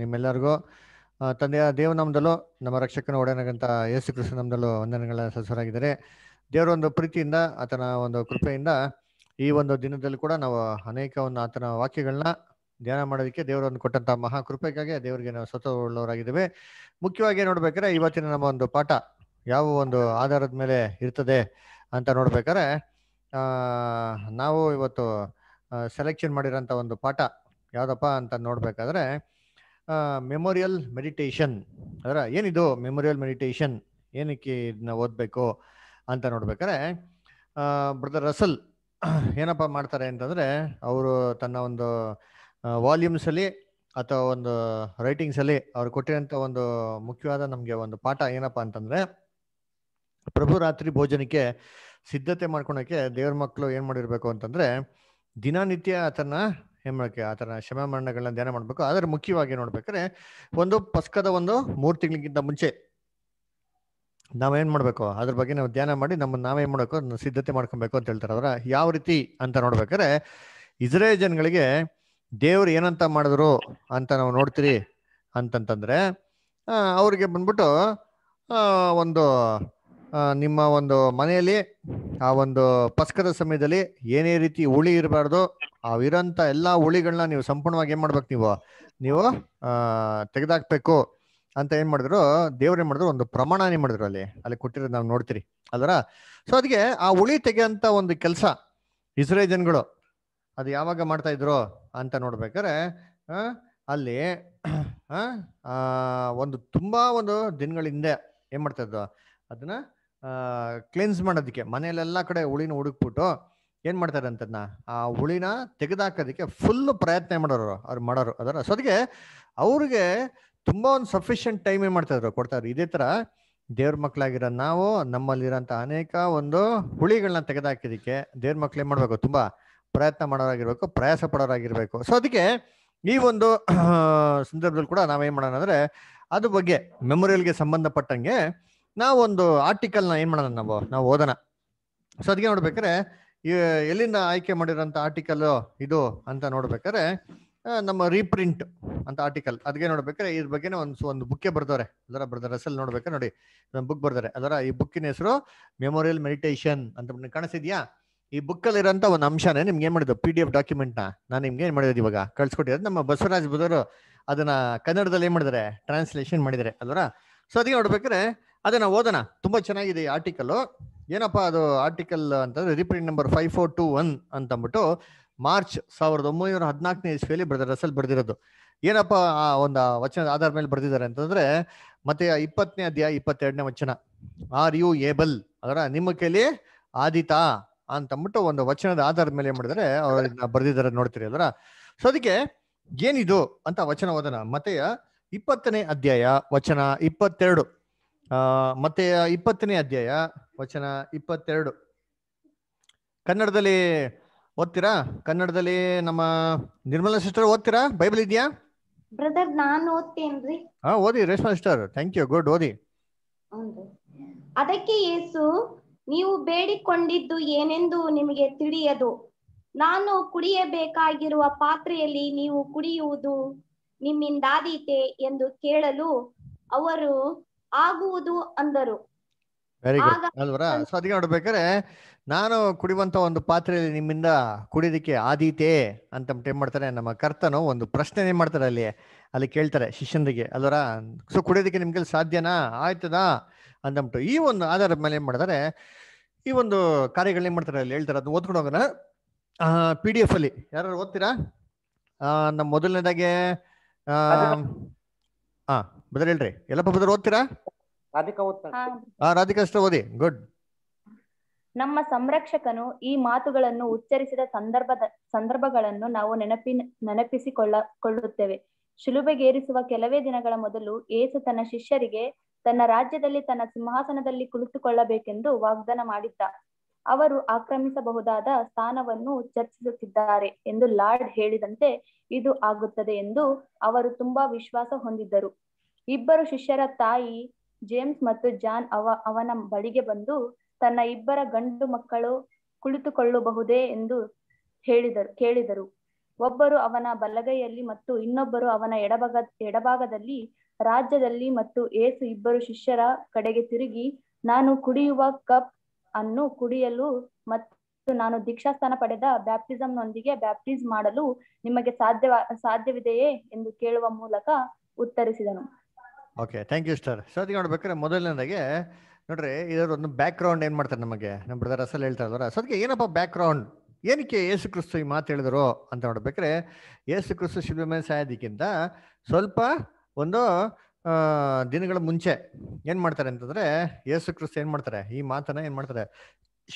ನಿಮ್ಮೆಲ್ಲರಿಗೂ ತಂದೆಯ ದೇವ ನಮ್ಮದಲ್ಲೂ ನಮ್ಮ ರಕ್ಷಕನ ಒಡೆಯನಾಗಂತ ಯೇಸು ಕೃಷ್ಣ ನಮ್ಮದಲ್ಲೂ ವಂದನೆಗಳ ಸದಸ್ಯರಾಗಿದ್ದಾರೆ ದೇವರ ಒಂದು ಪ್ರೀತಿಯಿಂದ ಆತನ ಒಂದು ಕೃಪೆಯಿಂದ ಈ ಒಂದು ದಿನದಲ್ಲಿ ಕೂಡ ನಾವು ಅನೇಕ ಒಂದು ಆತನ ವಾಕ್ಯಗಳನ್ನ ಧ್ಯಾನ ಮಾಡೋದಕ್ಕೆ ದೇವರನ್ನು ಕೊಟ್ಟಂತ ಮಹಾ ಕೃಪೆಗಾಗಿ ದೇವರಿಗೆ ನಾವು ಸ್ವತಃ ಮುಖ್ಯವಾಗಿ ನೋಡ್ಬೇಕಾದ್ರೆ ಇವತ್ತಿನ ನಮ್ಮ ಒಂದು ಪಾಠ ಯಾವ ಒಂದು ಆಧಾರದ ಮೇಲೆ ಇರ್ತದೆ ಅಂತ ನೋಡ್ಬೇಕಾದ್ರೆ ನಾವು ಇವತ್ತು ಸೆಲೆಕ್ಷನ್ ಮಾಡಿರೋಂಥ ಒಂದು ಪಾಠ ಯಾವುದಪ್ಪ ಅಂತ ನೋಡಬೇಕಾದ್ರೆ ಮೆಮೊರಿಯಲ್ ಮೆಡಿಟೇಷನ್ ಅದರ ಏನಿದು ಮೆಮೊರಿಯಲ್ ಮೆಡಿಟೇಷನ್ ಏನಕ್ಕೆ ಇದನ್ನ ಓದಬೇಕು ಅಂತ ನೋಡ್ಬೇಕಾದ್ರೆ ಬ್ರದರ್ ರಸಲ್ ಏನಪ್ಪ ಮಾಡ್ತಾರೆ ಅಂತಂದರೆ ಅವರು ತನ್ನ ಒಂದು ವಾಲ್ಯೂಮ್ಸಲ್ಲಿ ಅಥವಾ ಒಂದು ರೈಟಿಂಗ್ಸಲ್ಲಿ ಅವ್ರು ಕೊಟ್ಟಿರೋಂಥ ಒಂದು ಮುಖ್ಯವಾದ ನಮಗೆ ಒಂದು ಪಾಠ ಏನಪ್ಪ ಅಂತಂದರೆ ಪ್ರಭು ರಾತ್ರಿ ಭೋಜನಕ್ಕೆ ಸಿದ್ಧತೆ ಮಾಡ್ಕೊಳಕ್ಕೆ ದೇವ್ರ ಮಕ್ಕಳು ಏನು ಮಾಡಿರಬೇಕು ಅಂತಂದರೆ ದಿನನಿತ್ಯ ಆತನ ಹೆಮ್ಮಳಿಕೆ ಆ ಥರ ಮರಣಗಳನ್ನ ಧ್ಯಾನ ಮಾಡಬೇಕು ಆದರೆ ಮುಖ್ಯವಾಗಿ ನೋಡ್ಬೇಕಾದ್ರೆ ಒಂದು ಪಸ್ಕದ ಒಂದು ಮೂರು ತಿಂಗಳಿಗಿಂತ ಮುಂಚೆ ನಾವೇನು ಮಾಡಬೇಕು ಅದ್ರ ಬಗ್ಗೆ ನಾವು ಧ್ಯಾನ ಮಾಡಿ ನಮ್ಮ ನಾವೇನು ಮಾಡಬೇಕು ಸಿದ್ಧತೆ ಮಾಡ್ಕೊಬೇಕು ಅಂತ ಹೇಳ್ತಾರೆ ಅದರ ಯಾವ ರೀತಿ ಅಂತ ನೋಡ್ಬೇಕಾದ್ರೆ ಇಸ್ರೇಲ್ ಜನಗಳಿಗೆ ದೇವ್ರು ಏನಂತ ಮಾಡಿದ್ರು ಅಂತ ನಾವು ನೋಡ್ತೀರಿ ಅಂತಂತಂದ್ರೆ ಅವ್ರಿಗೆ ಬಂದ್ಬಿಟ್ಟು ಒಂದು ನಿಮ್ಮ ಒಂದು ಮನೆಯಲ್ಲಿ ಆ ಒಂದು ಪಸ್ಕದ ಸಮಯದಲ್ಲಿ ಏನೇ ರೀತಿ ಉಳಿ ಇರಬಾರ್ದು ಅವಿರಂತ ಎಲ್ಲ ಹುಳಿಗಳನ್ನ ನೀವು ಸಂಪೂರ್ಣವಾಗಿ ಏನ್ ಮಾಡ್ಬೇಕು ನೀವು ನೀವು ತೆಗೆದಾಕ್ಬೇಕು ಅಂತ ಏನ್ ಮಾಡಿದ್ರು ದೇವ್ರು ಏನ್ ಮಾಡಿದ್ರು ಒಂದು ಪ್ರಮಾಣ ಏನ್ ಮಾಡಿದ್ರು ಅಲ್ಲಿ ಅಲ್ಲಿ ಕೊಟ್ಟಿರೋದು ನಾವು ನೋಡ್ತೀರಿ ಅದರ ಸೊ ಅದಕ್ಕೆ ಆ ಹುಳಿ ತೆಗೆಯಂತ ಒಂದು ಕೆಲಸ ಇಸ್ರೇ ಜನಗಳು ಅದು ಯಾವಾಗ ಮಾಡ್ತಾ ಇದ್ರು ಅಂತ ನೋಡ್ಬೇಕಾದ್ರೆ ಅಲ್ಲಿ ಒಂದು ತುಂಬಾ ಒಂದು ದಿನಗಳ ಹಿಂದೆ ಏನ್ ಮಾಡ್ತಾ ಇದ್ರು ಅದನ್ನ ಕ್ಲೀನ್ಸ್ ಮಾಡೋದಕ್ಕೆ ಮನೆಯಲ್ಲೆಲ್ಲ ಕಡೆ ಹುಳಿನ ಹುಡುಕ್ಬಿಟ್ಟು ಏನ್ ಮಾಡ್ತಾರೆ ಅಂತದನ್ನ ಆ ಹುಳಿನ ತೆಗೆದಾಕೋದಕ್ಕೆ ಫುಲ್ ಪ್ರಯತ್ನ ಮಾಡೋರು ಅವ್ರು ಮಾಡೋರು ಅದರ ಸೊ ಅದಕ್ಕೆ ಅವ್ರಿಗೆ ತುಂಬಾ ಒಂದು ಸಫಿಷಿಯಂಟ್ ಟೈಮ್ ಮಾಡ್ತಾ ಮಾಡ್ತಾಯಿದ್ರು ಕೊಡ್ತಾರೆ ಇದೇ ತರ ದೇವ್ರ ಮಕ್ಕಳಾಗಿರೋ ನಾವು ನಮ್ಮಲ್ಲಿರೋಂಥ ಅನೇಕ ಒಂದು ಹುಳಿಗಳನ್ನ ತೆಗೆದಾಕಿದಕ್ಕೆ ದೇವ್ರ ಮಕ್ಳು ಏನ್ ಮಾಡಬೇಕು ತುಂಬಾ ಪ್ರಯತ್ನ ಮಾಡೋರಾಗಿರ್ಬೇಕು ಪ್ರಯಾಸ ಪಡೋರಾಗಿರ್ಬೇಕು ಸೊ ಅದಕ್ಕೆ ಈ ಒಂದು ಸಂದರ್ಭದಲ್ಲಿ ಕೂಡ ನಾವೇನ್ ಮಾಡೋಣ ಅಂದ್ರೆ ಅದ್ರ ಬಗ್ಗೆ ಮೆಮೊರಿಯಲ್ಗೆ ಸಂಬಂಧಪಟ್ಟಂಗೆ ನಾವೊಂದು ಆರ್ಟಿಕಲ್ನ ಏನು ಮಾಡೋಣ ನಾವು ನಾವು ಓದೋಣ ಸೊ ಅದಕ್ಕೆ ನೋಡ್ಬೇಕಾದ್ರೆ ಎಲ್ಲಿಂದ ಆಯ್ಕೆ ಮಾಡಿರೋಂಥ ಆರ್ಟಿಕಲ್ ಇದು ಅಂತ ನೋಡ್ಬೇಕಾದ್ರೆ ನಮ್ಮ ರೀಪ್ರಿಂಟ್ ಅಂತ ಆರ್ಟಿಕಲ್ ಅದಕ್ಕೆ ನೋಡ್ಬೇಕಾದ್ರೆ ಇದ್ರ ಬಗ್ಗೆನೇ ಒಂದು ಒಂದು ಬುಕ್ಕೇ ಬರ್ದವ್ರೆ ಅದರ ಬರ್ದಾರೆ ಅಸಲ್ ನೋಡ್ಬೇಕಾರೆ ನೋಡಿ ಬುಕ್ ಬರ್ದಾರೆ ಅದರ ಈ ಬುಕ್ಕಿನ ಹೆಸರು ಮೆಮೋರಿಯಲ್ ಮೆಡಿಟೇಷನ್ ಅಂತ ಕಾಣಿಸಿದ್ಯಾ ಈ ಬುಕ್ಕಲ್ಲಿ ಇರೋಂಥ ಒಂದು ಅಂಶನೇ ನಿಮ್ಗೆ ಏನು ಮಾಡಿದ್ದು ಪಿ ಡಿ ಎಫ್ ಡಾಕ್ಯುಮೆಂಟ್ನ ನಾನು ನಿಮ್ಗೆ ಏನು ಮಾಡಿದ್ದು ಇವಾಗ ಕಳ್ಸಿಕೊಟ್ಟಿದ್ರೆ ನಮ್ಮ ಬಸವರಾಜ್ ಬುಧವರು ಅದನ್ನ ಕನ್ನಡದಲ್ಲಿ ಏನು ಮಾಡಿದ್ದಾರೆ ಟ್ರಾನ್ಸ್ಲೇಷನ್ ಮಾಡಿದ್ದಾರೆ ಅಲ್ವರ ಸೊ ಅದಕ್ಕೆ ನೋಡ್ಬೇಕಾರೆ ಅದನ್ನ ಓದೋಣ ತುಂಬ ಚೆನ್ನಾಗಿದೆ ಈ ಆರ್ಟಿಕಲ್ ಏನಪ್ಪ ಅದು ಆರ್ಟಿಕಲ್ ಅಂತಂದ್ರೆ reprint number five four two one ಅಂತ ಅಂದ್ಬಿಟ್ಟು ಮಾರ್ಚ್ ಸಾವಿರದ ಒಂಬೈನೂರ ಹದಿನಾಲ್ಕನೇ ಇಸ್ವಿಯಲ್ಲಿ ಬ್ರದರ್ ರಸಲ್ ಬರೆದಿರೋದು ಏನಪ್ಪ ಆ ಒಂದು ವಚನದ ಆಧಾರದ ಮೇಲೆ ಬರೆದಿದ್ದಾರೆ ಅಂತಂದ್ರೆ ಮತ್ತೆ ಇಪ್ಪತ್ತನೇ ಅಧ್ಯಾಯ ಇಪ್ಪತ್ತೆರಡನೇ ವಚನ ಆರ್ ಯು ಏಬಲ್ ಅದರ ನಿಮ್ಮ ಕೈಲಿ ಆದಿತಾ ಅಂತಂದ್ಬಿಟ್ಟು ಒಂದು ವಚನದ ಆಧಾರದ ಮೇಲೆ ಏನ್ ಮಾಡಿದರೆ ಅವ್ರನ್ನ ಬರೆದಿದ್ದಾರೆ ನೋಡ್ತೀರಿ ಅದರ ಸೊ ಅದಕ್ಕೆ ಏನಿದು ಅಂತ ವಚನ ವದನ ಮತ್ತೆ ಇಪ್ಪತ್ತನೇ ಅಧ್ಯಾಯ ವಚನ ಇಪ್ಪತ್ತೆರಡು ಮತ್ತೆ ಇಪ್ಪತ್ತನೇ ಅಧ್ಯಾಯ ವಚನ ಇಪ್ಪತ್ತೆರಡು ಕನ್ನಡದಲ್ಲಿ ಓದ್ತೀರಾ ಕನ್ನಡದಲ್ಲಿ ನಮ್ಮ ನಿರ್ಮಲ ಸಿಸ್ಟರ್ ಓದ್ತೀರಾ ಬೈಬಲ್ ಇದೆಯಾ ಬ್ರದರ್ ನಾನು ಓದ್ತೇನ್ರಿ ಹಾ ಓದಿ Reshma sister thank you good ಓದಿ ಅದಕ್ಕೆ ಯೇಸು ನೀವು ಬೇಡಿಕೊಂಡಿದ್ದು ಏನೆಂದು ನಿಮಗೆ ತಿಳಿಯದು ನಾನು ಕುಡಿಯಬೇಕಾಗಿರುವ ಪಾತ್ರೆಯಲ್ಲಿ ನೀವು ಕುಡಿಯುವುದು ನಿಮ್ಮಿಂದಾದೀತೆ ಎಂದು ಕೇಳಲು ಅವರು ಆಗುವುದು ಅಂದರು ವೆರಿ ಗುಡ್ ಅಲ್ವರ ಸೊ ಅದಕ್ಕೆ ನೋಡ್ಬೇಕಾದ್ರೆ ನಾನು ಕುಡಿಯುವಂತ ಒಂದು ಪಾತ್ರೆಯಲ್ಲಿ ನಿಮ್ಮಿಂದ ಕುಡಿಯೋದಕ್ಕೆ ಆದೀತೆ ಅಂತ ಏನ್ ಮಾಡ್ತಾರೆ ನಮ್ಮ ಕರ್ತನು ಒಂದು ಪ್ರಶ್ನೆ ಏನ್ ಮಾಡ್ತಾರೆ ಅಲ್ಲಿ ಅಲ್ಲಿ ಕೇಳ್ತಾರೆ ಶಿಷ್ಯನಿಗೆ ಅಲ್ವರ ಸೊ ಕುಡಿಯೋದಕ್ಕೆ ನಿಮ್ಗೆ ಸಾಧ್ಯನಾ ಆಯ್ತದಾ ಅಂತಂಬಿಟ್ಟು ಈ ಒಂದು ಆಧಾರದ ಮೇಲೆ ಏನ್ ಮಾಡ್ತಾರೆ ಈ ಒಂದು ಕಾರ್ಯಗಳನ್ನ ಏನ್ ಮಾಡ್ತಾರೆ ಅಲ್ಲಿ ಹೇಳ್ತಾರೆ ಅದನ್ನ ಓದ್ಕೊಂಡು ಹೋಗೋಣ ಪಿ ಡಿ ಎಫ್ ಅಲ್ಲಿ ಯಾರು ಓದ್ತೀರಾ ನಮ್ಮ ಮೊದಲನೇದಾಗೆ ಆ ಬದ್ರ ಹೇಳ್ರಿ ಎಲ್ಲಪ್ಪ ಬದ್ರ ಓದ್ತೀರಾ ನಮ್ಮ ಸಂರಕ್ಷಕನು ಈ ಮಾತುಗಳನ್ನು ಉಚ್ಚರಿಸಿದ ಸಂದರ್ಭದ ಸಂದರ್ಭಗಳನ್ನು ನಾವು ನೆನಪಿ ನೆನಪಿಸಿಕೊಳ್ಳ ಕೊಳ್ಳುತ್ತೇವೆ ಶಿಲುಬೆಗೇರಿಸುವ ಕೆಲವೇ ದಿನಗಳ ಮೊದಲು ಏಸು ತನ್ನ ಶಿಷ್ಯರಿಗೆ ತನ್ನ ರಾಜ್ಯದಲ್ಲಿ ತನ್ನ ಸಿಂಹಾಸನದಲ್ಲಿ ಕುಳಿತುಕೊಳ್ಳಬೇಕೆಂದು ವಾಗ್ದಾನ ಮಾಡಿದ್ದ ಅವರು ಆಕ್ರಮಿಸಬಹುದಾದ ಸ್ಥಾನವನ್ನು ಚರ್ಚಿಸುತ್ತಿದ್ದಾರೆ ಎಂದು ಲಾರ್ಡ್ ಹೇಳಿದಂತೆ ಇದು ಆಗುತ್ತದೆ ಎಂದು ಅವರು ತುಂಬಾ ವಿಶ್ವಾಸ ಹೊಂದಿದ್ದರು ಇಬ್ಬರು ಶಿಷ್ಯರ ತಾಯಿ ಜೇಮ್ಸ್ ಮತ್ತು ಜಾನ್ ಅವ ಅವನ ಬಳಿಗೆ ಬಂದು ತನ್ನ ಇಬ್ಬರ ಗಂಡು ಮಕ್ಕಳು ಕುಳಿತುಕೊಳ್ಳಬಹುದೇ ಎಂದು ಹೇಳಿದರು ಕೇಳಿದರು ಒಬ್ಬರು ಅವನ ಬಲಗೈಯಲ್ಲಿ ಮತ್ತು ಇನ್ನೊಬ್ಬರು ಅವನ ಎಡಭಾಗ ಎಡಭಾಗದಲ್ಲಿ ರಾಜ್ಯದಲ್ಲಿ ಮತ್ತು ಏಸು ಇಬ್ಬರು ಶಿಷ್ಯರ ಕಡೆಗೆ ತಿರುಗಿ ನಾನು ಕುಡಿಯುವ ಕಪ್ ಅನ್ನು ಕುಡಿಯಲು ಮತ್ತು ನಾನು ದೀಕ್ಷಾಸ್ಥಾನ ಪಡೆದ ಬ್ಯಾಪ್ಟಿಸಂನೊಂದಿಗೆ ಬ್ಯಾಪ್ಟಿಸ್ ಮಾಡಲು ನಿಮಗೆ ಸಾಧ್ಯವ ಸಾಧ್ಯವಿದೆಯೇ ಎಂದು ಕೇಳುವ ಮೂಲಕ ಉತ್ತರಿಸಿದನು okay thank you sir so ಅದಕ್ಕೆ ನೋಡ್ಬೇಕಾದ್ರೆ ಮೊದಲನೇದಾಗೆ ನೋಡ್ರಿ ಇದರ ಒಂದು ಬ್ಯಾಕ್ ಗ್ರೌಂಡ್ ಏನು ಮಾಡ್ತಾರೆ ನಮಗೆ ನಮ್ಮ ಬ್ರದರ್ ಅಸಲ್ ಹೇಳ್ತಾ ಇದ್ದಾರೆ ಸೊ ಅದಕ್ಕೆ ಏನಪ್ಪ ಬ್ಯಾಕ್ ಗ್ರೌಂಡ್ ಏನಕ್ಕೆ ಯೇಸು ಕ್ರಿಸ್ತು ಈ ಮಾತು ಹೇಳಿದ್ರು ಅಂತ ನೋಡ್ಬೇಕ್ರೆ ಯೇಸು ಕ್ರಿಸ್ತು ಶಿಲ್ಬೆ ಸಾಯೋದಕ್ಕಿಂತ ಸ್ವಲ್ಪ ಒಂದು ದಿನಗಳ ಮುಂಚೆ ಏನು ಮಾಡ್ತಾರೆ ಅಂತಂದರೆ ಯೇಸು ಕ್ರಿಸ್ತು ಏನು ಮಾಡ್ತಾರೆ ಈ ಮಾತನ್ನ ಏನು ಮಾಡ್ತಾರೆ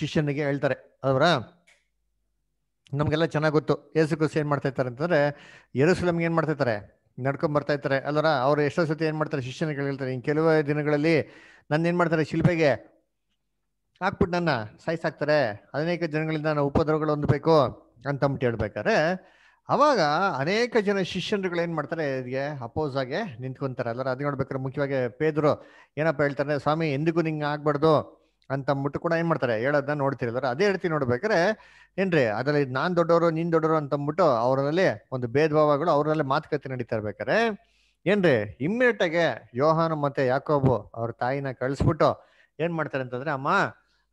ಶಿಷ್ಯನಿಗೆ ಹೇಳ್ತಾರೆ ಅದರ ನಮಗೆಲ್ಲ ಚೆನ್ನಾಗಿ ಗೊತ್ತು ಯೇಸು ಕ್ರಿಸ್ತು ಏನು ಮಾಡ್ತಾ ಇರ್ತಾರೆ ಅಂತಂದರೆ ಸುಲಮ್ಗೆ ಏನು ಮಾಡ್ತಾ ಇರ್ತಾರೆ ನಡ್ಕೊಂಡ್ ಬರ್ತಾ ಇರ್ತಾರೆ ಅಲ್ಲರ ಅವ್ರು ಎಷ್ಟೋ ಸತಿ ಏನ್ ಮಾಡ್ತಾರೆ ಶಿಷ್ಯನ ಕೇಳಿರ್ತಾರೆ ಇನ್ ಕೆಲವೇ ದಿನಗಳಲ್ಲಿ ನನ್ನ ಏನ್ ಮಾಡ್ತಾರೆ ಶಿಲ್ಪೆಗೆ ಹಾಕ್ಬಿಟ್ ನನ್ನ ಹಾಕ್ತಾರೆ ಅನೇಕ ಜನಗಳಿಂದ ನಾನು ಉಪದ್ರವಗಳು ಹೊಂದಬೇಕು ಅಂತ ಹೇಳ್ಬೇಕಾರೆ ಅವಾಗ ಅನೇಕ ಜನ ಶಿಷ್ಯರುಗಳು ಏನ್ ಮಾಡ್ತಾರೆ ಇದಕ್ಕೆ ಅಪೋಸ್ ಆಗಿ ನಿಂತ್ಕೊಂತಾರೆ ಅಲ್ಲರ ಅದ್ ನೋಡ್ಬೇಕಾದ್ರೆ ಮುಖ್ಯವಾಗಿ ಪೇದರು ಏನಪ್ಪ ಹೇಳ್ತಾರೆ ಸ್ವಾಮಿ ಎಂದಿಗೂ ನಿಂಗೆ ಆಗ್ಬಾರ್ದು ಅಂತ ಅಂದ್ಬಿಟ್ಟು ಕೂಡ ಏನ್ ಮಾಡ್ತಾರೆ ಹೇಳೋದನ್ನ ನೋಡ್ತಿರ್ತಾರೆ ಅದೇ ರೀತಿ ನೋಡ್ಬೇಕಾದ್ರೆ ಏನ್ರಿ ಅದ್ರಲ್ಲಿ ನಾನ್ ದೊಡ್ಡವರು ನೀನ್ ದೊಡ್ಡವರು ಅಂತ ಅಂದ್ಬಿಟ್ಟು ಅವರಲ್ಲಿ ಒಂದು ಭೇದ ಭಾವಗಳು ಅವ್ರಲ್ಲಿ ಮಾತುಕತೆ ನಡೀತಾ ಇರ್ಬೇಕಾರೆ ಏನ್ರಿ ಇಮ್ಮಿಡಿಯೇಟ್ ಆಗಿ ಯೋಹಾನ ಮತ್ತೆ ಯಾಕೋಬು ಅವ್ರ ತಾಯಿನ ಕಳಿಸ್ಬಿಟ್ಟು ಏನ್ ಮಾಡ್ತಾರೆ ಅಂತಂದ್ರೆ ಅಮ್ಮ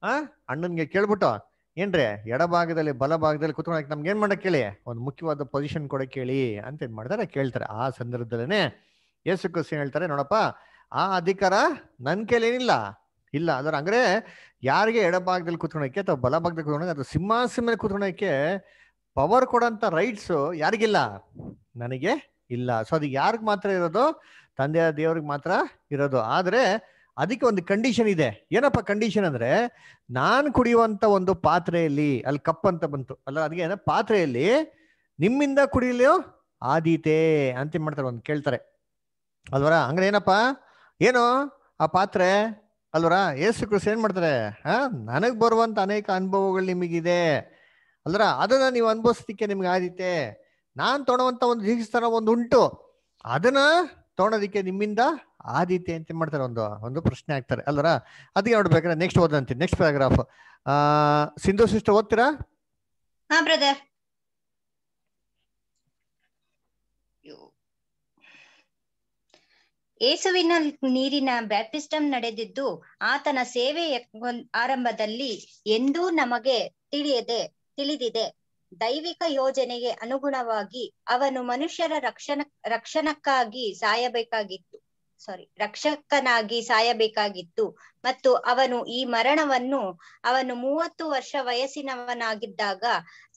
ಆ ಅಣ್ಣನ್ಗೆ ಕೇಳ್ಬಿಟ್ಟು ಏನ್ರಿ ಎಡಭಾಗದಲ್ಲಿ ಬಲಭಾಗದಲ್ಲಿ ಕುತ್ಕೊಳಕ್ ನಮ್ಗೆ ಏನ್ ಮಾಡಕ್ ಕೇಳಿ ಒಂದು ಮುಖ್ಯವಾದ ಪೊಸಿಷನ್ ಕೊಡಕ್ಕೆ ಕೇಳಿ ಅಂತ ಏನ್ ಮಾಡ್ತಾರೆ ಕೇಳ್ತಾರೆ ಆ ಸಂದರ್ಭದಲ್ಲೇನೆ ಯೇಸು ಕ್ರಿಸ್ತನ್ ಹೇಳ್ತಾರೆ ನೋಡಪ್ಪ ಆ ಅಧಿಕಾರ ನನ್ ಏನಿಲ್ಲ ಇಲ್ಲ ಅದರ ಅಂದ್ರೆ ಯಾರಿಗೆ ಎಡಭಾಗದಲ್ಲಿ ಕುತ್ಕೊಳ್ಳೋಕೆ ಅಥವಾ ಬಲ ಭಾಗದಲ್ಲಿ ಅಥವಾ ಸಿಂಹಾಸನ ಮೇಲೆ ಪವರ್ ಕೊಡೋಂಥ ರೈಟ್ಸ್ ಯಾರಿಗಿಲ್ಲ ನನಗೆ ಇಲ್ಲ ಸೊ ಅದು ಯಾರಿಗೆ ಮಾತ್ರ ಇರೋದು ತಂದೆಯ ದೇವ್ರಿಗೆ ಮಾತ್ರ ಇರೋದು ಆದರೆ ಅದಕ್ಕೆ ಒಂದು ಕಂಡೀಷನ್ ಇದೆ ಏನಪ್ಪ ಕಂಡೀಷನ್ ಅಂದ್ರೆ ನಾನು ಕುಡಿಯುವಂತ ಒಂದು ಪಾತ್ರೆಯಲ್ಲಿ ಅಲ್ಲಿ ಕಪ್ ಅಂತ ಬಂತು ಅಲ್ಲ ಅದಕ್ಕೆ ಏನ ಪಾತ್ರೆಯಲ್ಲಿ ನಿಮ್ಮಿಂದ ಕುಡಿಯಲು ಆದೀತೆ ಅಂತ ಮಾಡ್ತಾರೆ ಒಂದು ಕೇಳ್ತಾರೆ ಅಲ್ವರ ಹಂಗ್ರೆ ಏನಪ್ಪ ಏನು ಆ ಪಾತ್ರೆ ಅಲ್ವರ ಏಸು ಕೃಷಿ ಏನ್ ಮಾಡ್ತಾರೆ ಹಾ ನನಗ್ ಬರುವಂತ ಅನೇಕ ಅನುಭವಗಳು ನಿಮಗಿದೆ ಅಲ್ರ ಅದನ್ನ ನೀವು ಅನುಭವಿಸ್ಲಿಕ್ಕೆ ನಿಮ್ಗೆ ಆದಿತ್ತೆ ನಾನ್ ತೊಗೊಳುವಂತ ಒಂದು ದೀಕ್ಷಿಸ್ತಾನ ಒಂದು ಉಂಟು ಅದನ್ನ ತೊಣೋದಿಕ್ಕೆ ನಿಮ್ಮಿಂದ ಆದಿತ್ಯ ಅಂತ ಮಾಡ್ತಾರೆ ಒಂದು ಒಂದು ಪ್ರಶ್ನೆ ಆಗ್ತಾರೆ ಅಲ್ರ ಅದಕ್ಕೆ ನೋಡ್ಬೇಕಾದ್ರೆ ನೆಕ್ಸ್ಟ್ ಓದಂತೀನಿ ನೆಕ್ಸ್ಟ್ ಪ್ಯಾರಾಗ್ರಾಫ್ ಆ ಸಿಂಧು ಸಿಸ್ಟರ್ ಓದ್ತೀರಾ ಯೇಸುವಿನ ನೀರಿನ ಬ್ಯಾಪ್ಟಿಸ್ಟಮ್ ನಡೆದಿದ್ದು ಆತನ ಸೇವೆಯ ಆರಂಭದಲ್ಲಿ ಎಂದೂ ನಮಗೆ ತಿಳಿಯದೆ ತಿಳಿದಿದೆ ದೈವಿಕ ಯೋಜನೆಗೆ ಅನುಗುಣವಾಗಿ ಅವನು ಮನುಷ್ಯರ ರಕ್ಷಣ ರಕ್ಷಣಕ್ಕಾಗಿ ಸಾಯಬೇಕಾಗಿತ್ತು ಸಾರಿ ರಕ್ಷಕನಾಗಿ ಸಾಯಬೇಕಾಗಿತ್ತು ಮತ್ತು ಅವನು ಈ ಮರಣವನ್ನು ಅವನು ಮೂವತ್ತು ವರ್ಷ ವಯಸ್ಸಿನವನಾಗಿದ್ದಾಗ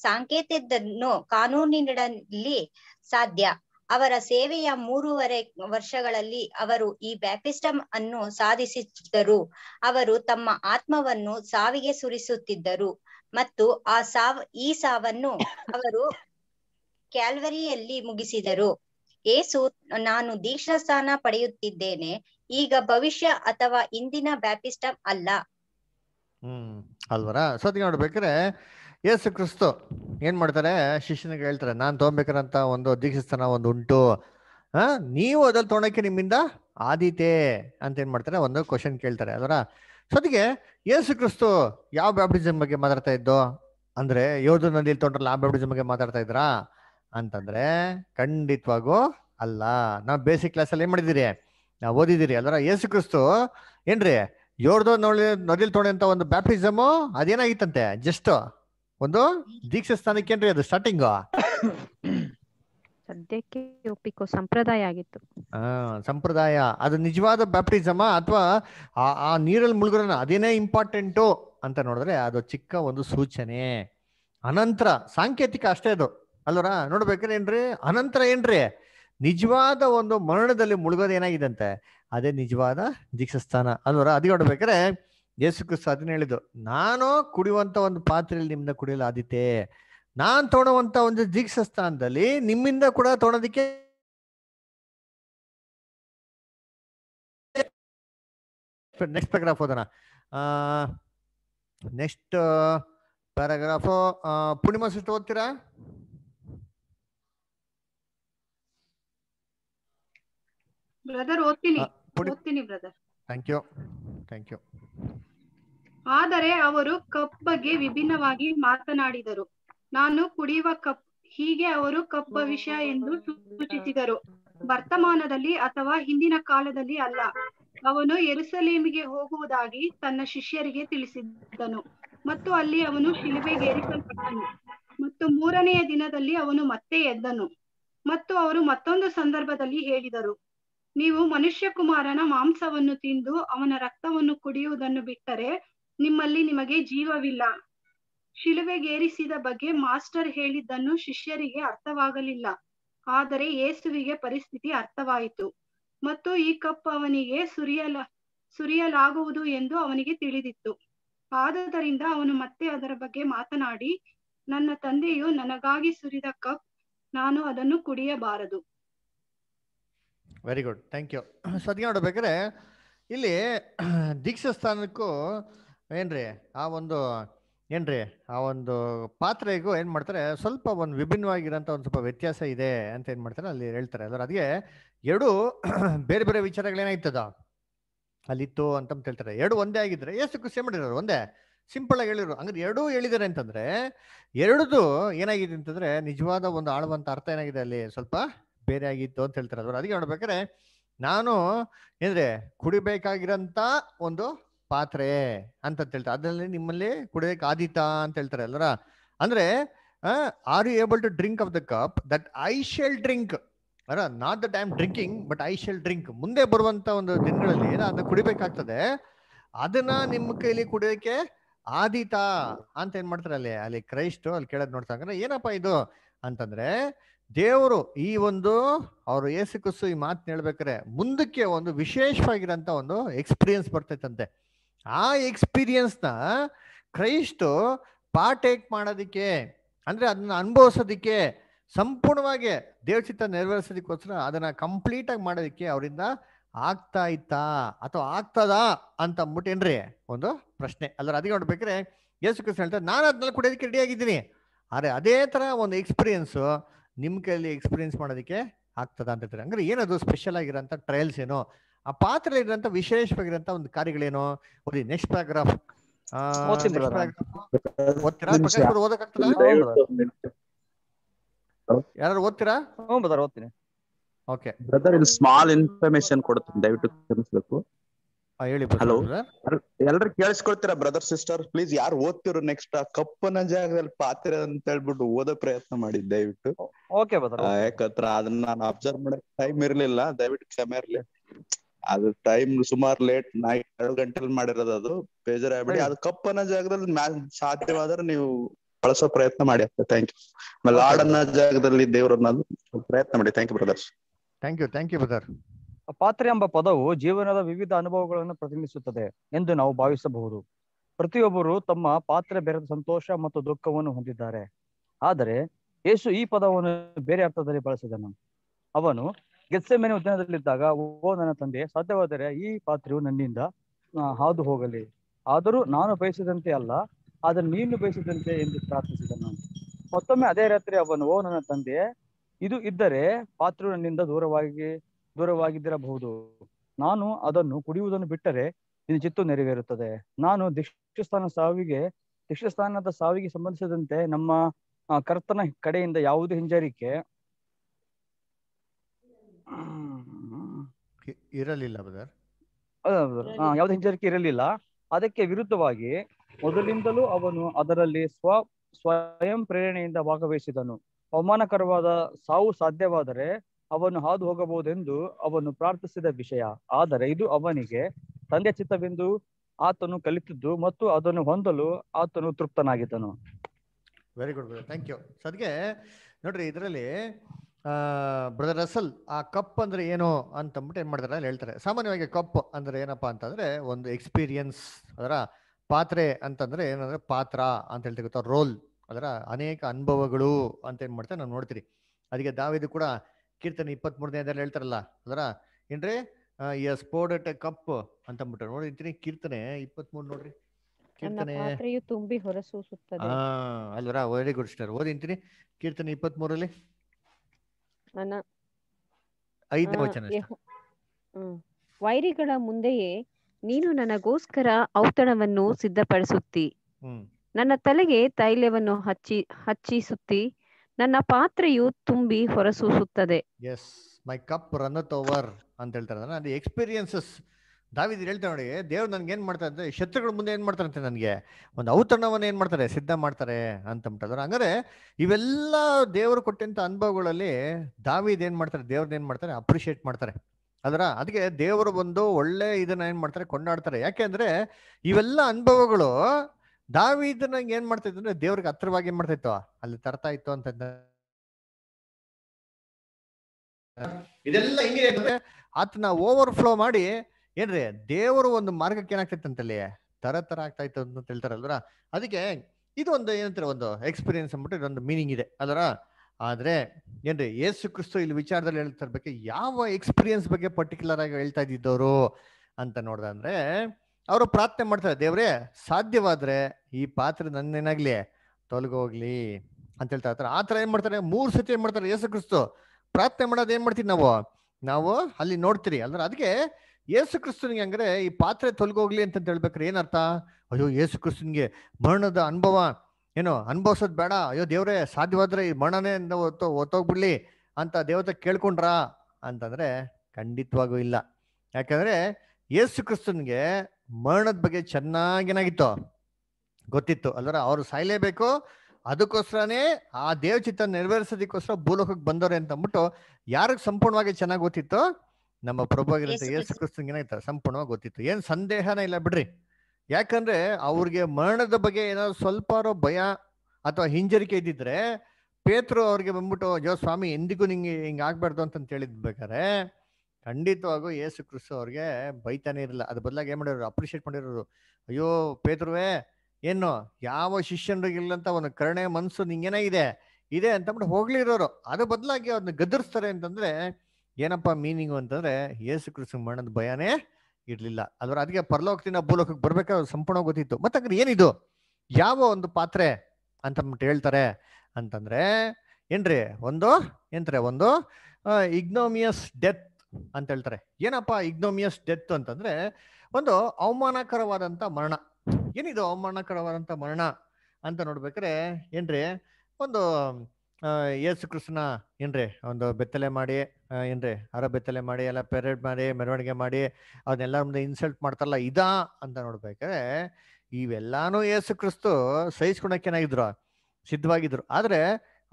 ಸಾಂಕೇತದನ್ನು ಕಾನೂನಿನಲ್ಲಿ ಸಾಧ್ಯ ಅವರ ಸೇವೆಯ ಮೂರುವರೆ ವರ್ಷಗಳಲ್ಲಿ ಅವರು ಈ ಬ್ಯಾಪಿಸ್ಟಮ್ ಅನ್ನು ಸಾಧಿಸಿದ್ದರು ಅವರು ತಮ್ಮ ಆತ್ಮವನ್ನು ಸಾವಿಗೆ ಸುರಿಸುತ್ತಿದ್ದರು ಮತ್ತು ಆ ಸಾವ್ ಈ ಸಾವನ್ನು ಅವರು ಕ್ಯಾಲ್ವರಿಯಲ್ಲಿ ಮುಗಿಸಿದರು ಏಸು ನಾನು ಸ್ಥಾನ ಪಡೆಯುತ್ತಿದ್ದೇನೆ ಈಗ ಭವಿಷ್ಯ ಅಥವಾ ಇಂದಿನ ಬ್ಯಾಪಿಸ್ಟಮ್ ಅಲ್ಲ ಹ್ಮ್ ಅಲ್ವರ ಸದ್ಯ ನೋಡ್ಬೇಕ್ರೆ ಯೇಸು ಕ್ರಿಸ್ತು ಏನ್ ಮಾಡ್ತಾರೆ ಶಿಷ್ಯನಿಗೆ ಹೇಳ್ತಾರೆ ನಾನು ತೊಗೊಬೇಕಂತ ಒಂದು ದೀಕ್ಷಿಸ್ತಾನ ಒಂದು ಉಂಟು ಹಾ ನೀವು ಅದ್ರಲ್ಲಿ ತೊಗೊಳಕ್ಕೆ ನಿಮ್ಮಿಂದ ಆದೀತೆ ಅಂತ ಏನ್ ಮಾಡ್ತಾರೆ ಒಂದು ಕ್ವಶನ್ ಕೇಳ್ತಾರೆ ಅದರ ಸದ್ಗೆ ಯೇಸು ಕ್ರಿಸ್ತು ಯಾವ ಬ್ಯಾಪ್ಟಿಸಮ್ ಬಗ್ಗೆ ಮಾತಾಡ್ತಾ ಇದ್ದು ಅಂದ್ರೆ ಯೋಧ ನದಿಲಿ ತೊಗೊಂಡ್ರಲ್ಲ ಆ ಬ್ಯಾಪ್ಟಿಸಮ್ ಬಗ್ಗೆ ಮಾತಾಡ್ತಾ ಇದ್ರಾ ಅಂತಂದ್ರೆ ಖಂಡಿತವಾಗೂ ಅಲ್ಲ ನಾವು ಬೇಸಿಕ್ ಕ್ಲಾಸಲ್ಲಿ ಏನ್ ಮಾಡಿದಿರಿ ನಾವು ಓದಿದಿರಿ ಅದರ ಯೇಸು ಕ್ರಿಸ್ತು ಏನ್ರಿ ಯೋರ್ದೋ ನೋಡಿ ನದಿಲ್ ತೊಳೆ ಅಂತ ಒಂದು ಬ್ಯಾಪ್ಟಿಸಮು ಅದೇನಾಗಿತ್ತಂತೆ ಜಸ್ಟ್ ಒಂದು ದೀಕ್ಷೆ ಸ್ಥಾನಕ್ಕೆ ಅದು ಸ್ಟಾರ್ಟಿಂಗ್ ಸದ್ಯಕ್ಕೆ ಒಪ್ಪಿಕೋ ಸಂಪ್ರದಾಯ ಆಗಿತ್ತು ಸಂಪ್ರದಾಯ ಅದು ನಿಜವಾದ ಬ್ಯಾಪ್ಟಿಸಮ ಅಥವಾ ಆ ನೀರಲ್ಲಿ ಮುಳುಗೋಣ ಅದೇನೇ ಇಂಪಾರ್ಟೆಂಟು ಅಂತ ನೋಡಿದ್ರೆ ಅದು ಚಿಕ್ಕ ಒಂದು ಸೂಚನೆ ಅನಂತರ ಸಾಂಕೇತಿಕ ಅಷ್ಟೇ ಅದು ಅಲ್ವರ ನೋಡ್ಬೇಕ್ರೆ ಏನ್ರಿ ಅನಂತರ ಏನ್ರಿ ನಿಜವಾದ ಒಂದು ಮರಣದಲ್ಲಿ ಮುಳುಗೋದು ಏನಾಗಿದೆ ಅಂತೆ ಅದೇ ನಿಜವಾದ ದೀಕ್ಷಾಸ್ಥಾನ ಅಲ್ವರ ಅದೇ ಯೇಸು ಕ್ರಿಸ್ತ ಅದನ್ನ ಹೇಳಿದ್ದು ನಾನು ಕುಡಿಯುವಂತ ಒಂದು ಪಾತ್ರೆಯಲ್ಲಿ ನಿಮ್ಮಿಂದ ಕುಡಿಯಲು ಆದಿತೆ ನಾನ್ ತೊಗೊಳುವಂತ ಒಂದು ದೀಕ್ಷಾ ಸ್ಥಾನದಲ್ಲಿ ನಿಮ್ಮಿಂದ ಕೂಡ ತೊಗೊಳೋದಕ್ಕೆ ನೆಕ್ಸ್ಟ್ ಪ್ಯಾರಾಗ್ರಾಫ್ ಓದೋಣ ನೆಕ್ಸ್ಟ್ ಪ್ಯಾರಾಗ್ರಾಫು ಪೂರ್ಣಿಮಾ ಸೃಷ್ಟಿ ಓದ್ತೀರಾ ಬ್ರದರ್ ಓದ್ತೀನಿ ಓದ್ತೀನಿ brother thank you thank you ಆದರೆ ಅವರು ಕಪ್ ಬಗ್ಗೆ ವಿಭಿನ್ನವಾಗಿ ಮಾತನಾಡಿದರು ನಾನು ಕುಡಿಯುವ ಕಪ್ ಹೀಗೆ ಅವರು ಕಪ್ ವಿಷಯ ಎಂದು ಸೂಚಿಸಿದರು ವರ್ತಮಾನದಲ್ಲಿ ಅಥವಾ ಹಿಂದಿನ ಕಾಲದಲ್ಲಿ ಅಲ್ಲ ಅವನು ಎರುಸಲೇಮಿಗೆ ಹೋಗುವುದಾಗಿ ತನ್ನ ಶಿಷ್ಯರಿಗೆ ತಿಳಿಸಿದ್ದನು ಮತ್ತು ಅಲ್ಲಿ ಅವನು ಶಿಲುಬೆಗೇರಿಸಲ್ಪಟ್ಟನು ಮತ್ತು ಮೂರನೆಯ ದಿನದಲ್ಲಿ ಅವನು ಮತ್ತೆ ಎದ್ದನು ಮತ್ತು ಅವರು ಮತ್ತೊಂದು ಸಂದರ್ಭದಲ್ಲಿ ಹೇಳಿದರು ನೀವು ಮನುಷ್ಯ ಕುಮಾರನ ಮಾಂಸವನ್ನು ತಿಂದು ಅವನ ರಕ್ತವನ್ನು ಕುಡಿಯುವುದನ್ನು ಬಿಟ್ಟರೆ ನಿಮ್ಮಲ್ಲಿ ನಿಮಗೆ ಜೀವವಿಲ್ಲ ಶಿಲುವೆಗೇರಿಸಿದ ಬಗ್ಗೆ ಮಾಸ್ಟರ್ ಹೇಳಿದ್ದನ್ನು ಶಿಷ್ಯರಿಗೆ ಅರ್ಥವಾಗಲಿಲ್ಲ ಆದರೆ ಯೇಸುವಿಗೆ ಪರಿಸ್ಥಿತಿ ಅರ್ಥವಾಯಿತು ಮತ್ತು ಈ ಕಪ್ ಅವನಿಗೆ ಸುರಿಯಲ ಸುರಿಯಲಾಗುವುದು ಎಂದು ಅವನಿಗೆ ತಿಳಿದಿತ್ತು ಆದ್ದರಿಂದ ಅವನು ಮತ್ತೆ ಅದರ ಬಗ್ಗೆ ಮಾತನಾಡಿ ನನ್ನ ತಂದೆಯು ನನಗಾಗಿ ಸುರಿದ ಕಪ್ ನಾನು ಅದನ್ನು ಕುಡಿಯಬಾರದು ವೆರಿ ಗುಡ್ ಥ್ಯಾಂಕ್ ಯು ಸದ್ಯ ನೋಡಬೇಕಾದ್ರೆ ಇಲ್ಲಿ ದೀಕ್ಷಾ ಸ್ಥಾನಕ್ಕೂ ಏನ್ರಿ ಆ ಒಂದು ಏನ್ರಿ ಆ ಒಂದು ಪಾತ್ರೆಗೂ ಏನು ಮಾಡ್ತಾರೆ ಸ್ವಲ್ಪ ಒಂದು ವಿಭಿನ್ನವಾಗಿರೋಂಥ ಒಂದು ಸ್ವಲ್ಪ ವ್ಯತ್ಯಾಸ ಇದೆ ಅಂತ ಏನು ಮಾಡ್ತಾರೆ ಅಲ್ಲಿ ಹೇಳ್ತಾರೆ ಅದ್ರ ಅದಕ್ಕೆ ಎರಡು ಬೇರೆ ಬೇರೆ ವಿಚಾರಗಳೇನಾಯ್ತದ ಅಲ್ಲಿತ್ತು ಅಂತ ಹೇಳ್ತಾರೆ ಎರಡು ಒಂದೇ ಆಗಿದ್ರೆ ಎಷ್ಟು ಖುಷಿ ಮಾಡಿರೋರು ಒಂದೇ ಸಿಂಪಲ್ ಆಗಿ ಹೇಳಿರು ಅಂದ್ರೆ ಎರಡೂ ಹೇಳಿದ್ದಾರೆ ಅಂತಂದ್ರೆ ಎರಡದು ಏನಾಗಿದೆ ಅಂತಂದ್ರೆ ನಿಜವಾದ ಒಂದು ಆಳುವಂತ ಅರ್ಥ ಏನಾಗಿದೆ ಅಲ್ಲಿ ಸ್ವಲ್ಪ ಬೇರೆ ಆಗಿತ್ತು ಅಂತ ಹೇಳ್ತಾರೆ ಅದಕ್ಕೆ ನೋಡ್ಬೇಕಾರೆ ನಾನು ಏನ್ರಿ ಕುಡಿಬೇಕಾಗಿರಂತ ಒಂದು ಪಾತ್ರೆ ಅಂತ ಹೇಳ್ತಾರೆ ಅದರಲ್ಲಿ ನಿಮ್ಮಲ್ಲಿ ಕುಡಿಯೋಕೆ ಆದಿತ ಅಂತ ಹೇಳ್ತಾರೆ ಅಲ್ಲರ ಅಂದ್ರೆ are you able to drink of the cup that I shall drink or not that I am drinking but I shall drink ಮುಂದೆ ಬರುವಂತ ಒಂದು ದಿನಗಳಲ್ಲಿ ಅದನ್ನ ಕುಡಿಬೇಕಾಗ್ತದೆ ಅದನ್ನ ನಿಮ್ಮ ಕೈಲಿ ಕುಡಿಯೋಕೆ ಆದಿತ ಅಂತ ಏನ್ ಮಾಡ್ತಾರೆ ಅಲ್ಲಿ ಅಲ್ಲಿ ಕ್ರೈಸ್ಟ್ ಅಲ್ಲಿ ಕೇಳೋದ್ ನೋಡ್ತಾರೆ ಏನಪ್ಪಾ ಇದು ಅಂತಂದ್ರೆ ದೇವರು ಈ ಒಂದು ಅವರು ಏಸು ಕುಸು ಈ ಮಾತು ಹೇಳ್ಬೇಕಾರೆ ಮುಂದಕ್ಕೆ ಒಂದು ವಿಶೇಷವಾಗಿರೋಂಥ ಒಂದು ಎಕ್ಸ್ಪೀರಿಯನ್ಸ್ ಬರ್ತೈತಂತೆ ಆ ಎಕ್ಸ್ಪೀರಿಯನ್ಸ್ನ ಕ್ರೈಸ್ಟು ಪಾರ್ಟೇಕ್ ಮಾಡೋದಕ್ಕೆ ಅಂದರೆ ಅದನ್ನ ಅನುಭವಿಸೋದಕ್ಕೆ ಸಂಪೂರ್ಣವಾಗಿ ದೇವಚಿತ್ತ ನೆರವೇರಿಸೋದಕ್ಕೋಸ್ಕರ ಅದನ್ನು ಕಂಪ್ಲೀಟಾಗಿ ಮಾಡೋದಕ್ಕೆ ಅವರಿಂದ ಆಗ್ತಾ ಇತ್ತಾ ಅಥವಾ ಆಗ್ತದಾ ಅಂತ ಅಂದ್ಬಿಟ್ಟೇನ್ರಿ ಒಂದು ಪ್ರಶ್ನೆ ಅಲ್ಲರೂ ಅದಕ್ಕೆ ನೋಡ್ಬೇಕಾದ್ರೆ ಯೇಸು ಕೃಷ್ಣ ಹೇಳ್ತಾರೆ ನಾನು ಅದನ್ನೆಲ್ಲ ಕುಡಿಯೋದಕ್ಕೆ ರೆಡಿ ಆಗಿದ್ದೀನಿ ಆದರೆ ಅದೇ ಥರ ಒಂದು ಎಕ್ಸ್ಪೀರಿಯೆನ್ಸು ನಿಮ್ಮ ಕೈಯಲ್ಲಿ ಎಕ್ಸ್ಪೀರಿಯೆನ್ಸ್ ಮಾಡೋದಕ್ಕೆ ಆಗ್ತದ ಅಂತ ಹೇಳ್ತಾರೆ ಅಂದರೆ ಏನದು ಸ್ಪೆಷಲ್ ಆಗಿರೋಂಥ ಟ್ರಯಲ್ಸ್ ಏನು ಆ ಪಾತ್ರ ಇರುವಂತ ವಿಶೇಷವಾಗಿರಂತ ಒಂದು ಕಾರ್ಯಗಳೇನು ಓದಿ ನೆಕ್ಸ್ಟ್ ಪ್ಯಾರಾಗ್ರಾಫ್ ಯಾರು ಓದ್ತೀರಾ ಹ್ಞೂ ಬ್ರದರ್ ಓದ್ತೀನಿ ಓಕೆ ಬ್ರದರ್ ಇಲ್ಲಿ ಸ್ಮಾಲ್ ಇನ್ಫಾರ್ಮೇಶನ್ ಕೊಡ್ತೀನಿ ದಯವಿಟ್ಟು ಗಮನಿಸಬೇಕು ಹೇಳಿ ಹಲೋ ಎಲ್ಲರೂ ಕೇಳಿಸ್ಕೊಳ್ತೀರಾ ಬ್ರದರ್ ಸಿಸ್ಟರ್ ಪ್ಲೀಸ್ ಯಾರು ಓದ್ತಿರೋ ನೆಕ್ಸ್ಟ್ ಕಪ್ಪನ ಜಾಗದಲ್ಲಿ ಪಾತ್ರ ಅಂತ ಹೇಳ್ಬಿಟ್ಟು ಓದೋ ಪ್ರಯತ್ನ ಮಾಡಿ ದಯವಿಟ್ಟು ಓಕೆ ಯಾಕಂದ್ರೆ ಅದನ್ನ ನಾನು ಅಬ್ಸರ್ವ್ ಮಾಡಕ್ ಟೈಮ್ ಇರ್ಲಿಲ್ಲ ದಯವಿಟ್ಟು ಕ್ಷಮೆ ಇರ್ಲಿ ಅದು ಟೈಮ್ ಸುಮಾರು ಲೇಟ್ ನೈಟ್ ಎರಡು ಗಂಟೆಲಿ ಮಾಡಿರೋದು ಅದು ಬೇಜಾರ್ ಆಗ್ಬೇಡಿ ಅದು ಕಪ್ಪನ ಜಾಗದಲ್ಲಿ ಸಾಧ್ಯವಾದ್ರೆ ನೀವು ಬಳಸೋ ಪ್ರಯತ್ನ ಮಾಡಿ ಥ್ಯಾಂಕ್ ಯು ಆಮೇಲೆ ಅನ್ನೋ ಜಾಗದಲ್ಲಿ ದೇವರನ್ನ ಪ್ರಯತ್ನ ಮಾಡಿ thank you brothers thank you thank you brother ಪಾತ್ರೆ ಎಂಬ ಪದವು ಜೀವನದ ವಿವಿಧ ಅನುಭವಗಳನ್ನು ಪ್ರತಿನಿಧಿಸುತ್ತದೆ ಎಂದು ನಾವು ಭಾವಿಸಬಹುದು ಪ್ರತಿಯೊಬ್ಬರು ತಮ್ಮ ಪಾತ್ರೆ ಬೆರೆದ ಸಂತೋಷ ಮತ್ತು ದುಃಖವನ್ನು ಹೊಂದಿದ್ದಾರೆ ಆದರೆ ಯೇಸು ಈ ಪದವನ್ನು ಬೇರೆ ಅರ್ಥದಲ್ಲಿ ಬಳಸಿದನು ಅವನು ಗೆಸ್ಸೆ ಮನೆ ಉದ್ಯಾನದಲ್ಲಿದ್ದಾಗ ಓ ನನ್ನ ತಂದೆ ಸಾಧ್ಯವಾದರೆ ಈ ಪಾತ್ರೆಯು ನನ್ನಿಂದ ಹಾದು ಹೋಗಲಿ ಆದರೂ ನಾನು ಬಯಸಿದಂತೆ ಅಲ್ಲ ಅದನ್ನು ನೀನು ಬಯಸಿದಂತೆ ಎಂದು ಪ್ರಾರ್ಥಿಸಿದನು ಮತ್ತೊಮ್ಮೆ ಅದೇ ರಾತ್ರಿ ಅವನು ಓ ನನ್ನ ತಂದೆ ಇದು ಇದ್ದರೆ ಪಾತ್ರೆಯು ನನ್ನಿಂದ ದೂರವಾಗಿ ದೂರವಾಗಿದ್ದಿರಬಹುದು ನಾನು ಅದನ್ನು ಕುಡಿಯುವುದನ್ನು ಬಿಟ್ಟರೆ ನಿನ್ನ ಚಿತ್ತು ನೆರವೇರುತ್ತದೆ ನಾನು ದೀಕ್ಷಸ್ಥಾನ ಸಾವಿಗೆ ದಿಕ್ಷಸ್ಥಾನದ ಸಾವಿಗೆ ಸಂಬಂಧಿಸಿದಂತೆ ನಮ್ಮ ಕರ್ತನ ಕಡೆಯಿಂದ ಯಾವುದೇ ಹಿಂಜರಿಕೆ ಇರಲಿಲ್ಲ ಬ್ರದರ್ ಯಾವುದೇ ಹಿಂಜರಿಕೆ ಇರಲಿಲ್ಲ ಅದಕ್ಕೆ ವಿರುದ್ಧವಾಗಿ ಮೊದಲಿಂದಲೂ ಅವನು ಅದರಲ್ಲಿ ಸ್ವ ಸ್ವಯಂ ಪ್ರೇರಣೆಯಿಂದ ಭಾಗವಹಿಸಿದನು ಅವಮಾನಕರವಾದ ಸಾವು ಸಾಧ್ಯವಾದರೆ ಅವನು ಹಾದು ಹೋಗಬಹುದೆಂದು ಅವನು ಪ್ರಾರ್ಥಿಸಿದ ವಿಷಯ ಆದರೆ ಇದು ಅವನಿಗೆ ತಂದೆ ಚಿತ್ತವೆಂದು ಆತನು ಕಲಿತಿದ್ದು ಮತ್ತು ಅದನ್ನು ಹೊಂದಲು ಆತನು ತೃಪ್ತನಾಗಿದ್ದನು ವೆರಿ ಗುಡ್ ಥ್ಯಾಂಕ್ ಯು ಸದ್ಗೆ ನೋಡ್ರಿ ಇದರಲ್ಲಿ ಬ್ರದರ್ ಅಸಲ್ ಆ ಕಪ್ ಅಂದ್ರೆ ಏನು ಅಂತಂದ್ಬಿಟ್ಟು ಏನು ಮಾಡ್ತಾರೆ ಅಲ್ಲಿ ಹೇಳ್ತಾರೆ ಸಾಮಾನ್ಯವಾಗಿ ಕಪ್ ಅಂದ್ರೆ ಏನಪ್ಪಾ ಅಂತಂದ್ರೆ ಒಂದು ಎಕ್ಸ್ಪೀರಿಯನ್ಸ್ ಅದರ ಪಾತ್ರೆ ಅಂತಂದ್ರೆ ಏನಂದ್ರೆ ಪಾತ್ರ ಅಂತ ಹೇಳ್ತೀವಿ ಗೊತ್ತಾ ರೋಲ್ ಅದರ ಅನೇಕ ಅನುಭವಗಳು ಅಂತ ಏನು ಮಾಡ್ತಾರೆ ನಾವು ನೋಡ್ತೀರಿ ಅದಕ್ಕೆ ದಾವಿದು ಕೂಡ ಕೀರ್ತನೆ ಇಪ್ಪತ್ತ್ ಅದರಲ್ಲಿ ಹೇಳ್ತಾರಲ್ಲ ಅದರ ಏನ್ರಿ ಎಸ್ ಪೋರ್ಡ್ ಕಪ್ ಅಂತ ಅಂದ್ಬಿಟ್ಟು ನೋಡಿರ್ತೀನಿ ಕೀರ್ತನೆ ಇಪ್ಪತ್ತ್ ಮೂರು ನೋಡ್ರಿ ಕೀರ್ತನೆ ತುಂಬಿ ಹೊರಸೂಸುತ್ತದೆ ಹಾ ಅಲ್ವರ ವೆರಿ ಗುಡ್ ಸ್ಟಾರ್ ಓದಿಂತೀನಿ ಕೀರ್ತನೆ ಇಪ್ಪತ್ತ್ ಮೂರಲ್ಲಿ ಮನ ಐದನೇ ವಚನ ವೈರಿಗಳ ಮುಂದೆಯೇ ನೀನು ನನಗೋಸ್ಕರ ಔತಣವನ್ನು ಸಿದ್ಧಪಡಿಸುತ್ತಿ ನನ್ನ ತಲೆಗೆ ತೈಲವನ್ನು ಹಚ್ಚಿ ಹಚ್ಚಿಸುತ್ತಿ ನನ್ನ ಪಾತ್ರೆಯು ತುಂಬಿ ಹೊರಸೂಸುತ್ತದೆ yes my cup run over ಅಂತ ಹೇಳ್ತಾರೆ ಅದು ಎಕ್ಸ್ಪೀರಿಯನ್ಸಸ್ ದಾವಿದ್ ಹೇಳ್ತಾ ನೋಡಿ ದೇವ್ರು ನನ್ಗೆ ಏನ್ ಮಾಡ್ತಾರೆ ಅಂತ ಶತ್ರುಗಳ ಮುಂದೆ ಏನ್ ಮಾಡ್ತಾರಂತೆ ನನಗೆ ಒಂದು ಔತಣವನ್ನ ಏನ್ ಮಾಡ್ತಾರೆ ಸಿದ್ಧ ಮಾಡ್ತಾರೆ ಅಂತ ಬಿಟ್ಟದ್ರು ಹಂಗಾರೆ ಇವೆಲ್ಲ ದೇವರು ಕೊಟ್ಟಂತ ಅನುಭವಗಳಲ್ಲಿ ದಾವಿದ್ ಏನ್ ಮಾಡ್ತಾರೆ ದೇವ್ರನ್ನ ಏನ್ ಮಾಡ್ತಾರೆ ಅಪ್ರಿಷಿಯೇಟ್ ಮಾಡ್ತಾರೆ ಅದರ ಅದಕ್ಕೆ ದೇವರು ಬಂದು ಒಳ್ಳೆ ಇದನ್ನ ಏನ್ ಮಾಡ್ತಾರೆ ಕೊಂಡಾಡ್ತಾರೆ ಯಾಕೆ ಅಂದ್ರೆ ಇವೆಲ್ಲ ಅನುಭವಗಳು ದಾವಿದನ್ನ ಏನ್ ಮಾಡ್ತಿತ್ತು ಅಂದ್ರೆ ದೇವ್ರಿಗೆ ಹತ್ರವಾಗಿ ಏನ್ ಇತ್ತು ಅಲ್ಲಿ ತರ್ತಾ ಇತ್ತು ಅಂತ ಇದೆಲ್ಲ ಹಿಂಗೆ ಆತನ ಓವರ್ ಫ್ಲೋ ಮಾಡಿ ಏನ್ರಿ ದೇವರು ಒಂದು ಮಾರ್ಗಕ್ಕೆ ಏನಾಗ್ತೈತೆ ಅಂತಲ್ಲಿ ತರ ತರ ಆಗ್ತಾ ಅಂತ ಹೇಳ್ತಾರಲ್ವರ ಅದಕ್ಕೆ ಇದು ಒಂದು ಏನಂತಾರೆ ಒಂದು ಎಕ್ಸ್ಪೀರಿಯನ್ಸ್ ಅಂದ್ಬಿಟ್ಟು ಇದೊಂದು ಮೀನಿಂಗ್ ಇದೆ ಅದರ ಆದ್ರೆ ಏನ್ರಿ ಯೇಸು ಕ್ರಿಸ್ತು ಇಲ್ಲಿ ವಿಚಾರದಲ್ಲಿ ಹೇಳ್ತಾ ಇರ್ಬೇಕು ಯಾವ ಎಕ್ಸ್ಪೀರಿಯನ್ಸ್ ಬಗ್ಗೆ ಪರ್ಟಿಕ್ಯುಲರ್ ಆಗಿ ಹೇಳ್ತಾ ಇದ್ದಿದ್ದವರು ಅಂತ ನೋಡ್ದ ಅಂದ್ರೆ ಅವರು ಪ್ರಾರ್ಥನೆ ಮಾಡ್ತಾರೆ ದೇವ್ರೆ ಸಾಧ್ಯವಾದ್ರೆ ಈ ಪಾತ್ರ ನನ್ನೇನಾಗ್ಲಿ ತೊಲಗೋಗ್ಲಿ ಅಂತ ಹೇಳ್ತಾ ಇರ್ತಾರೆ ಆ ಥರ ಏನ್ ಮಾಡ್ತಾರೆ ಮೂರು ಸತಿ ಏನ್ ಮಾಡ್ತಾರೆ ಯೇಸು ಕ್ರಿಸ್ತು ಪ್ರಾರ್ಥನೆ ಮಾಡೋದು ಏನ್ ಮಾಡ್ತೀವಿ ನಾವು ನಾವು ಅಲ್ಲಿ ನೋಡ್ತೀರಿ ಅಂದ್ರೆ ಅದಕ್ಕೆ ಯೇಸು ಕ್ರಿಸ್ತನಿಗೆ ಹಂಗ್ರೆ ಈ ಪಾತ್ರೆ ತೊಲಗೋಗ್ಲಿ ಅಂತ ಹೇಳ್ಬೇಕ್ರೆ ಏನರ್ಥ ಅಯ್ಯೋ ಯೇಸು ಕ್ರಿಸ್ತನಿಗೆ ಮರಣದ ಅನುಭವ ಏನೋ ಅನುಭವಿಸೋದು ಬೇಡ ಅಯ್ಯೋ ದೇವ್ರೆ ಸಾಧ್ಯವಾದ್ರೆ ಈ ಮರಣನೇ ಒತ್ತೋ ಒತ್ತೋಗ್ಬಿಡ್ಲಿ ಅಂತ ದೇವತೆ ಕೇಳ್ಕೊಂಡ್ರಾ ಅಂತಂದ್ರೆ ಖಂಡಿತವಾಗೂ ಇಲ್ಲ ಯಾಕಂದ್ರೆ ಯೇಸು ಕ್ರಿಸ್ತನ್ಗೆ ಮರಣದ ಬಗ್ಗೆ ಚೆನ್ನಾಗಿನಾಗಿತ್ತು ಗೊತ್ತಿತ್ತು ಅಲ್ಲರ ಅವ್ರು ಸಾಯ್ಲೇಬೇಕು ಅದಕ್ಕೋಸ್ಕರನೇ ಆ ದೇವಚಿತ್ತ ನೆರವೇರಿಸೋದಕ್ಕೋಸ್ಕರ ಭೂಲೋಕಕ್ಕೆ ಬಂದವ್ರೆ ಅಂತ ಅಂದ್ಬಿಟ್ಟು ಯಾರಿಗೆ ಸಂಪೂರ್ಣವಾಗಿ ಚೆನ್ನಾಗಿ ಗೊತ್ತಿತ್ತು ನಮ್ಮ ಪ್ರಭಾಗಿರಂತ ಯೇಸು ಕ್ರಿಸ್ತನ್ ಏನಾಯ್ತಾರೆ ಸಂಪೂರ್ಣವಾಗಿ ಗೊತ್ತಿತ್ತು ಏನ್ ಸಂದೇಹನೇ ಇಲ್ಲ ಬಿಡ್ರಿ ಯಾಕಂದ್ರೆ ಅವ್ರಿಗೆ ಮರಣದ ಬಗ್ಗೆ ಏನಾದ್ರು ಸ್ವಲ್ಪಾರೋ ಭಯ ಅಥವಾ ಹಿಂಜರಿಕೆ ಇದ್ದಿದ್ರೆ ಪೇತ್ರು ಅವ್ರಿಗೆ ಬಂದ್ಬಿಟ್ಟು ಜೋ ಸ್ವಾಮಿ ಎಂದಿಗೂ ನಿಂಗೆ ಹಿಂಗೆ ಆಗ್ಬಾರ್ದು ಅಂತ ಹೇಳಿದ್ಬೇಕಾರೆ ಖಂಡಿತವಾಗೂ ಯೇಸು ಕ್ರಿಸ್ತು ಅವ್ರಿಗೆ ಬೈತಾನೆ ಇರಲಿಲ್ಲ ಅದ್ರ ಬದಲಾಗಿ ಏನು ಮಾಡಿರೋರು ಅಪ್ರಿಷಿಯೇಟ್ ಮಾಡಿರೋರು ಅಯ್ಯೋ ಪೇತ್ರುವೆ ಏನು ಯಾವ ಶಿಷ್ಯನಿಗಿಲ್ಲಂತ ಅಂತ ಒಂದು ಕರುಣೆ ಮನಸ್ಸು ನಿಂಗೇನಾಗಿದೆ ಇದೆ ಅಂತ ಬಿಟ್ಟು ಹೋಗ್ಲಿರೋರು ಅದ್ರ ಬದಲಾಗಿ ಅವ್ರನ್ನ ಗದರ್ಸ್ತಾರೆ ಅಂತಂದ್ರೆ ಏನಪ್ಪ ಮೀನಿಂಗ್ ಅಂತಂದ್ರೆ ಯೇಸು ಕ್ರಿಸ್ತು ಮರಣದ ಭಯನೇ ಇರಲಿಲ್ಲ ಅದ್ರ ಅದಕ್ಕೆ ಪರಲೋಕದಿಂದ ಭೂಲೋಕಕ್ಕೆ ಬರ್ಬೇಕಾದ್ರೆ ಸಂಪೂರ್ಣ ಗೊತ್ತಿತ್ತು ಮತ್ತೆ ಏನಿದು ಯಾವ ಒಂದು ಪಾತ್ರೆ ಅಂತ ಹೇಳ್ತಾರೆ ಅಂತಂದ್ರೆ ಏನ್ರಿ ಒಂದು ಏನ್ರೆ ಒಂದು ಇಗ್ನೋಮಿಯಸ್ ಡೆತ್ ಅಂತ ಹೇಳ್ತಾರೆ ಏನಪ್ಪ ಇಗ್ನೋಮಿಯಸ್ ಡೆತ್ ಅಂತಂದ್ರೆ ಒಂದು ಅವಮಾನಕರವಾದಂತ ಮರಣ ಏನಿದು ಅವಮಾನಕರವಾದಂತ ಮರಣ ಅಂತ ನೋಡ್ಬೇಕ್ರೆ ಏನ್ರಿ ಒಂದು ಯೇಸು ಕೃಷ್ಣ ಏನ್ರಿ ಒಂದು ಬೆತ್ತಲೆ ಮಾಡಿ ಏನ್ರಿ ಅರ ಬೆತ್ತಲೆ ಮಾಡಿ ಎಲ್ಲ ಪೆರೇಡ್ ಮಾಡಿ ಮೆರವಣಿಗೆ ಮಾಡಿ ಅದನ್ನೆಲ್ಲ ಮುಂದೆ ಇನ್ಸಲ್ಟ್ ಮಾಡ್ತಾರಲ್ಲ ಇದಾ ಅಂತ ನೋಡ್ಬೇಕಾದ್ರೆ ಇವೆಲ್ಲಾನು ಯೇಸು ಕ್ರಿಸ್ತು ಸಹಿಸ್ಕೊಳಕೇನಾಗಿದ್ರು ಸಿದ್ಧವಾಗಿದ್ರು ಆದ್ರೆ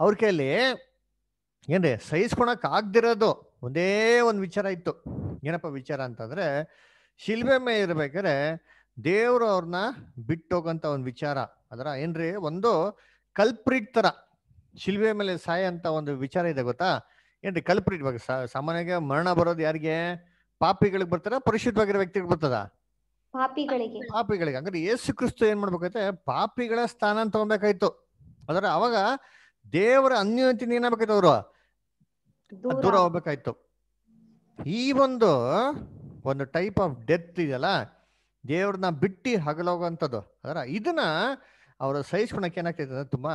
ಅವ್ರ ಕೈಯಲ್ಲಿ ಏನ್ರಿ ಸಹಿಸ್ಕೊಳಕ್ ಆಗ್ದಿರೋದು ಒಂದೇ ಒಂದು ವಿಚಾರ ಇತ್ತು ಏನಪ್ಪ ವಿಚಾರ ಅಂತಂದ್ರೆ ಶಿಲ್ಬೆ ಮೇ ಇರ್ಬೇಕಾದ್ರೆ ದೇವ್ರು ಅವ್ರನ್ನ ಬಿಟ್ಟೋಗಂತ ಒಂದು ವಿಚಾರ ಅದರ ಏನ್ರಿ ಒಂದು ಕಲ್ಪ್ರಿಟ್ ತರ ಶಿಲ್ವೆ ಮೇಲೆ ಸಾಯ ಅಂತ ಒಂದು ವಿಚಾರ ಇದೆ ಗೊತ್ತಾ ಏನ್ರಿ ಕಲ್ಪ್ರಿಟ್ ಬಗ್ಗೆ ಸಾಮಾನ್ಯವಾಗಿ ಮರಣ ಬರೋದು ಯಾರಿಗೆ ಪಾಪಿಗಳಿಗೆ ಬರ್ತಾರ ಪರಿಶುದ್ಧವಾಗಿರೋ ವ್ಯಕ್ತಿಗಳಿಗೆ ಬರ್ತದ ಪಾಪಿಗಳಿಗೆ ಪಾಪಿಗಳಿಗೆ ಅಂದ್ರೆ ಯೇಸು ಕ್ರಿಸ್ತು ಏನ್ ಮಾಡ್ಬೇಕೈತೆ ಪಾಪಿಗಳ ಸ್ಥಾನ ತಗೋಬೇಕಾಯ್ತು ಅದರ ಅವಾಗ ದೇವರ ಅನ್ಯೋನ್ಯತೆ ಏನಾಗ್ಬೇಕಾಯ್ತು ಅವರು ದೂರ ಹೋಗ್ಬೇಕಾಯ್ತು ಈ ಒಂದು ಒಂದು ಟೈಪ್ ಆಫ್ ಡೆತ್ ಇದೆಯಲ್ಲ ದೇವ್ರನ್ನ ಬಿಟ್ಟಿ ಹಗಲೋಗುವಂಥದ್ದು ಅದರ ಇದನ್ನ ಅವರು ಸಹಿಸ್ಕೊಳಕ್ಕೆ ಏನಾಗ್ತೈತೆ ತುಂಬಾ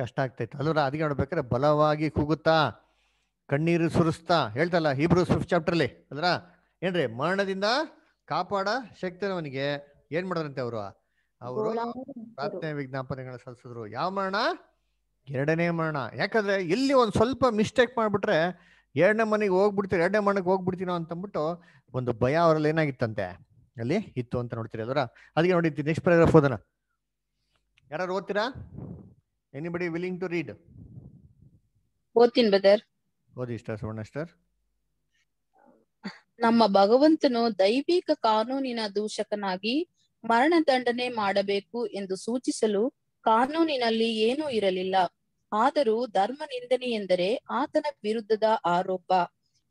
ಕಷ್ಟ ಆಗ್ತೈತೆ ಅಲ್ಲೂ ಅದಕ್ಕೆ ನೋಡ್ಬೇಕಾದ್ರೆ ಬಲವಾಗಿ ಕೂಗುತ್ತಾ ಕಣ್ಣೀರು ಸುರಿಸ್ತಾ ಹೇಳ್ತಲ್ಲ ಇಬ್ರು ಚಾಪ್ಟರ್ ಚಾಪ್ಟರ್ಲಿ ಅದ್ರ ಏನ್ರಿ ಮರಣದಿಂದ ಕಾಪಾಡ ಅವನಿಗೆ ಏನ್ ಮಾಡಿದ್ರಂತೆ ಅವರು ಅವರು ಪ್ರಾರ್ಥನೆ ವಿಜ್ಞಾಪನೆಗಳನ್ನ ಸಲ್ಲಿಸಿದ್ರು ಯಾವ ಮರಣ ಎರಡನೇ ಮರಣ ಯಾಕಂದ್ರೆ ಇಲ್ಲಿ ಒಂದು ಸ್ವಲ್ಪ ಮಿಸ್ಟೇಕ್ ಮಾಡ್ಬಿಟ್ರೆ ಎರಡನೇ ಮನೆಗೆ ಹೋಗ್ಬಿಡ್ತೀರಿ ಎರಡನೇ ಮನೆಗೆ ಹೋಗ್ಬಿಡ್ತೀನೋ ಅಂತಂದ್ಬಿಟ್ಟು ಒಂದು ಭಯ ಅವರಲ್ಲಿ ಏನಾಗಿತ್ತಂತೆ ಅಲ್ಲಿ ಇತ್ತು ಅಂತ ನೋಡ್ತೀರಿ ಅದರ ಅದಕ್ಕೆ ನೋಡಿ ನೆಕ್ಸ್ಟ್ ಪ್ಯಾರಾಗ್ರಾಫ್ ಓದೋಣ ಯಾರು ಓದ್ತೀರಾ Anybody willing to read? ಓದ್ತೀನಿ ಬ್ರದರ್ ಓದಿ ನಮ್ಮ ಭಗವಂತನು ದೈವಿಕ ಕಾನೂನಿನ ದೂಷಕನಾಗಿ ಮರಣ ದಂಡನೆ ಮಾಡಬೇಕು ಎಂದು ಸೂಚಿಸಲು ಕಾನೂನಿನಲ್ಲಿ ಏನೂ ಇರಲಿಲ್ಲ ಆದರೂ ಧರ್ಮ ನಿಂದನೆ ಎಂದರೆ ಆತನ ವಿರುದ್ಧದ ಆರೋಪ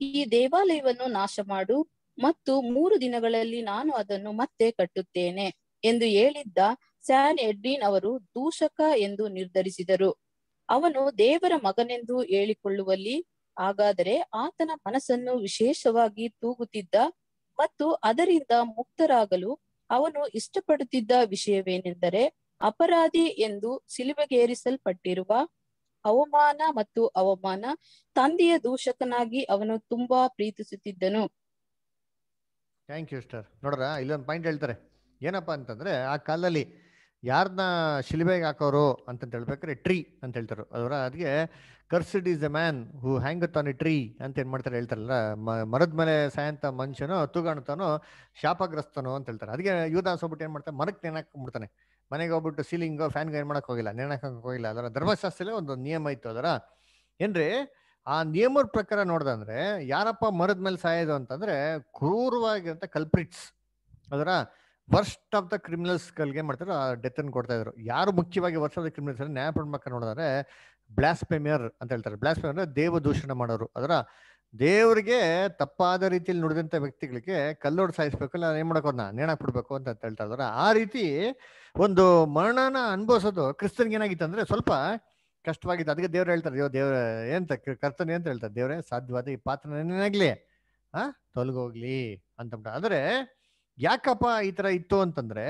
ಈ ದೇವಾಲಯವನ್ನು ನಾಶ ಮಾಡು ಮತ್ತು ಮೂರು ದಿನಗಳಲ್ಲಿ ನಾನು ಅದನ್ನು ಮತ್ತೆ ಕಟ್ಟುತ್ತೇನೆ ಎಂದು ಹೇಳಿದ್ದ ಸ್ಯಾನ್ ಎಡ್ರಿನ್ ಅವರು ದೂಷಕ ಎಂದು ನಿರ್ಧರಿಸಿದರು ಅವನು ದೇವರ ಮಗನೆಂದು ಹೇಳಿಕೊಳ್ಳುವಲ್ಲಿ ಹಾಗಾದರೆ ಆತನ ಮನಸ್ಸನ್ನು ವಿಶೇಷವಾಗಿ ತೂಗುತ್ತಿದ್ದ ಮತ್ತು ಅದರಿಂದ ಮುಕ್ತರಾಗಲು ಅವನು ಇಷ್ಟಪಡುತ್ತಿದ್ದ ವಿಷಯವೇನೆಂದರೆ ಅಪರಾಧಿ ಎಂದು ಸಿಲುಬೆಗೇರಿಸಲ್ಪಟ್ಟಿರುವ ಅವಮಾನ ಮತ್ತು ಅವಮಾನ ತಂದೆಯ ದೂಷಕನಾಗಿ ಅವನು ತುಂಬಾ ಪ್ರೀತಿಸುತ್ತಿದ್ದನು ಥ್ಯಾಂಕ್ ಯು ಸ್ಟರ್ ನೋಡ್ರ ಇಲ್ಲೊಂದು ಪಾಯಿಂಟ್ ಹೇಳ್ತಾರೆ ಏನಪ್ಪಾ ಅಂತಂದ್ರೆ ಆ ಕಾಲದಲ್ಲಿ ಯಾರನ್ನ ಶಿಲಿಬೆಗೆ ಹಾಕೋರು ಅಂತ ಹೇಳ್ಬೇಕಾದ್ರೆ ಟ್ರೀ ಅಂತ ಹೇಳ್ತಾರೆ ಅದರ ಅದಕ್ಕೆ cursed is a man who than a tree ಅಂತ ಏನು ಮಾಡ್ತಾರೆ ಹೇಳ್ತಾರಲ್ಲ ಮರದ ಮೇಲೆ ಸಾಯಂತ ಮನುಷ್ಯನೋ ತೂಗಾಣುತ್ತಾನೋ ಶಾಪಗ್ರಸ್ತನೋ ಅಂತ ಹೇಳ್ತಾರೆ ಅದಕ್ಕೆ ಯುವದಾಸ್ ಹೋಗ್ಬಿಟ್ಟು ಏನು ಮಾಡ್ತಾರೆ ಮರಕ್ಕೆ ನೆನಕೊಂಡ್ಬಿಡ್ತಾನೆ ಮನೆಗೆ ಹೋಗ್ಬಿಟ್ಟು ಸೀಲಿಂಗು ಫ್ಯಾನ್ಗೆ ಏನು ಮಾಡೋಕೆ ಹೋಗಿಲ್ಲ ಹಾಕೋಕೆ ಹೋಗಿಲ್ಲ ಅದರ ಧರ್ಮಶಾಸ್ತ್ರಲ್ಲೇ ಒಂದು ನಿಯಮ ಇತ್ತು ಅದರ ಏನ್ರಿ ಆ ನಿಯಮದ ಪ್ರಕಾರ ನೋಡ್ದಂದ್ರೆ ಯಾರಪ್ಪ ಮರದ ಮೇಲೆ ಸಾಯೋದು ಅಂತಂದ್ರೆ ಕ್ರೂರವಾಗಿ ಕಲ್ಪ್ರಿಟ್ಸ್ ಅದರ ವರ್ಸ್ಟ್ ಆಫ್ ದ ಕ್ರಿಮಿನಲ್ಸ್ ಕ್ರಿಮಿನಲ್ಸ್ಗಳಿಗೆ ಮಾಡ್ತಾರೆ ಡೆತ್ ಅನ್ನು ಕೊಡ್ತಾ ಇದ್ರು ಯಾರು ಮುಖ್ಯವಾಗಿ ವರ್ಷ ಆಫ್ ದ ಕ್ರಿಮಿನಲ್ಸ್ ಅಂದರೆ ನ್ಯಾಯಪಡ್ಮಕ್ಕ ನೋಡಿದ್ರೆ ಬ್ಲಾಸ್ಪೆಮಿಯರ್ ಅಂತ ಹೇಳ್ತಾರೆ ಬ್ಲಾಸ್ಪೆಮಿಯರ್ ಅಂದ್ರೆ ದೇವ ದೂಷಣ ಮಾಡೋರು ಅದರ ದೇವರಿಗೆ ತಪ್ಪಾದ ರೀತಿಯಲ್ಲಿ ನುಡಿದಂಥ ವ್ಯಕ್ತಿಗಳಿಗೆ ಕಲ್ಲೋಡ್ ಸಾಯಿಸ್ಬೇಕು ನಾನು ಏನು ಮಾಡೋಕೆ ಅವ್ರನ್ನ ನೇಣಾಕ್ ಬಿಡ್ಬೇಕು ಅಂತ ಹೇಳ್ತಾ ಇದಾರೆ ಆ ರೀತಿ ಒಂದು ಮರಣನ ಅನುಭವಿಸೋದು ಕ್ರಿಸ್ತನ್ಗೆ ಏನಾಗಿತ್ತು ಅಂದರೆ ಸ್ವಲ್ಪ ಕಷ್ಟವಾಗಿತ್ತು ಅದಕ್ಕೆ ದೇವ್ರು ಹೇಳ್ತಾರೆ ಅಯ್ಯೋ ದೇವ್ರ ಏನಂತ ಕರ್ತನೆ ಅಂತ ಹೇಳ್ತಾರೆ ದೇವ್ರೆ ಸಾಧ್ಯವಾದ ಈ ಏನಾಗ್ಲಿ ಆ ತೊಲಗೋಗ್ಲಿ ಅಂದ್ಬಿಟ್ಟು ಆದರೆ ಯಾಕಪ್ಪ ಈ ತರ ಇತ್ತು ಅಂತಂದ್ರೆ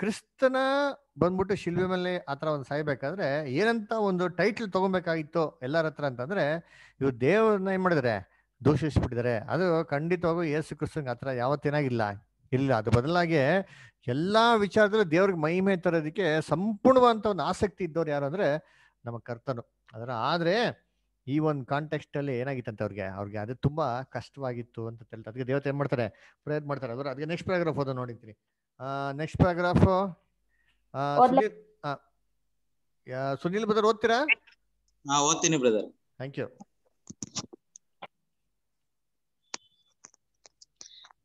ಕ್ರಿಸ್ತನ ಬಂದ್ಬಿಟ್ಟು ಶಿಲ್ವೆ ಮೇಲೆ ಆ ಥರ ಒಂದು ಸಾಯ್ಬೇಕಾದ್ರೆ ಏನಂತ ಒಂದು ಟೈಟ್ಲ್ ತಗೊಬೇಕಾಗಿತ್ತು ಎಲ್ಲರ ಹತ್ರ ಅಂತಂದ್ರೆ ಇವ್ರು ದೇವರನ್ನ ಏನ್ ಮಾಡಿದ್ರೆ ದೂಷಿಸ್ಬಿಟ್ಟಿದ್ದಾರೆ ಅದು ಖಂಡಿತವಾಗೂ ಯೇಸು ಕ್ರಿಸ್ತನ್ ಆ ಥರ ಯಾವತ್ತೇನಾಗಿಲ್ಲ ಇಲ್ಲ ಅದು ಬದಲಾಗಿ ಎಲ್ಲಾ ವಿಚಾರದಲ್ಲೂ ದೇವ್ರಿಗೆ ಮಹಿಮೆ ತರೋದಕ್ಕೆ ಸಂಪೂರ್ಣವಂತ ಒಂದು ಆಸಕ್ತಿ ಇದ್ದವ್ರು ಯಾರು ಅಂದ್ರೆ ನಮ್ಮ ಕರ್ತನು ಅದರ ಆದ್ರೆ ಈ ಒಂದು ಕಾಂಟೆಕ್ಸ್ಟ್ ಅಲ್ಲಿ ಅಂತ ಅವ್ರಿಗೆ ಅವ್ರಿಗೆ ಅದು ತುಂಬಾ ಕಷ್ಟವಾಗಿತ್ತು ಅಂತ ಹೇಳ್ತಾರೆ ಅದಕ್ಕೆ ದೇವತೆ ಏನ್ ಮಾಡ್ತಾರೆ ಪ್ರಯತ್ನ ಮಾಡ್ತಾರೆ ಅದ್ರ ಅದಕ್ಕೆ ನೆಕ್ಸ್ಟ್ ಪ್ಯಾರಾಗ್ರಾಫ್ ಓದೋ ನೋಡಿದ್ರಿ ನೆಕ್ಸ್ಟ್ ಪ್ಯಾರಾಗ್ರಾಫ್ ಸುನಿಲ್ ಬ್ರದರ್ ಓದ್ತೀರಾ ಓದ್ತೀನಿ ಬ್ರದರ್ ಥ್ಯಾಂಕ್ ಯು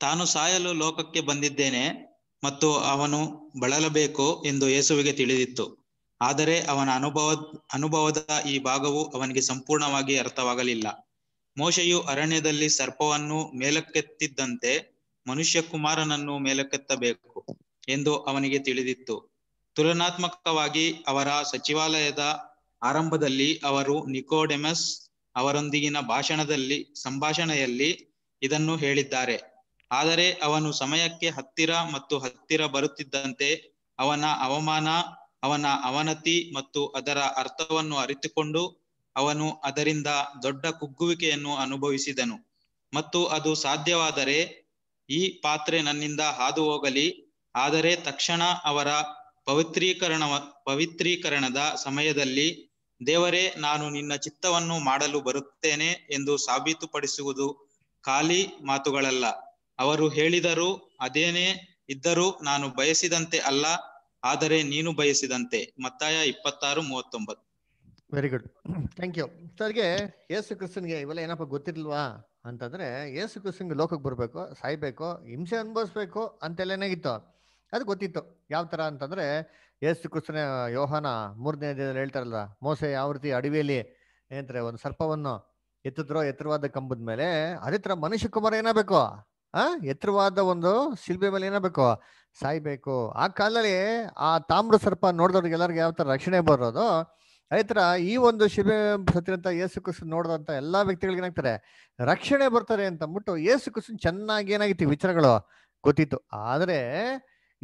ತಾನು ಸಾಯಲು ಲೋಕಕ್ಕೆ ಬಂದಿದ್ದೇನೆ ಮತ್ತು ಅವನು ಬಳಲಬೇಕು ಎಂದು ಯೇಸುವಿಗೆ ತಿಳಿದಿತ್ತು ಆದರೆ ಅವನ ಅನುಭವ ಅನುಭವದ ಈ ಭಾಗವು ಅವನಿಗೆ ಸಂಪೂರ್ಣವಾಗಿ ಅರ್ಥವಾಗಲಿಲ್ಲ ಮೋಶೆಯು ಅರಣ್ಯದಲ್ಲಿ ಸರ್ಪವನ್ನು ಮೇಲಕ್ಕೆತ್ತಿದ್ದಂತೆ ಮನುಷ್ಯ ಕುಮಾರನನ್ನು ಮೇಲಕ್ಕೆತ್ತಬೇಕು ಎಂದು ಅವನಿಗೆ ತಿಳಿದಿತ್ತು ತುಲನಾತ್ಮಕವಾಗಿ ಅವರ ಸಚಿವಾಲಯದ ಆರಂಭದಲ್ಲಿ ಅವರು ನಿಕೋಡೆಮಸ್ ಅವರೊಂದಿಗಿನ ಭಾಷಣದಲ್ಲಿ ಸಂಭಾಷಣೆಯಲ್ಲಿ ಇದನ್ನು ಹೇಳಿದ್ದಾರೆ ಆದರೆ ಅವನು ಸಮಯಕ್ಕೆ ಹತ್ತಿರ ಮತ್ತು ಹತ್ತಿರ ಬರುತ್ತಿದ್ದಂತೆ ಅವನ ಅವಮಾನ ಅವನ ಅವನತಿ ಮತ್ತು ಅದರ ಅರ್ಥವನ್ನು ಅರಿತುಕೊಂಡು ಅವನು ಅದರಿಂದ ದೊಡ್ಡ ಕುಗ್ಗುವಿಕೆಯನ್ನು ಅನುಭವಿಸಿದನು ಮತ್ತು ಅದು ಸಾಧ್ಯವಾದರೆ ಈ ಪಾತ್ರೆ ನನ್ನಿಂದ ಹಾದು ಹೋಗಲಿ ಆದರೆ ತಕ್ಷಣ ಅವರ ಪವಿತ್ರೀಕರಣ ಪವಿತ್ರೀಕರಣದ ಸಮಯದಲ್ಲಿ ದೇವರೇ ನಾನು ನಿನ್ನ ಚಿತ್ತವನ್ನು ಮಾಡಲು ಬರುತ್ತೇನೆ ಎಂದು ಸಾಬೀತುಪಡಿಸುವುದು ಖಾಲಿ ಮಾತುಗಳಲ್ಲ ಅವರು ಹೇಳಿದರು ಅದೇನೇ ಇದ್ದರೂ ನಾನು ಬಯಸಿದಂತೆ ಅಲ್ಲ ಆದರೆ ನೀನು ಬಯಸಿದಂತೆ ಮತ್ತಾಯ ಇಪ್ಪತ್ತಾರು ಮೂವತ್ತೊಂಬತ್ತು ವೆರಿ ಗುಡ್ ಥ್ಯಾಂಕ್ ಯು ಸರ್ಗೆ ಯೇಸು ಕ್ರಿಸ್ತನ್ಗೆ ಇವೆಲ್ಲ ಏನಪ್ಪ ಗೊತ್ತಿರ್ಲ್ವಾ ಅಂತಂದ್ರೆ ಯೇಸು ಕ್ರಿಸ್ತನ್ಗೆ ಲೋಕಕ್ಕೆ ಬರಬೇಕು ಸಾಯ್ಬೇಕು ಹಿಂಸೆ ಅನುಭವಿಸ್ಬೇಕು ಅಂತೆಲ್ಲ ಏನಾಗಿತ್ತು ಅದು ಗೊತ್ತಿತ್ತು ಯಾವ ತರ ಅಂತಂದ್ರೆ ಯೇಸು ಕ್ರಿಸ್ತನ ಯೋಹಾನ ಮೂರನೇ ದಿನದಲ್ಲಿ ಹೇಳ್ತಾರಲ್ಲ ಮೋಸೆ ಯಾವ ರೀತಿ ಅಡವಿಯಲ್ಲಿ ಏನಂತಾರೆ ಒಂದು ಸರ್ಪವನ್ನು ಎತ್ತಿದ್ರೋ ಎತ್ತರವಾದ ಕಂಬದ ಮೇಲೆ ಅದೇ ತರ ಮನುಷ್ಯ ಕುಮಾರ ಏನಾಗಬೇಕು ಆ ಎತ್ತರವಾದ ಒಂದು ಶಿಲ್ಬೆ ಮೇಲೆ ಏನಾಗಬೇಕು ಸಾಯ್ಬೇಕು ಆ ಕಾಲದಲ್ಲಿ ಆ ತಾಮ್ರ ಸರ್ಪ ನೋಡಿದವ್ರಿಗೆ ಎಲ್ಲರಿಗೂ ಯಾವ ಥರ ರಕ್ಷಣೆ ಬರೋದು ರೈತರ ಈ ಒಂದು ಶಿಲೆ ಸತ್ತಿರಂತ ಏಸು ಕುಸು ನೋಡಿದಂತ ಎಲ್ಲಾ ವ್ಯಕ್ತಿಗಳಿಗೆ ಏನಾಗ್ತಾರೆ ರಕ್ಷಣೆ ಬರ್ತಾರೆ ಅಂತ ಅಂದ್ಬಿಟ್ಟು ಯೇಸು ಚೆನ್ನಾಗಿ ಏನಾಗಿತ್ತು ವಿಚಾರಗಳು ಗೊತ್ತಿತ್ತು ಆದ್ರೆ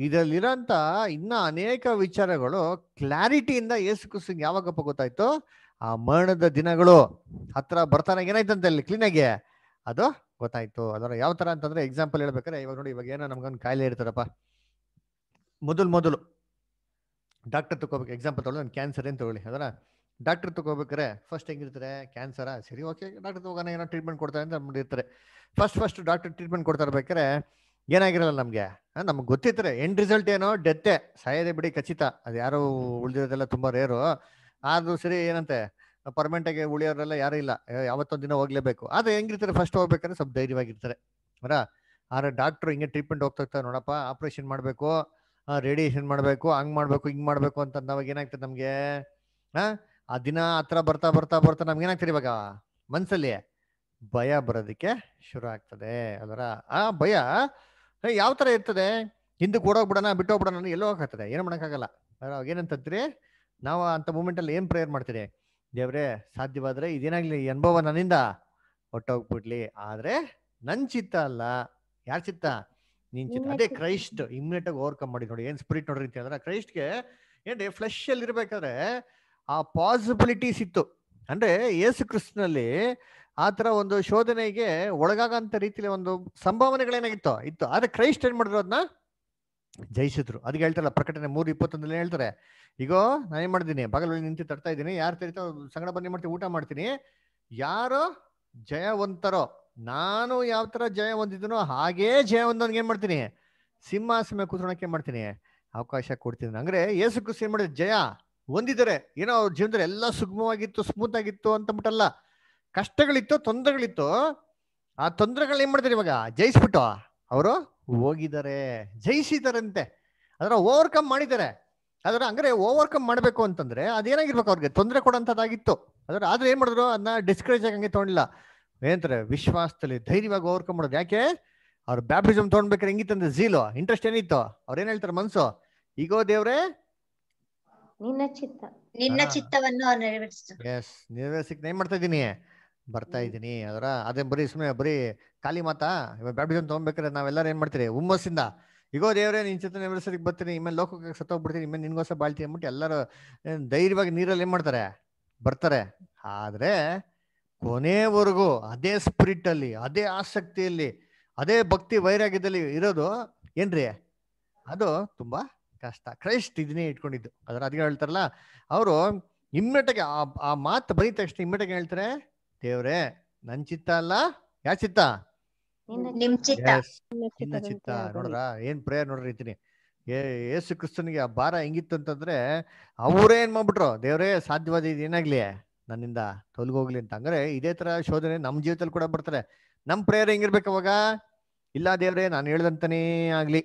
ಇದರಲ್ಲಿರೋಂಥ ಇನ್ನ ಅನೇಕ ವಿಚಾರಗಳು ಕ್ಲಾರಿಟಿಯಿಂದ ಏಸು ಕೃಷ್ಣಗೆ ಯಾವಾಗಪ್ಪ ಗೊತ್ತಾಯ್ತು ಆ ಮರಣದ ದಿನಗಳು ಹತ್ರ ಬರ್ತಾನೆ ಏನಾಯ್ತಂತೆ ಅಲ್ಲಿ ಕ್ಲೀನಾಗೆ ಅದು ಗೊತ್ತಾಯ್ತು ಅದರ ಯಾವ ತರ ಅಂತಂದ್ರೆ ಎಕ್ಸಾಂಪಲ್ ಹೇಳ್ಬೇಕಾದ್ರೆ ಇವಾಗ ನೋಡಿ ಇವಾಗ ಏನೋ ನಮ್ಗೊಂದು ಕಾಯಿಲೆ ಇರ್ತಾರಪ್ಪ ಮೊದಲು ಮೊದಲು ಡಾಕ್ಟರ್ ತಗೋಬೇಕು ಎಕ್ಸಾಂಪಲ್ ತೊಗೊಳ್ಳಿ ನಾನು ಕ್ಯಾನ್ಸರ್ ಏನು ತೊಗೊಳ್ಳಿ ಅದರ ಡಾಕ್ಟರ್ ತಗೋಬೇಕಾರೆ ಫಸ್ಟ್ ಹೆಂಗಿರ್ತಾರೆ ಕ್ಯಾನ್ಸರಾ ಸರಿ ಓಕೆ ಡಾಕ್ಟರ್ ತಗೋಣ ಏನೋ ಟ್ರೀಟ್ಮೆಂಟ್ ಕೊಡ್ತಾರೆ ಅಂತ ನಮ್ಗೆ ಇರ್ತಾರೆ ಫಸ್ಟ್ ಫಸ್ಟ್ ಡಾಕ್ಟರ್ ಟ್ರೀಟ್ಮೆಂಟ್ ಕೊಡ್ತಾ ಇರ್ಬೇಕಾರೆ ಏನಾಗಿರಲ್ಲ ನಮಗೆ ನಮ್ಗೆ ಗೊತ್ತಿರ್ತಾರೆ ಎಂಡ್ ರಿಸಲ್ಟ್ ಏನೋ ಡೆತ್ತೆ ಸಾಯದೆ ಬಿಡಿ ಖಚಿತ ಅದು ಯಾರು ಉಳಿದಿರೋದೆಲ್ಲ ತುಂಬ ರೇರು ಆದರೂ ಸರಿ ಏನಂತೆ ಪರ್ಮನೆಂಟಾಗಿ ಉಳಿಯೋರೆಲ್ಲ ಯಾರೂ ಇಲ್ಲ ಯಾವತ್ತೊಂದು ದಿನ ಹೋಗ್ಲೇಬೇಕು ಆದರೆ ಹೆಂಗಿರ್ತಾರೆ ಫಸ್ಟ್ ಹೋಗ್ಬೇಕಾದ್ರೆ ಸ್ವಲ್ಪ ಧೈರ್ಯವಾಗಿರ್ತಾರೆ ಅವರ ಆದರೆ ಡಾಕ್ಟ್ರು ಹಿಂಗೆ ಟ್ರೀಟ್ಮೆಂಟ್ ಹೋಗ್ತಾ ಇರ್ತಾರೆ ನೋಡಪ್ಪ ಆಪ್ರೇಷನ್ ಮಾಡಬೇಕು ರೇಡಿಯೇಷನ್ ಮಾಡಬೇಕು ಹಂಗೆ ಮಾಡಬೇಕು ಹಿಂಗೆ ಮಾಡಬೇಕು ಅಂತ ಅವಾಗ ಏನಾಗ್ತದೆ ನಮಗೆ ಹಾಂ ಆ ದಿನ ಹತ್ರ ಬರ್ತಾ ಬರ್ತಾ ಬರ್ತಾ ನಮ್ಗೆ ಏನಾಗ್ತದೆ ಇವಾಗ ಮನಸ್ಸಲ್ಲಿ ಭಯ ಬರೋದಕ್ಕೆ ಶುರು ಆಗ್ತದೆ ಅದರ ಆ ಭಯ ಯಾವ ಥರ ಇರ್ತದೆ ಹಿಂದಕ್ಕೆ ಓಡೋಗ್ಬಿಡೋಣ ಬಿಟ್ಟೋಗ್ಬಿಡೋಣ ಎಲ್ಲೋ ಹೋಗ್ತದೆ ಏನು ಮಾಡೋಕ್ಕಾಗಲ್ಲ ಅವಾಗ ಏನಂತಂದ್ರೆ ನಾವು ಅಂಥ ಮೂಮೆಂಟಲ್ಲಿ ಏನು ಪ್ರೇಯರ್ ಮಾಡ್ತೀರಿ ದೇವ್ರೆ ಸಾಧ್ಯವಾದರೆ ಇದೇನಾಗಲಿ ಅನುಭವ ನನ್ನಿಂದ ಒಟ್ಟೋಗ್ಬಿಡ್ಲಿ ಆದರೆ ನನ್ನ ಚಿತ್ತ ಅಲ್ಲ ಯಾರ ಚಿತ್ತ ನಿಂಚಿತ ಅದೇ ಕ್ರೈಸ್ಟ್ ಇಮ್ಮಿಡಿಯೇಟ್ ಆಗಿ ಓವರ್ಕಮ್ ಮಾಡಿ ನೋಡಿ ಏನ್ ಸ್ಪಿರಿಟ್ ನೋಡ್ರಿ ಅಂತ ಅಂದ್ರೆ ಕ್ರೈಸ್ಟ್ಗೆ ಏನ್ರಿ ಫ್ಲೆಶ್ ಅಲ್ಲಿ ಇರ್ಬೇಕಾದ್ರೆ ಆ ಪಾಸಿಬಿಲಿಟೀಸ್ ಇತ್ತು ಅಂದ್ರೆ ಯೇಸು ಕ್ರಿಸ್ತನಲ್ಲಿ ತರ ಒಂದು ಶೋಧನೆಗೆ ಒಳಗಾಗಂತ ರೀತಿಯಲ್ಲಿ ಒಂದು ಸಂಭಾವನೆಗಳೇನಾಗಿತ್ತು ಇತ್ತು ಆದ್ರೆ ಕ್ರೈಸ್ಟ್ ಏನ್ ಮಾಡಿದ್ರು ಅದನ್ನ ಜಯಿಸಿದ್ರು ಅದಕ್ಕೆ ಹೇಳ್ತಾರಲ್ಲ ಪ್ರಕಟಣೆ ಮೂರು ಇಪ್ಪತ್ತೊಂದಲ್ಲಿ ಹೇಳ್ತಾರೆ ಈಗೋ ನಾನು ಏನ್ ಮಾಡಿದ್ದೀನಿ ಬಗಲಲ್ಲಿ ನಿಂತು ತರ್ತಾ ಇದ್ದೀನಿ ಯಾರು ತರಿತ ಸಂಗಡ ಬನ್ನಿ ಮಾಡ್ತೀನಿ ಊಟ ಮಾಡ್ತೀನಿ ಯಾರೋ ಜಯವಂತರೋ ನಾನು ಯಾವ ಥರ ಜಯ ಹೊಂದಿದ್ನೋ ಹಾಗೇ ಜಯ ಹೊಂದೋನ್ಗೆ ಏನ್ ಮಾಡ್ತೀನಿ ಸಿಂಹಾಸನ ಕೂತ್ರೋಣಕ್ಕೆ ಏನು ಮಾಡ್ತೀನಿ ಅವಕಾಶ ಕೊಡ್ತೀನಿ ಅಂದ್ರೆ ಯೇಸು ಕ್ರಿಸ್ತ ಏನು ಜಯ ಹೊಂದಿದ್ದಾರೆ ಏನೋ ಅವ್ರ ಜೀವನದಲ್ಲಿ ಎಲ್ಲ ಸುಗಮವಾಗಿತ್ತು ಸ್ಮೂತ್ ಆಗಿತ್ತು ಅಂತಬಿಟ್ಟಲ್ಲ ಕಷ್ಟಗಳಿತ್ತು ತೊಂದರೆಗಳಿತ್ತು ಆ ತೊಂದರೆಗಳನ್ನ ಏನ್ ಮಾಡ್ತಾರೆ ಇವಾಗ ಜಯಿಸ್ಬಿಟ್ಟು ಅವರು ಹೋಗಿದ್ದಾರೆ ಜಯಿಸಿದಾರಂತೆ ಅದರ ಓವರ್ಕಮ್ ಮಾಡಿದ್ದಾರೆ ಅದರ ಅಂದ್ರೆ ಓವರ್ಕಮ್ ಮಾಡಬೇಕು ಅಂತಂದ್ರೆ ಅದೇನಾಗಿರ್ಬೇಕು ಅವ್ರಿಗೆ ತೊಂದರೆ ಕೊಡೋಂಥದ್ದಾಗಿತ್ತು ಅದರ ಆದ್ರೆ ಏನು ಮಾಡಿದ್ರು ಅದನ್ನ ಡಿಸ್ಕರೇಜ್ ಆಗಂಗೆ ತಗೊಂಡಿಲ್ಲ ಏನಂತಾರೆ ವಿಶ್ವಾಸದಲ್ಲಿ ಧೈರ್ಯವಾಗಿ ಓವರ್ಕಮ್ ಮಾಡೋದು ಯಾಕೆ ಅವ್ರು ಬ್ಯಾಪ್ಟಿಸಮ್ ತೊಗೊಂಡ್ಬೇಕಾದ್ರೆ ಹೆಂಗಿತ್ತಂದ್ರೆ ಝೀಲೋ ಇಂಟ್ರೆಸ್ಟ್ ಏನಿತ್ತು ಅವ್ರು ಏನ್ ಹೇಳ್ತಾರೆ ಮನ್ಸು ಈಗೋ ದೇವ್ರೆ ನಿನ್ನ ಎಸ್ ಏನ್ ಮಾಡ್ತಾ ಇದ್ದೀನಿ ಬರ್ತಾ ಇದೀನಿ ಅದರ ಅದೇ ಬರೀ ಸುಮ್ಮನೆ ಬರೀ ಖಾಲಿ ಮಾತಾ ಇವಾಗ ಬ್ಯಾಪ್ಟಿಸಮ್ ತೊಗೊಂಡ್ಬೇಕಾದ್ರೆ ನಾವೆಲ್ಲರೂ ಏನ್ ಮಾಡ್ತೀರಿ ಹುಮ್ಮಸ್ಸಿಂದ ಈಗೋ ದೇವರೇ ನಿನ್ ಚಿತ್ರ ನೆರವೇರಿಸೋದಕ್ಕೆ ಬರ್ತೀನಿ ಇಮೇಲೆ ಲೋಕಕ್ಕೆ ಸತ್ತೋಗ್ಬಿಡ್ತೀನಿ ಇಮೇಲೆ ನಿನ್ಗೋಸ ಬಾಳ್ತೀನಿ ಅಂದ್ಬಿಟ್ಟು ಎಲ್ಲರೂ ಧೈರ್ಯವಾಗಿ ನೀರಲ್ಲಿ ಏನ್ ಮಾಡ್ತಾರೆ ಬರ್ತಾರೆ ಆದ್ರೆ ಕೊನೆವರೆಗೂ ಅದೇ ಸ್ಪಿರಿಟ್ ಅಲ್ಲಿ ಅದೇ ಆಸಕ್ತಿಯಲ್ಲಿ ಅದೇ ಭಕ್ತಿ ವೈರಾಗ್ಯದಲ್ಲಿ ಇರೋದು ಏನ್ರಿ ಅದು ತುಂಬಾ ಕಷ್ಟ ಕ್ರೈಸ್ಟ್ ಇದನ್ನೇ ಇಟ್ಕೊಂಡಿದ್ದು ಅದ್ರ ಅದಕ್ಕೆ ಹೇಳ್ತಾರಲ್ಲ ಅವರು ಇಮ್ಮೆಟಗೆ ಆ ಆ ಮಾತು ಬರೀ ತಕ್ಷಣ ಇಮ್ಮೆಟಗೆ ಹೇಳ್ತಾರೆ ದೇವ್ರೆ ನನ್ ಚಿತ್ತ ಅಲ್ಲ ಯಾ ಚಿತ್ತ ನಿನ್ನ ಚಿತ್ತ ನೋಡ್ರ ಏನ್ ಪ್ರೇಯರ್ ನೋಡ್ರಿ ಇದ್ದೀನಿ ಏ ಕ್ರಿಸ್ತನಿಗೆ ಆ ಭಾರ ಹೆಂಗಿತ್ತು ಅಂತಂದ್ರೆ ಅವ್ರೇನ್ ಮಾಡ್ಬಿಟ್ರು ದೇವ್ರೇ ಸಾಧ್ಯವಾದ ಏನಾಗ್ಲಿ ನನ್ನಿಂದ ತೊಲಗೋಗ್ಲಿ ಅಂತ ಅಂದ್ರೆ ಇದೇ ತರ ಶೋಧನೆ ನಮ್ಮ ಜೀವಿತದಲ್ಲಿ ಕೂಡ ಬರ್ತಾರೆ ನಮ್ಮ ಪ್ರೇಯರ್ ಹೆಂಗಿರ್ಬೇಕು ಅವಾಗ ಇಲ್ಲ ದೇವ್ರೆ ನಾನು ಹೇಳ್ದಂತನೇ ಆಗ್ಲಿ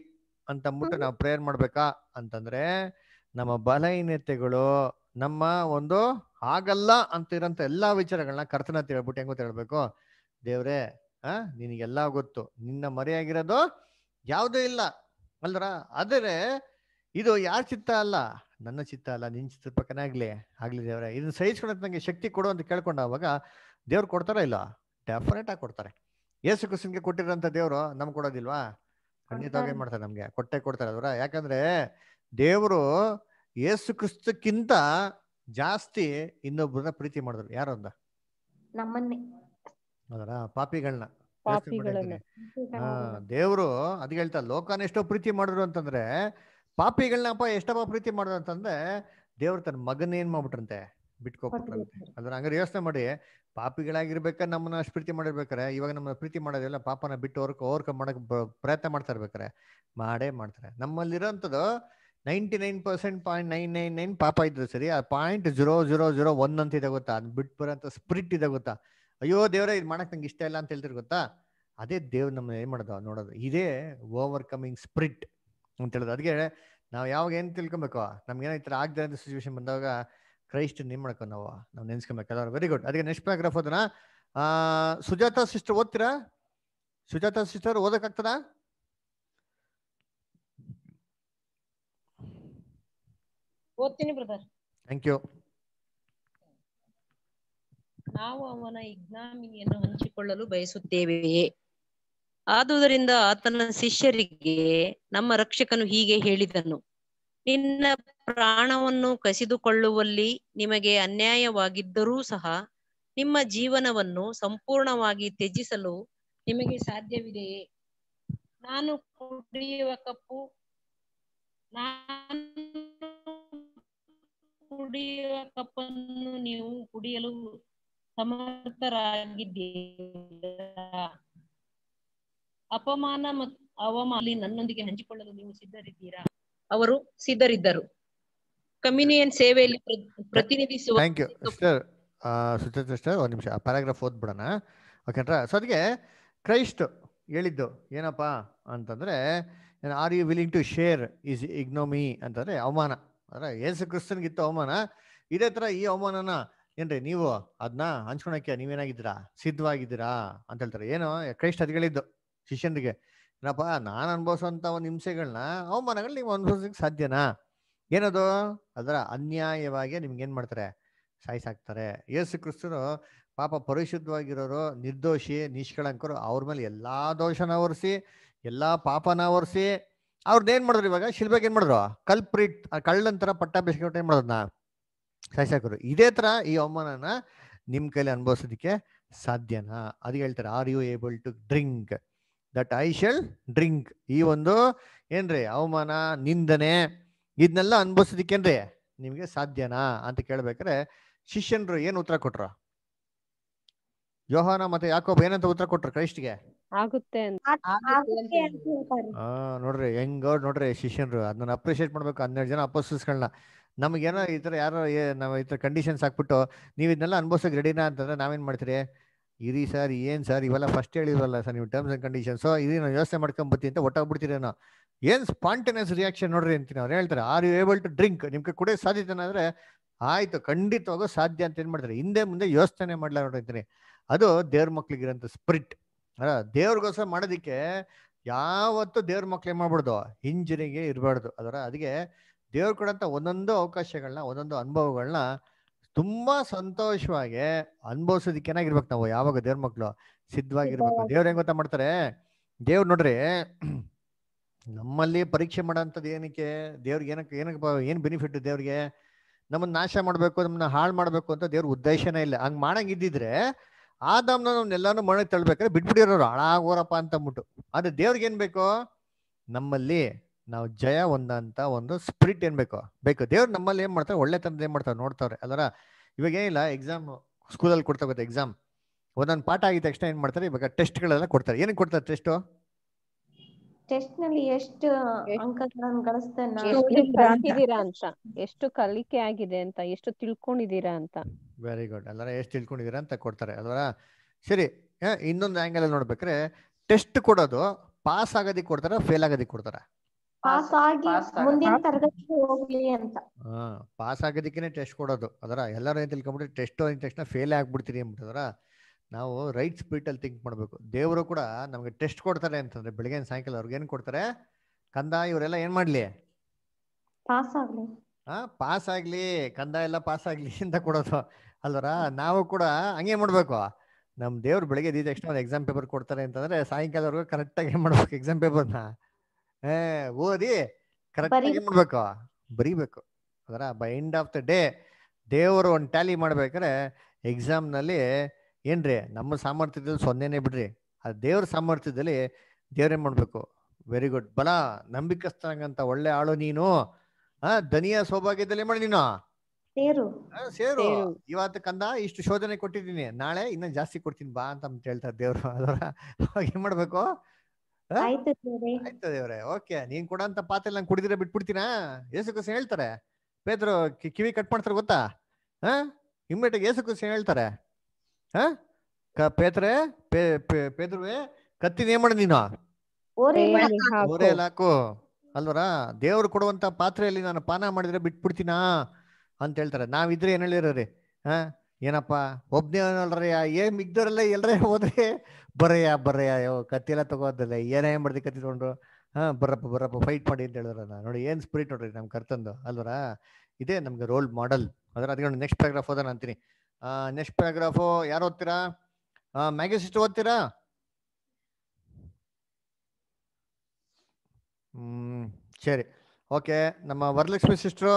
ಅಂತ ಅಂದ್ಬಿಟ್ಟು ನಾವು ಪ್ರೇಯರ್ ಮಾಡ್ಬೇಕಾ ಅಂತಂದ್ರೆ ನಮ್ಮ ಬಲಹೀನತೆಗಳು ನಮ್ಮ ಒಂದು ಆಗಲ್ಲ ಅಂತ ಇರೋಂಥ ಎಲ್ಲಾ ವಿಚಾರಗಳನ್ನ ಕರ್ತನ ಹೇಳ್ಬಿಟ್ಟು ಹೆಂಗೋ ಹೇಳ್ಬೇಕು ದೇವ್ರೆ ಆ ನಿನಗೆಲ್ಲ ಗೊತ್ತು ನಿನ್ನ ಮರೆಯಾಗಿರೋದು ಯಾವುದೂ ಇಲ್ಲ ಅಲ್ರ ಆದರೆ ಇದು ಯಾರ್ ಚಿತ್ತ ಅಲ್ಲ ನನ್ನ ಚಿತ್ತ ಅಲ್ಲ ನಿನ್ ಚಿತ್ರ ಪಕ್ಕನೇ ಆಗ್ಲಿ ದೇವರೇ ಇದನ್ನ ಸಹಿಸ್ಕೊಂಡ್ ನಂಗೆ ಶಕ್ತಿ ಕೊಡು ಅಂತ ಕೇಳ್ಕೊಂಡ ಅವಾಗ ದೇವ್ರು ಕೊಡ್ತಾರ ಇಲ್ಲ ಡೆಫಿನೆಟ್ ಆಗಿ ಕೊಡ್ತಾರೆ ಯೇಸು ಕೃಷ್ಣನ್ಗೆ ಕೊಟ್ಟಿರೋಂಥ ದೇವ್ರು ನಮ್ಗೆ ಕೊಡೋದಿಲ್ವಾ ಖಂಡಿತವಾಗಿ ಏನ್ ಮಾಡ್ತಾರೆ ನಮ್ಗೆ ಕೊಟ್ಟೆ ಕೊಡ್ತಾರೆ ಅದ್ರ ಯಾಕಂದ್ರೆ ದೇವರು ಯೇಸು ಕ್ರಿಸ್ತಕ್ಕಿಂತ ಜಾಸ್ತಿ ಇನ್ನೊಬ್ಬರನ್ನ ಪ್ರೀತಿ ಮಾಡಿದ್ರು ಯಾರಂದ ನಮ್ಮನ್ನ ಅದರ ಪಾಪಿಗಳನ್ನ ಹಾ ದೇವರು ಅದ್ ಹೇಳ್ತಾ ಲೋಕನ ಎಷ್ಟೋ ಪ್ರೀತಿ ಮಾಡಿದ್ರು ಅಂತಂದ್ರೆ ಪಾಪಿಗಳನ್ನಪ್ಪ ಎಷ್ಟಪ್ಪ ಪ್ರೀತಿ ಅಂತಂದ್ರೆ ದೇವ್ರ ತನ್ನ ಮಗನ ಏನ್ ಮಾಡ್ಬಿಟ್ರಂತೆ ಬಿಟ್ಕೊಬಿಟ್ರಂತೆ ಅದ್ರ ಹಂಗಾರೆ ಯೋಚನೆ ಮಾಡಿ ಪಾಪಿಗಳಾಗಿರ್ಬೇಕ ನಮ್ಮನ್ನ ಅಷ್ಟು ಪ್ರೀತಿ ಮಾಡಿರ್ಬೇಕಾರೆ ಇವಾಗ ನಮ್ಮ ಪ್ರೀತಿ ಮಾಡೋದಿಲ್ಲ ಪಾಪನ ಬಿಟ್ಟು ಓರ್ಕ ಓವರ್ಕಮ್ ಮಾಡಕ್ ಪ್ರಯತ್ನ ಮಾಡ್ತಾ ಇರ್ಬೇಕಾರೆ ಮಾಡೇ ಮಾಡ್ತಾರೆ ನಮ್ಮಲ್ಲಿರೋಂಥದ್ದು ninety nine percent point nine nine nine ಪಾಪ ಇದ್ರು ಸರಿ ಆ point zero zero zero one ಅಂತ ಇದೆ ಗೊತ್ತಾ ಅದ್ ಬಿಟ್ಟು ಬರೋಂಥ ಸ್ಪ್ರಿಟ್ ಇದೆ ಗೊತ್ತಾ ಅಯ್ಯೋ ದೇವರೇ ಇದು ಮಾಡಕ್ ನಂಗೆ ಇಷ್ಟ ಇಲ್ಲ ಅಂತ ಹೇಳ್ತಿರ್ ಗೊತ್ತಾ ಅದೇ ದೇವ್ರು ನಮ್ಮ ಏನ್ ಮಾಡೋದು ನೋಡೋದು ಇದೇ ಓವರ್ಕಮಿಂಗ್ ಸ್ಪ್ರಿಟ್ ಅಂತ ಹೇಳುದು ಅದಕ್ಕೆ ನಾವು ಯಾವಾಗ ಏನ್ ತಿಳ್ಕೊಬೇಕು ನಮ್ಗೆ ಈ ತರ ಆಗದೆ ಅಂತ ಸಿಚುವೇಶನ್ ಬಂದಾಗ ಕ್ರೈಸ್ಟ್ ನೇಮ್ ಮಾಡ್ಕೊ ನಾವು ನಾವು ನೆನ್ಸ್ಕೊಬೇಕಲ್ಲ ವೆರಿ ಗುಡ್ ಅದಕ್ಕೆ ನೆಕ್ಸ್ಟ್ ಪ್ಯಾರಾಗ್ರಾಫ್ ಆ ಸುಜಾತಾ ಸಿಸ್ಟರ್ ಓದ್ತೀರಾ ಸುಜಾತಾ ಸಿಸ್ಟರ್ ಓದಕ್ಕಾಗ್ತದ ಓದ್ತೀನಿ ಬ್ರದರ್ ಥ್ಯಾಂಕ್ ಯು ನಾವು ಅವನ ಇಗ್ನಾಮಿಯನ್ನು ಹಂಚಿಕೊಳ್ಳಲು ಬಯಸುತ್ತೇವೆಯೇ ಆದುದರಿಂದ ಆತನ ಶಿಷ್ಯರಿಗೆ ನಮ್ಮ ರಕ್ಷಕನು ಹೀಗೆ ಹೇಳಿದನು ನಿನ್ನ ಪ್ರಾಣವನ್ನು ಕಸಿದುಕೊಳ್ಳುವಲ್ಲಿ ನಿಮಗೆ ಅನ್ಯಾಯವಾಗಿದ್ದರೂ ಸಹ ನಿಮ್ಮ ಜೀವನವನ್ನು ಸಂಪೂರ್ಣವಾಗಿ ತ್ಯಜಿಸಲು ನಿಮಗೆ ಸಾಧ್ಯವಿದೆಯೇ ನಾನು ಕುಡಿಯುವ ಕಪ್ಪು ನಾನು ಕುಡಿಯುವ ಕಪ್ಪನ್ನು ನೀವು ಕುಡಿಯಲು ಸಮರ್ಥರಾಗಿದ್ದೀರಾ ಅಪಮಾನ ಮತ್ತು ಅವಮಾನ ನನ್ನೊಂದಿಗೆ ಹಂಚಿಕೊಳ್ಳಲು ನೀವು ಸಿದ್ಧರಿದ್ದೀರಾ ಅವರು ಸಿದ್ಧರಿದ್ದರು ಕಮ್ಯುನಿಯನ್ ಸೇವೆಯಲ್ಲಿ ಪ್ರತಿನಿಧಿಸುವ ಥ್ಯಾಂಕ್ ಒಂದು ನಿಮಿಷ ಪ್ಯಾರಾಗ್ರಾಫ್ ಓದ್ಬಿಡೋಣ ಅಂದ್ರೆ ಸೊ ಅದಕ್ಕೆ ಕ್ರೈಸ್ಟ್ ಹೇಳಿದ್ದು ಏನಪ್ಪ ಅಂತಂದ್ರೆ are you willing to share his ignominy ಅಂತಂದ್ರೆ ಅವಮಾನ ಯೇಸು ಏಸು ಕ್ರಿಸ್ತನ್ಗಿತ್ತು ಅವಮಾನ ಇದೇ ತರ ಈ ಅವಮಾನನ ಏನ್ರಿ ನೀವು ಅದನ್ನ ಹಂಚ್ಕೊಳಕ್ಕೆ ನೀವೇನಾಗಿದ್ದೀರಾ ಸಿದ್ಧವಾಗಿದ್ದೀರಾ ಅಂತ ಹೇಳ್ತಾರೆ ಏನು ಕ್ರೈಸ್ಟ್ ಅದ್ ಹೇಳಿದ್ದು ಶಿಷ್ಯನಿಗೆ ಏನಪ್ಪ ನಾನು ಅನುಭವಿಸುವಂಥ ಒಂದು ಹಿಂಸೆಗಳನ್ನ ಅವಮಾನಗಳು ನೀವು ಅನುಭವಿಸೋಕ್ಕೆ ಸಾಧ್ಯನಾ ಏನದು ಅದರ ಅನ್ಯಾಯವಾಗಿ ನಿಮ್ಗೇನು ಮಾಡ್ತಾರೆ ಸಾಯಿಸಾಕ್ತಾರೆ ಯೇಸು ಕ್ರಿಸ್ತರು ಪಾಪ ಪರಿಶುದ್ಧವಾಗಿರೋರು ನಿರ್ದೋಷಿ ನಿಷ್ಕಳಂಕರು ಅವ್ರ ಮೇಲೆ ಎಲ್ಲ ದೋಷನ ಒರೆಸಿ ಎಲ್ಲ ಪಾಪನ ಒರೆಸಿ ಏನು ಮಾಡಿದ್ರು ಇವಾಗ ಶಿಲ್ಬೆಗೆ ಏನು ಮಾಡಿದ್ರು ಕಲ್ಪ್ರಿಟ್ ಕಳ್ಳಂತರ ಪಟ್ಟಾಭಿಷೇಕ ಏನು ಮಾಡೋದನ್ನ ಸಾಯಿಸಾಕರು ಇದೇ ಥರ ಈ ಅವಮಾನನ ನಿಮ್ಮ ಕೈಲಿ ಅನುಭವಿಸೋದಕ್ಕೆ ಸಾಧ್ಯನಾ ಅದು ಹೇಳ್ತಾರೆ are you able to drink that I shall drink ಈ ಒಂದು ಏನ್ರಿ ಅವಮಾನ ನಿಂದನೆ ಇದನ್ನೆಲ್ಲ ಅನುಭವಿಸೋದಿಕ್ಕೇನ್ರಿ ನಿಮಗೆ ಸಾಧ್ಯನಾ ಅಂತ ಕೇಳ್ಬೇಕಾರೆ ಶಿಷ್ಯನ್ರು ಏನು ಉತ್ತರ ಕೊಟ್ರು ಯೋಹಾನ ಮತ್ತೆ ಯಾಕೋಬ್ ಏನಂತ ಉತ್ತರ ಕೊಟ್ರು ಕ್ರೈಸ್ಟ್ಗೆ ಆಗುತ್ತೆ ನೋಡ್ರಿ ಹೆಂಗ್ ನೋಡ್ರಿ ಶಿಷ್ಯನ್ರು ಅದನ್ನ ಅಪ್ರಿಷಿಯೇಟ್ ಮಾಡ್ಬೇಕು ಹನ್ನೆರಡು ಜನ ಅಪೋಸಿಸ್ಗಳನ್ನ ಏನೋ ಈ ತರ ಯಾರೋ ಈ ತರ ಕಂಡೀಷನ್ಸ್ ಹಾಕ್ಬಿಟ್ಟು ನೀವ್ ಇದನ್ನೆಲ್ಲ ಅನ್ಭವಿಸೋಕೆ ರೆಡಿನಾ ಅಂತಂದ್ರೆ ನಾವೇನ್ ಮಾಡ್ತೀರಿ ಇರಿ ಸರ್ ಏನ್ ಸರ್ ಇವೆಲ್ಲ ಫಸ್ಟ್ ಹೇಳಿದ್ವಲ್ಲ ಸರ್ ನೀವು ಟರ್ಮ್ಸ್ ಅಂಡ್ ಕಂಡೀಷನ್ ಸೊ ವ್ಯವಸ್ಥೆ ನಾವು ಯೋಚನೆ ಮಾಡ್ಕೊಂಬತ್ತೀನಿ ಅಂತ ಒಟ್ಟಾಗ್ಬಿಡ್ತೀರೇನೋ ಏನ್ ಸ್ಪಾಂಟೇನಿಯಸ್ ರಿಯಾಕ್ಷನ್ ನೋಡ್ರಿ ಅಂತೀನಿ ಅವ್ರು ಹೇಳ್ತಾರೆ are you able to drink ನಿಮ್ಗೆ ಕೂಡ ಸಾಧ್ಯತೆ ಅಂದ್ರೆ ಆಯ್ತು ಖಂಡಿತವಾಗೋ ಸಾಧ್ಯ ಅಂತ ಏನು ಮಾಡ್ತಾರೆ ಹಿಂದೆ ಮುಂದೆ ಯೋಚನೆ ಮಾಡ್ಲಾ ನೋಡ್ತೀನಿ ಅದು ದೇವ್ರ ಮಕ್ಳಿಗಿರೋಂಥ ಸ್ಪ್ರಿಟ್ ಅಲ್ಲ ದೇವ್ರಿಗೋಸ್ಕರ ಮಾಡೋದಿಕ್ಕೆ ಯಾವತ್ತೂ ದೇವ್ರ ಮಕ್ಳು ಏನ್ ಮಾಡ್ಬಾರ್ದು ಹಿಂಜರಿಗೆ ಇರಬಾರ್ದು ಅದರ ಅದಕ್ಕೆ ದೇವ್ರು ಕೊಡೋಂಥ ಒಂದೊಂದು ಅವಕಾಶಗಳನ್ನ ಒಂದೊಂದು ಅನುಭವಗಳನ್ನ ತುಂಬಾ ಸಂತೋಷವಾಗಿ ಅನ್ಭವಿಸೋದಕ್ಕೆ ಏನಾಗಿರ್ಬೇಕು ನಾವು ಯಾವಾಗ ದೇವ್ರ ಮಕ್ಳು ಸಿದ್ಧವಾಗಿರ್ಬೇಕು ದೇವ್ರ ಹೆಂಗ್ ಗೊತ್ತಾ ಮಾಡ್ತಾರೆ ದೇವ್ರು ನೋಡ್ರಿ ನಮ್ಮಲ್ಲಿ ಪರೀಕ್ಷೆ ಮಾಡೋಂಥದ್ದು ಏನಕ್ಕೆ ದೇವ್ರಿಗೆ ಏನಕ್ಕೆ ಏನಕ್ಕೆ ಏನು ಬೆನಿಫಿಟ್ ದೇವ್ರಿಗೆ ನಮ್ಮನ್ನ ನಾಶ ಮಾಡಬೇಕು ನಮ್ಮನ್ನ ಹಾಳು ಮಾಡಬೇಕು ಅಂತ ದೇವ್ರ ಉದ್ದೇಶನೇ ಇಲ್ಲ ಹಂಗೆ ಮಾಡಂಗಿದ್ದಿದ್ರೆ ದಮ್ನ ಎಲ್ಲಾನು ಮಣ್ಣಕ್ಕೆ ತಳ್ಬೇಕಾದ್ರೆ ಬಿಟ್ಬಿಟ್ಟಿರೋರು ಹಾಳಾಗೋರಪ್ಪ ಅಂತ ಅಂದ್ಬಿಟ್ಟು ಆದ್ರೆ ದೇವ್ರಿಗೆ ಏನ್ ಬೇಕು ನಮ್ಮಲ್ಲಿ ನಾವು ಜಯ ಒಂದಂತ ಒಂದು ಸ್ಪಿರಿಟ್ ಏನ್ ಬೇಕು ಬೇಕು ದೇವ್ರು ನಮ್ಮಲ್ಲಿ ಏನ್ ಮಾಡ್ತಾರೆ ಒಳ್ಳೆ ತಂದ್ ಏನ್ ಮಾಡ್ತಾರೆ ನೋಡ್ತಾವ್ರೆ ಅದರ ಇವಾಗ ಏನಿಲ್ಲ ಎಕ್ಸಾಮ್ ಸ್ಕೂಲಲ್ಲಿ ಕೊಡ್ತಾ ಗೊತ್ತಾ ಎಕ್ಸಾಮ್ ಒಂದೊಂದು ಪಾಠ ಆಗಿದ ತಕ್ಷಣ ಏನ್ ಮಾಡ್ತಾರೆ ಇವಾಗ ಟೆಸ್ಟ್ ಗಳೆಲ್ಲ ಕೊಡ್ತಾರೆ ಏನಕ್ಕೆ ಕೊಡ್ತಾರೆ ಟೆಸ್ಟ್ ಎಷ್ಟು ಕಲಿಕೆ ಆಗಿದೆ ಅಂತ ಎಷ್ಟು ತಿಳ್ಕೊಂಡಿದ್ದೀರಾ ಅಂತ ವೆರಿ ಗುಡ್ ಅಲ್ಲಾರ ಎಷ್ಟು ತಿಳ್ಕೊಂಡಿದ್ದೀರಾ ಅಂತ ಕೊಡ್ತಾರೆ ಅಲ್ವಾ ಸರಿ ಇನ್ನೊಂದು ಆಂಗಲ್ ನೋಡ್ಬೇಕ್ರೆ ಟೆಸ್ಟ್ ಕೊಡೋದು ಪಾಸ್ ಆಗೋದಿಕ್ ಕೊಡ್ತಾರ ಫೇಲ್ ಆಗೋದಿಕ್ ಕೊಡ್ತಾರ ಪಾಸ್ ಆಗಿ ಮುಂದಿನ ತರಗತಿಗೆ ಹೋಗ್ಲಿ ಅಂತ ಹಾ ಪಾಸ್ ಆಗೋದಕ್ಕೇನೆ ಟೆಸ್ಟ್ ಕೊಡೋದು ಅದರ ಎಲ್ಲರೂ ಏನ್ ತಿಳ್ಕೊಂಡ್ಬಿಟ್ಟು ಟೆಸ್ಟ್ ಅಂದ ತಕ್ಷಣ ಫೇಲ್ ಆಗ್ಬಿಡ್ತೀನಿ ಅಂದ್ಬಿಟ್ಟದ್ರ ನಾವು ರೈಟ್ ಸ್ಪೀಡ್ ಅಲ್ಲಿ ತಿಂಕ್ ಮಾಡ್ಬೇಕು ದೇವರು ಕೂಡ ನಮ್ಗೆ ಟೆಸ್ಟ್ ಕೊಡ್ತಾರೆ ಅಂತಂದ್ರೆ ಬೆಳಗ್ಗೆ ಸಾಯಂಕಾಲ ಅವ್ರಿಗೆ ಏನ್ ಕೊಡ್ತಾರೆ ಕಂದ ಇವರೆಲ್ಲ ಏನ್ ಮಾಡ್ಲಿ ಪಾಸ್ ಆಗ್ಲಿ ಹಾ ಪಾಸ್ ಆಗ್ಲಿ ಕಂದ ಎಲ್ಲ ಪಾಸ್ ಆಗ್ಲಿ ಅಂತ ಕೊಡೋದು ಅಲ್ವರ ನಾವು ಕೂಡ ಹಂಗೆ ಮಾಡ್ಬೇಕು ನಮ್ ದೇವ್ರು ಬೆಳಗ್ಗೆ ತಕ್ಷಣ ಒಂದು ಎಕ್ಸಾಮ್ ಪೇಪರ್ ಕೊಡ್ತಾರೆ ಅಂತಂದ್ರೆ ಸಾಯಂಕಾಲವರೆಗೂ ಕರೆಕ್ಟ್ ಆಗಿ ಮಾಡ್ಬೇಕು ಎಕ್ಸಾಮ್ ಪೇಪರ್ನ ಹೇ ಓದಿ ಕರೆಕ್ಟ್ ಆಗಿ ಮಾಡ್ಬೇಕು ಬರೀಬೇಕು ಅದರ by end of the day ದೇವರು ಒಂದು ಟ್ಯಾಲಿ ಎಕ್ಸಾಮ್ ನಲ್ಲಿ ಏನ್ರಿ ನಮ್ಮ ಸಾಮರ್ಥ್ಯದಲ್ಲಿ ಸೊನ್ನೆನೇ ಬಿಡ್ರಿ ಆ ದೇವ್ರ ಸಾಮರ್ಥ್ಯದಲ್ಲಿ ದೇವ್ರೇನ್ ಮಾಡ್ಬೇಕು ವೆರಿ ಗುಡ್ ಬಲ ನಂಬಿಕಸ್ತನಂಗಂತ ಒಳ್ಳೆ ಆಳು ನೀನು ಆ ಧನಿಯ ಸೌಭಾಗ್ಯದಲ್ಲಿ ಮಾಡಿ ನೀನು ಸೇರು ಇವತ್ತು ಕಂದ ಇಷ್ಟು ಶೋಧನೆ ಕೊಟ್ಟಿದ್ದೀನಿ ನಾಳೆ ಇನ್ನ ಜಾಸ್ತಿ ಕೊಡ್ತೀನಿ ಬಾ ಅಂತ ಹೇಳ್ತಾರೆ ದೇವ್ರು ಅದರ ಏನ್ ಮಾಡ್ಬೇಕು ಆಯ್ತು ದೇವ್ರೆ ಓಕೆ ನೀನ್ ಕೊಡಂತ ಪಾತ್ರೆ ನಂಗೆ ಕುಡಿದಿರ ಬಿಟ್ಬಿಡ್ತೀನಾ ಏಸು ಕಸ ಹೇಳ್ತಾರೆ ಪೇದ್ರು ಕಿವಿ ಕಟ್ ಮಾಡ್ತಾರೆ ಗೊತ್ತಾ ಹಾ ಇಮ್ಮೆಟ್ ಏಸು ಹೇಳ್ತಾರೆ ಹಾ ಪೇತ್ರೆ ಪೇದ್ರುವೆ ಕತ್ತಿನ ಏನ್ ಮಾಡ್ ನೀನು ಓರೆ ಲಾಕು ಅಲ್ವರಾ ದೇವ್ರು ಕೊಡುವಂತ ಪಾತ್ರೆಯಲ್ಲಿ ನಾನು ಪಾನ ಮಾಡಿದ್ರೆ ಬಿಟ್ಬಿಡ್ತೀನಾ ಅಂತ ಹೇಳ್ತಾರೆ ನಾವಿದ್ರೆ ಏನ್ ಹೇಳಿರೋರಿ ಹಾ ಏನಪ್ಪಾ ಒಬ್ನೇ ಏನಲ್ರಿ ಏನ್ ಮಿಗ್ದವ್ರೆಲ್ಲ ಎಲ್ಲರೇ ಹೋದ್ರೆ ಬರೆಯ ಬರೆಯ ಕತ್ತಿ ಎಲ್ಲ ತಗೋದಲ್ಲ ಏನೇ ಮಾಡ್ದಿ ಕತ್ತಿ ತಗೊಂಡ್ರು ಹಾ ಬರಪ್ಪ ಬರಪ್ಪ ಫೈಟ್ ಮಾಡಿ ಅಂತ ಹೇಳಿದ್ರಲ್ಲ ನೋಡಿ ಏನ್ ಸ್ಪಿರಿಟ್ ನೋಡ್ರಿ ನಮ್ ಕರ್ತಂದು ಅಲ್ವರ ಇದೆ ನಮ್ಗೆ ರೋಲ್ ಮಾಡೆಲ್ ಅದರ ಅದಕ್ಕೆ ನೆಕ್ಸ್ಟ್ ಪ್ಯಾರಾಗ್ರಾಫ್ ಓದೋಣ ಅಂತೀನಿ ನೆಕ್ಸ್ಟ್ ಪ್ಯಾರಾಗ್ರಾಫು ಯಾರು ಓದ್ತೀರಾ ಮ್ಯಾಗಿ ಸಿಸ್ಟರ್ ಓದ್ತೀರಾ ಸರಿ ಓಕೆ ನಮ್ಮ ವರಲಕ್ಷ್ಮಿ ಸಿಸ್ಟ್ರು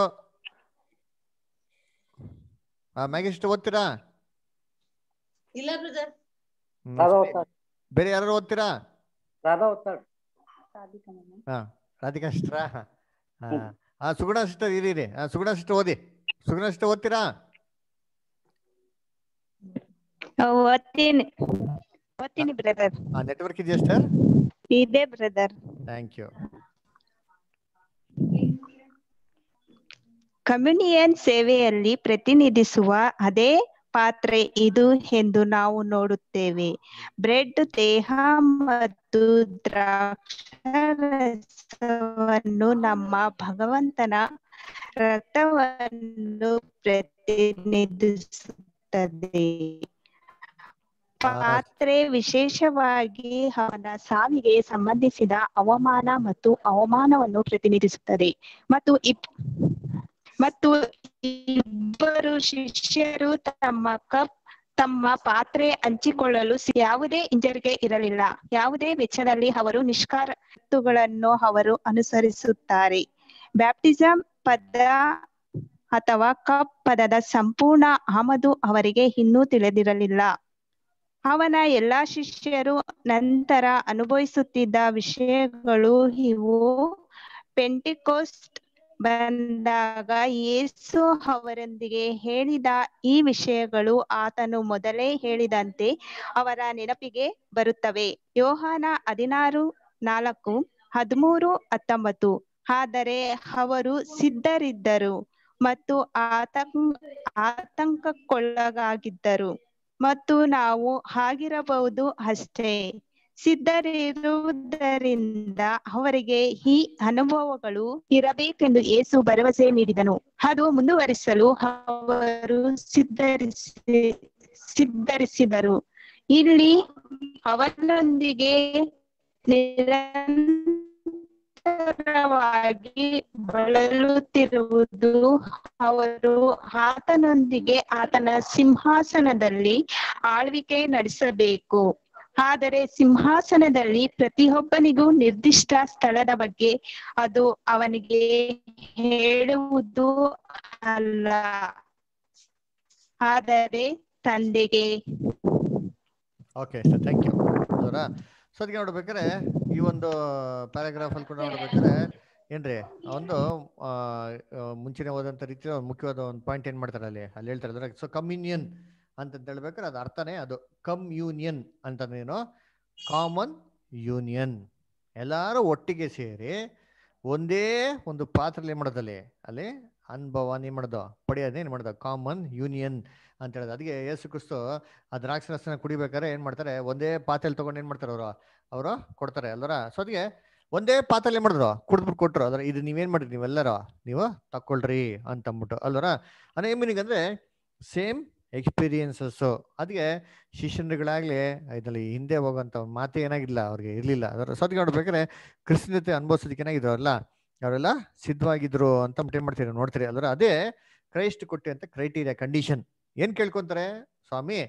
ಮ್ಯಾಗಿ ಸಿಸ್ಟರ್ ಓದ್ತೀರಾ ಇಲ್ಲ ಬ್ರದರ್ ಬೇರೆ ಯಾರು ಓದ್ತೀರಾ ಹಾ ರಾಧಿಕಾ ಸಿಸ್ಟ್ರಾ ಹಾ ಸುಗುಣ ಸಿಸ್ಟರ್ ಇರಿ ಹಾ ಸುಗುಣ ಸಿಸ್ಟರ್ ಓದಿ ಸುಗುಣ ಸಿಸ್ಟರ್ ಓದ್ತೀರಾ ಓದ್ತೀನಿ ಓದ್ತೀನಿ ಬ್ರದರ್ ನೆಟ್ವರ್ಕ್ ಇದೆಯಾ ಸರ್ ಇದೆ ಬ್ರದರ್ ಥ್ಯಾಂಕ್ ಯು ಕಮ್ಯುನಿಯನ್ ಸೇವೆಯಲ್ಲಿ ಪ್ರತಿನಿಧಿಸುವ ಅದೇ ಪಾತ್ರೆ ಇದು ಎಂದು ನಾವು ನೋಡುತ್ತೇವೆ ಬ್ರೆಡ್ ದೇಹ ಮತ್ತು ದ್ರಾಕ್ಷರಸವನ್ನು ನಮ್ಮ ಭಗವಂತನ ರಥವನ್ನು ಪ್ರತಿನಿಧಿಸುತ್ತದೆ ಪಾತ್ರೆ ವಿಶೇಷವಾಗಿ ಅವನ ಸಾವಿಗೆ ಸಂಬಂಧಿಸಿದ ಅವಮಾನ ಮತ್ತು ಅವಮಾನವನ್ನು ಪ್ರತಿನಿಧಿಸುತ್ತದೆ ಮತ್ತು ಇಪ್ ಮತ್ತು ಇಬ್ಬರು ಶಿಷ್ಯರು ತಮ್ಮ ಕಪ್ ತಮ್ಮ ಪಾತ್ರೆ ಹಂಚಿಕೊಳ್ಳಲು ಯಾವುದೇ ಹಿಂಜರಿಗೆ ಇರಲಿಲ್ಲ ಯಾವುದೇ ವೆಚ್ಚದಲ್ಲಿ ಅವರು ನಿಷ್ಕಾರಗಳನ್ನು ಅವರು ಅನುಸರಿಸುತ್ತಾರೆ ಬ್ಯಾಪ್ಟಿಸಂ ಪದ ಅಥವಾ ಕಪ್ ಪದದ ಸಂಪೂರ್ಣ ಆಮದು ಅವರಿಗೆ ಇನ್ನೂ ತಿಳಿದಿರಲಿಲ್ಲ ಅವನ ಎಲ್ಲಾ ಶಿಷ್ಯರು ನಂತರ ಅನುಭವಿಸುತ್ತಿದ್ದ ವಿಷಯಗಳು ಇವು ಪೆಂಟಿಕೋಸ್ಟ್ ಬಂದಾಗ ಯೇಸು ಅವರೊಂದಿಗೆ ಹೇಳಿದ ಈ ವಿಷಯಗಳು ಆತನು ಮೊದಲೇ ಹೇಳಿದಂತೆ ಅವರ ನೆನಪಿಗೆ ಬರುತ್ತವೆ ಯೋಹಾನ ಹದಿನಾರು ನಾಲ್ಕು ಹದಿಮೂರು ಹತ್ತೊಂಬತ್ತು ಆದರೆ ಅವರು ಸಿದ್ಧರಿದ್ದರು ಮತ್ತು ಆತಂ ಆತಂಕಕ್ಕೊಳಗಾಗಿದ್ದರು ಮತ್ತು ನಾವು ಹಾಗಿರಬಹುದು ಅಷ್ಟೇ ಸಿದ್ಧರಿರುವುದರಿಂದ ಅವರಿಗೆ ಈ ಅನುಭವಗಳು ಇರಬೇಕೆಂದು ಏಸು ಭರವಸೆ ನೀಡಿದನು ಅದು ಮುಂದುವರಿಸಲು ಅವರು ಸಿದ್ಧರಿಸಿ ಸಿದ್ಧರಿಸಿದರು ಇಲ್ಲಿ ಅವನೊಂದಿಗೆ ನಿರಂತರವಾಗಿ ಬಳಲುತ್ತಿರುವುದು ಅವರು ಆತನೊಂದಿಗೆ ಆತನ ಸಿಂಹಾಸನದಲ್ಲಿ ಆಳ್ವಿಕೆ ನಡೆಸಬೇಕು ಆದರೆ ಸಿಂಹಾಸನದಲ್ಲಿ ಪ್ರತಿಯೊಬ್ಬನಿಗೂ ನಿರ್ದಿಷ್ಟ ಸ್ಥಳದ ಬಗ್ಗೆ ಅದು ಅವನಿಗೆ ಹೇಳುವುದು ಅಲ್ಲ ಆದರೆ ತಂದೆಗೆ ಓಕೆ ಯು ಸೊ ಅದಕ್ಕೆ ನೋಡ್ಬೇಕಾದ್ರೆ ಈ ಒಂದು ಪ್ಯಾರಾಗ್ರಾಫ್ ಅಲ್ಲಿ ಕೂಡ ನೋಡ್ಬೇಕಾದ್ರೆ ಏನ್ರಿ ಒಂದು ಮುಂಚೆ ಹೋದಂತ ರೀತಿಯ ಮುಖ್ಯವಾದ ಒಂದು ಪಾಯಿಂಟ್ ಏನ್ ಮಾಡ್ತಾರೆ ಅಲ್ಲಿ ಅಲ್ಲಿ ಹೇಳ್ತಾರೆ ಸೊ ಕಮ್ಯುನಿಯನ್ ಅಂತ ಹೇಳ್ಬೇಕಾದ್ರೆ ಅದು ಅರ್ಥನೇ ಅದು ಕಮ್ ಯೂನಿಯನ್ ಅಂತಂದೇನು ಕಾಮನ್ ಯೂನಿಯನ್ ಎಲ್ಲರೂ ಒಟ್ಟಿಗೆ ಸೇರಿ ಒಂದೇ ಒಂದು ಪಾತ್ರೆಯಲ್ಲಿ ಮಾಡ್ದಲ್ಲಿ ಮಾಡೋದಲ್ಲಿ ಅಲ್ಲಿ ಅನುಭವ ಏನು ಮಾಡ್ದೋ ಏನು ಮಾಡ್ದೋ ಕಾಮನ್ ಯೂನಿಯನ್ ಅಂತ ಹೇಳೋದು ಅದಕ್ಕೆ ಯೇಸು ಕ್ರಿಸ್ತು ಆ ದ್ರಾಕ್ಷರಸನ ಕುಡಿಬೇಕಾದ್ರೆ ಏನು ಮಾಡ್ತಾರೆ ಒಂದೇ ಪಾತ್ರೆಲಿ ತೊಗೊಂಡು ಏನು ಮಾಡ್ತಾರೆ ಅವರು ಅವರು ಕೊಡ್ತಾರೆ ಅಲ್ವರ ಸೊ ಅದಕ್ಕೆ ಒಂದೇ ಪಾತ್ರೆಯಲ್ಲಿ ಮಾಡಿದ್ರು ಕುಡಿದ್ಬಿಟ್ಟು ಕೊಟ್ಟರು ಅದರ ಇದು ನೀವೇನು ಮಾಡಿದ್ರಿ ನೀವೆಲ್ಲರೂ ನೀವು ತಕ್ಕೊಳ್ರಿ ಅಂತಂದ್ಬಿಟ್ಟು ಅಲ್ವರ ಮೀನಿಂಗ್ ಅಂದರೆ ಸೇಮ್ ಎಕ್ಸ್ಪೀರಿಯನ್ಸಸ್ಸು ಅದಕ್ಕೆ ಶಿಷ್ಯನ್ಗಳಾಗಲಿ ಇದರಲ್ಲಿ ಹಿಂದೆ ಹೋಗೋಂಥ ಮಾತು ಏನಾಗಿಲ್ಲ ಅವ್ರಿಗೆ ಇರಲಿಲ್ಲ ಅದರ ಸದ್ಯ ನೋಡ್ಬೇಕಾದ್ರೆ ಜೊತೆ ಅನುಭವಿಸೋದಕ್ಕೆ ಏನಾಗಿದ್ರು ಅಲ್ಲ ಅವರೆಲ್ಲ ಸಿದ್ಧವಾಗಿದ್ರು ಅಂತ ಏನು ಮಾಡ್ತೀರಿ ನೋಡ್ತೀರಿ ಅದರ ಅದೇ ಕ್ರೈಸ್ಟ್ ಅಂತ ಕ್ರೈಟೀರಿಯಾ ಕಂಡೀಷನ್ ಏನು ಕೇಳ್ಕೊತಾರೆ ಸ್ವಾಮಿ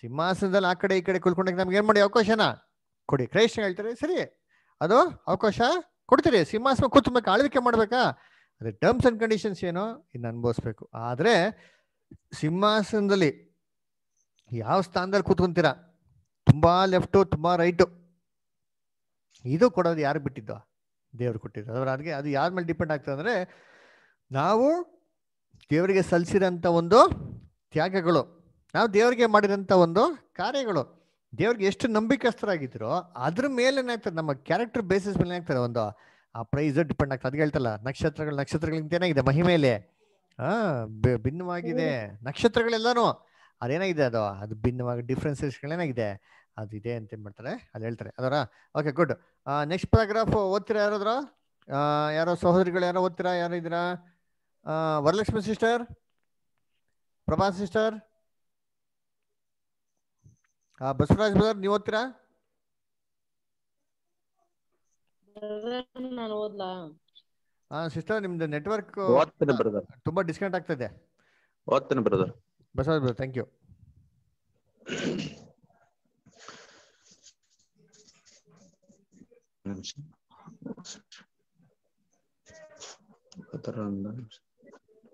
ಸಿಂಹಾಸನದಲ್ಲಿ ಆ ಕಡೆ ಈ ಕಡೆ ಕುಳ್ಕೊಂಡಾಗ ನಮ್ಗೆ ಏನು ಮಾಡಿ ಅವಕಾಶನ ಕೊಡಿ ಕ್ರೈಸ್ಟ್ ಹೇಳ್ತಾರೆ ಸರಿ ಅದು ಅವಕಾಶ ಕೊಡ್ತೀರಿ ಸಿಂಹಾಸನ ಕೂತ್ಬೇಕು ಆಳ್ವಿಕೆ ಮಾಡ್ಬೇಕಾ ಅದೇ ಟರ್ಮ್ಸ್ ಆ್ಯಂಡ್ ಕಂಡೀಷನ್ಸ್ ಏನು ಇನ್ನು ಅನುಭವಿಸ್ಬೇಕು ಆದರೆ ಸಿಂಹಾಸನದಲ್ಲಿ ಯಾವ ಸ್ಥಾನದಲ್ಲಿ ಕೂತ್ಕೊಂತೀರಾ ತುಂಬಾ ಲೆಫ್ಟು ತುಂಬಾ ರೈಟು ಇದು ಕೊಡೋದು ಯಾರು ಬಿಟ್ಟಿದ್ದ ದೇವ್ರು ಕೊಟ್ಟಿದ್ದು ಅದರ ಅದಕ್ಕೆ ಅದು ಯಾರ ಮೇಲೆ ಡಿಪೆಂಡ್ ಆಗ್ತದೆ ಅಂದರೆ ನಾವು ದೇವರಿಗೆ ಸಲ್ಲಿಸಿದಂಥ ಒಂದು ತ್ಯಾಗಗಳು ನಾವು ದೇವರಿಗೆ ಮಾಡಿದಂಥ ಒಂದು ಕಾರ್ಯಗಳು ದೇವ್ರಿಗೆ ಎಷ್ಟು ನಂಬಿಕಸ್ಥರಾಗಿದ್ರೋ ಅದ್ರ ಮೇಲೆ ಏನಾಗ್ತದೆ ನಮ್ಮ ಕ್ಯಾರೆಕ್ಟರ್ ಬೇಸಿಸ್ ಮೇಲೆ ಏನಾಗ್ತದೆ ಒಂದು ಆ ಪ್ರೈಸ್ ಡಿಪೆಂಡ್ ಆಗ್ತದೆ ಅದಕ್ಕೆ ಹೇಳ್ತಲ್ಲ ನಕ್ಷತ್ರಗಳು ನಕ್ಷತ್ರಗಳಿಂದ ಏನಾಗಿದೆ ಮಹಿಮೇಲೆ ಭಿನ್ನವಾಗಿದೆ ನಕ್ಷತ್ರಗಳೆಲ್ಲಾನು ಅದೇನಾಗಿದೆ ಅದು ಅದು ಭಿನ್ನವಾಗಿ ಗಳೇನಾಗಿದೆ ಅದು ಇದೆ ಅಂತ ಏನ್ ಮಾಡ್ತಾರೆ ಅದು ಹೇಳ್ತಾರೆ ಅದರ ಓಕೆ ಗುಡ್ ನೆಕ್ಸ್ಟ್ ಪ್ಯಾರಾಗ್ರಾಫ್ ಓದ್ತೀರಾ ಯಾರಾದ್ರ ಯಾರೋ ಸಹೋದರಿಗಳು ಯಾರೋ ಓದ್ತೀರಾ ಯಾರು ಇದ್ದೀರಾ Varalakshmi sister Prabha sister Basavaraj brother ನೀವು ಓದ್ತೀರಾ ಆ ಸಿಸ್ಟರ್ ನಿಮ್ದು ನೆಟ್ವರ್ಕ್ ತುಂಬಾ ಡಿಸ್ಕನೆಕ್ಟ್ ಆಗ್ತದೆ ಓದ್ತೇನೆ ಬ್ರದರ್ ಥ್ಯಾಂಕ್ ಯು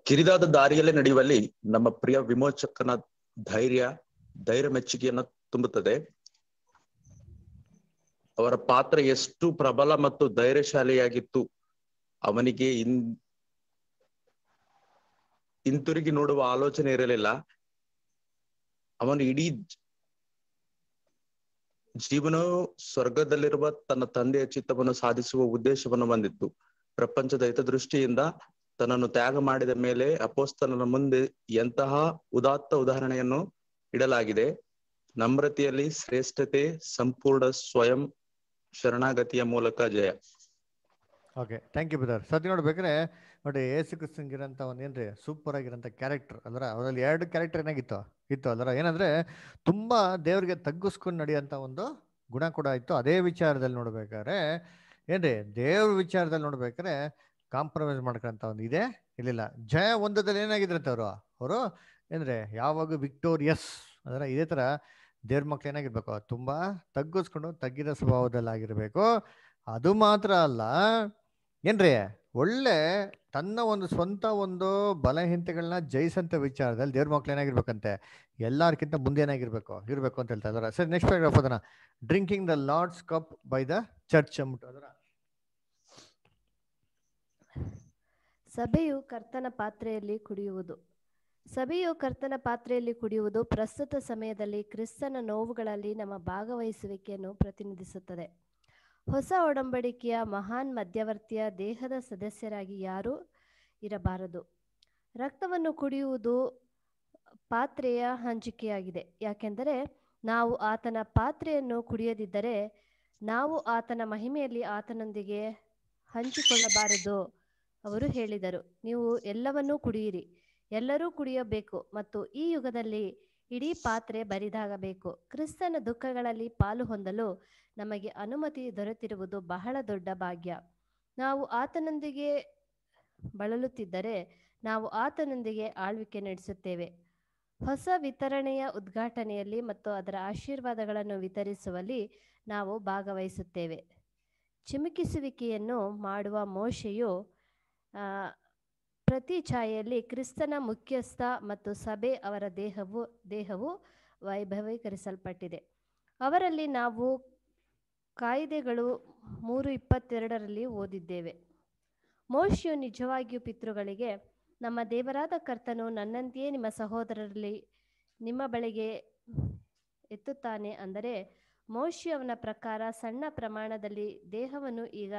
ಕಿರಿದಾದ ದಾರಿಯಲ್ಲೇ ನಡೆಯುವಲ್ಲಿ ನಮ್ಮ ಪ್ರಿಯ ವಿಮೋಚಕನ ಧೈರ್ಯ ಧೈರ್ಯ ಮೆಚ್ಚುಗೆಯನ್ನ ತುಂಬುತ್ತದೆ ಅವರ ಪಾತ್ರ ಎಷ್ಟು ಪ್ರಬಲ ಮತ್ತು ಧೈರ್ಯಶಾಲಿಯಾಗಿತ್ತು ಅವನಿಗೆ ಇನ್ ಹಿಂತಿರುಗಿ ನೋಡುವ ಆಲೋಚನೆ ಇರಲಿಲ್ಲ ಅವನು ಇಡೀ ಜೀವನವು ಸ್ವರ್ಗದಲ್ಲಿರುವ ತನ್ನ ತಂದೆಯ ಚಿತ್ತವನ್ನು ಸಾಧಿಸುವ ಉದ್ದೇಶವನ್ನು ಹೊಂದಿತ್ತು ಪ್ರಪಂಚದ ಹಿತದೃಷ್ಟಿಯಿಂದ ತನ್ನನ್ನು ತ್ಯಾಗ ಮಾಡಿದ ಮೇಲೆ ಅಪೋಸ್ತನ ಮುಂದೆ ಎಂತಹ ಉದಾತ್ತ ಉದಾಹರಣೆಯನ್ನು ಇಡಲಾಗಿದೆ ನಮ್ರತೆಯಲ್ಲಿ ಶ್ರೇಷ್ಠತೆ ಸಂಪೂರ್ಣ ಸ್ವಯಂ ಶರಣಾಗತಿಯ ಮೂಲಕ ಜಯ ಓಕೆ ಥ್ಯಾಂಕ್ ಯು ಬ್ರದರ್ ಸದ್ಯ ನೋಡ್ಬೇಕ್ರೆ ನೋಡಿ ಏಸು ಏನು ಏನ್ರಿ ಸೂಪರ್ ಆಗಿರೋಂಥ ಕ್ಯಾರೆಕ್ಟರ್ ಅಂದ್ರೆ ಅವರಲ್ಲಿ ಎರಡು ಕ್ಯಾರೆಕ್ಟರ್ ಏನಾಗಿತ್ತು ಇತ್ತು ಅದರ ಏನಂದ್ರೆ ತುಂಬಾ ದೇವರಿಗೆ ತಗ್ಗಿಸ್ಕೊಂಡು ನಡೆಯೋಂಥ ಒಂದು ಗುಣ ಕೂಡ ಇತ್ತು ಅದೇ ವಿಚಾರದಲ್ಲಿ ನೋಡ್ಬೇಕಾದ್ರೆ ಏನ್ರಿ ದೇವ್ರ ವಿಚಾರದಲ್ಲಿ ನೋಡ್ಬೇಕಾದ್ರೆ ಕಾಂಪ್ರಮೈಸ್ ಮಾಡ್ಕೊಂತ ಒಂದು ಇದೆ ಇರಲಿಲ್ಲ ಜಯ ಒಂದದಲ್ಲಿ ಏನಾಗಿದ್ರಂತ ಅವರು ಅವರು ಏನ್ರಿ ಯಾವಾಗ ವಿಕ್ಟೋರಿಯಸ್ ಅಂದ್ರೆ ಇದೇ ತರ ದೇವ್ರ ಮಕ್ಳು ಏನಾಗಿರ್ಬೇಕು ತುಂಬಾ ತಗ್ಗಿಸ್ಕೊಂಡು ತಗ್ಗಿದ ಸ್ವಭಾವದಲ್ಲಿ ಆಗಿರ್ಬೇಕು ಅದು ಮಾತ್ರ ಅಲ್ಲ ಏನ್ರಿ ಒಳ್ಳೆ ತನ್ನ ಒಂದು ಸ್ವಂತ ಒಂದು ಬಲಹೀನತೆಗಳನ್ನ ಜಯಿಸಂತ ವಿಚಾರದಲ್ಲಿ ದೇವ್ರ ಮಕ್ಳು ಏನಾಗಿರ್ಬೇಕಂತೆ ಎಲ್ಲಾರ್ಕಿಂತ ಮುಂದೆ ಏನಾಗಿರ್ಬೇಕು ಇರಬೇಕು ಅಂತ ಹೇಳ್ತಾ ಇದಾರೆ ನೆಕ್ಸ್ಟ್ ಪ್ಯಾರಾಗ್ರಾಫ್ ಅದನ್ನ drinking the Lord's cup by the church ಅಂದ್ಬಿಟ್ಟು ಅದರ ಸಭೆಯು ಕರ್ತನ ಪಾತ್ರೆಯಲ್ಲಿ ಕುಡಿಯುವುದು ಸಭೆಯು ಕರ್ತನ ಪಾತ್ರೆಯಲ್ಲಿ ಕುಡಿಯುವುದು ಪ್ರಸ್ತುತ ಸಮಯದಲ್ಲಿ ಕ್ರಿಸ್ತನ ನೋವುಗಳಲ್ಲಿ ನಮ್ಮ ಭಾಗವಹಿಸುವಿಕೆಯನ್ನು ಪ್ರತಿನಿಧಿಸುತ್ತದೆ ಹೊಸ ಒಡಂಬಡಿಕೆಯ ಮಹಾನ್ ಮಧ್ಯವರ್ತಿಯ ದೇಹದ ಸದಸ್ಯರಾಗಿ ಯಾರೂ ಇರಬಾರದು ರಕ್ತವನ್ನು ಕುಡಿಯುವುದು ಪಾತ್ರೆಯ ಹಂಚಿಕೆಯಾಗಿದೆ ಯಾಕೆಂದರೆ ನಾವು ಆತನ ಪಾತ್ರೆಯನ್ನು ಕುಡಿಯದಿದ್ದರೆ ನಾವು ಆತನ ಮಹಿಮೆಯಲ್ಲಿ ಆತನೊಂದಿಗೆ ಹಂಚಿಕೊಳ್ಳಬಾರದು ಅವರು ಹೇಳಿದರು ನೀವು ಎಲ್ಲವನ್ನೂ ಕುಡಿಯಿರಿ ಎಲ್ಲರೂ ಕುಡಿಯಬೇಕು ಮತ್ತು ಈ ಯುಗದಲ್ಲಿ ಇಡೀ ಪಾತ್ರೆ ಬರಿದಾಗಬೇಕು ಕ್ರಿಸ್ತನ ದುಃಖಗಳಲ್ಲಿ ಪಾಲು ಹೊಂದಲು ನಮಗೆ ಅನುಮತಿ ದೊರೆತಿರುವುದು ಬಹಳ ದೊಡ್ಡ ಭಾಗ್ಯ ನಾವು ಆತನೊಂದಿಗೆ ಬಳಲುತ್ತಿದ್ದರೆ ನಾವು ಆತನೊಂದಿಗೆ ಆಳ್ವಿಕೆ ನಡೆಸುತ್ತೇವೆ ಹೊಸ ವಿತರಣೆಯ ಉದ್ಘಾಟನೆಯಲ್ಲಿ ಮತ್ತು ಅದರ ಆಶೀರ್ವಾದಗಳನ್ನು ವಿತರಿಸುವಲ್ಲಿ ನಾವು ಭಾಗವಹಿಸುತ್ತೇವೆ ಚಿಮುಕಿಸುವಿಕೆಯನ್ನು ಮಾಡುವ ಮೋಶೆಯು ಪ್ರತಿ ಛಾಯೆಯಲ್ಲಿ ಕ್ರಿಸ್ತನ ಮುಖ್ಯಸ್ಥ ಮತ್ತು ಸಭೆ ಅವರ ದೇಹವು ದೇಹವು ವೈಭವೀಕರಿಸಲ್ಪಟ್ಟಿದೆ ಅವರಲ್ಲಿ ನಾವು ಕಾಯಿದೆಗಳು ಮೂರು ಇಪ್ಪತ್ತೆರಡರಲ್ಲಿ ಓದಿದ್ದೇವೆ ಮೋಶಿಯು ನಿಜವಾಗಿಯೂ ಪಿತೃಗಳಿಗೆ ನಮ್ಮ ದೇವರಾದ ಕರ್ತನು ನನ್ನಂತೆಯೇ ನಿಮ್ಮ ಸಹೋದರರಲ್ಲಿ ನಿಮ್ಮ ಬಳಿಗೆ ಎತ್ತುತ್ತಾನೆ ಅಂದರೆ ಮೋಶಿ ಪ್ರಕಾರ ಸಣ್ಣ ಪ್ರಮಾಣದಲ್ಲಿ ದೇಹವನ್ನು ಈಗ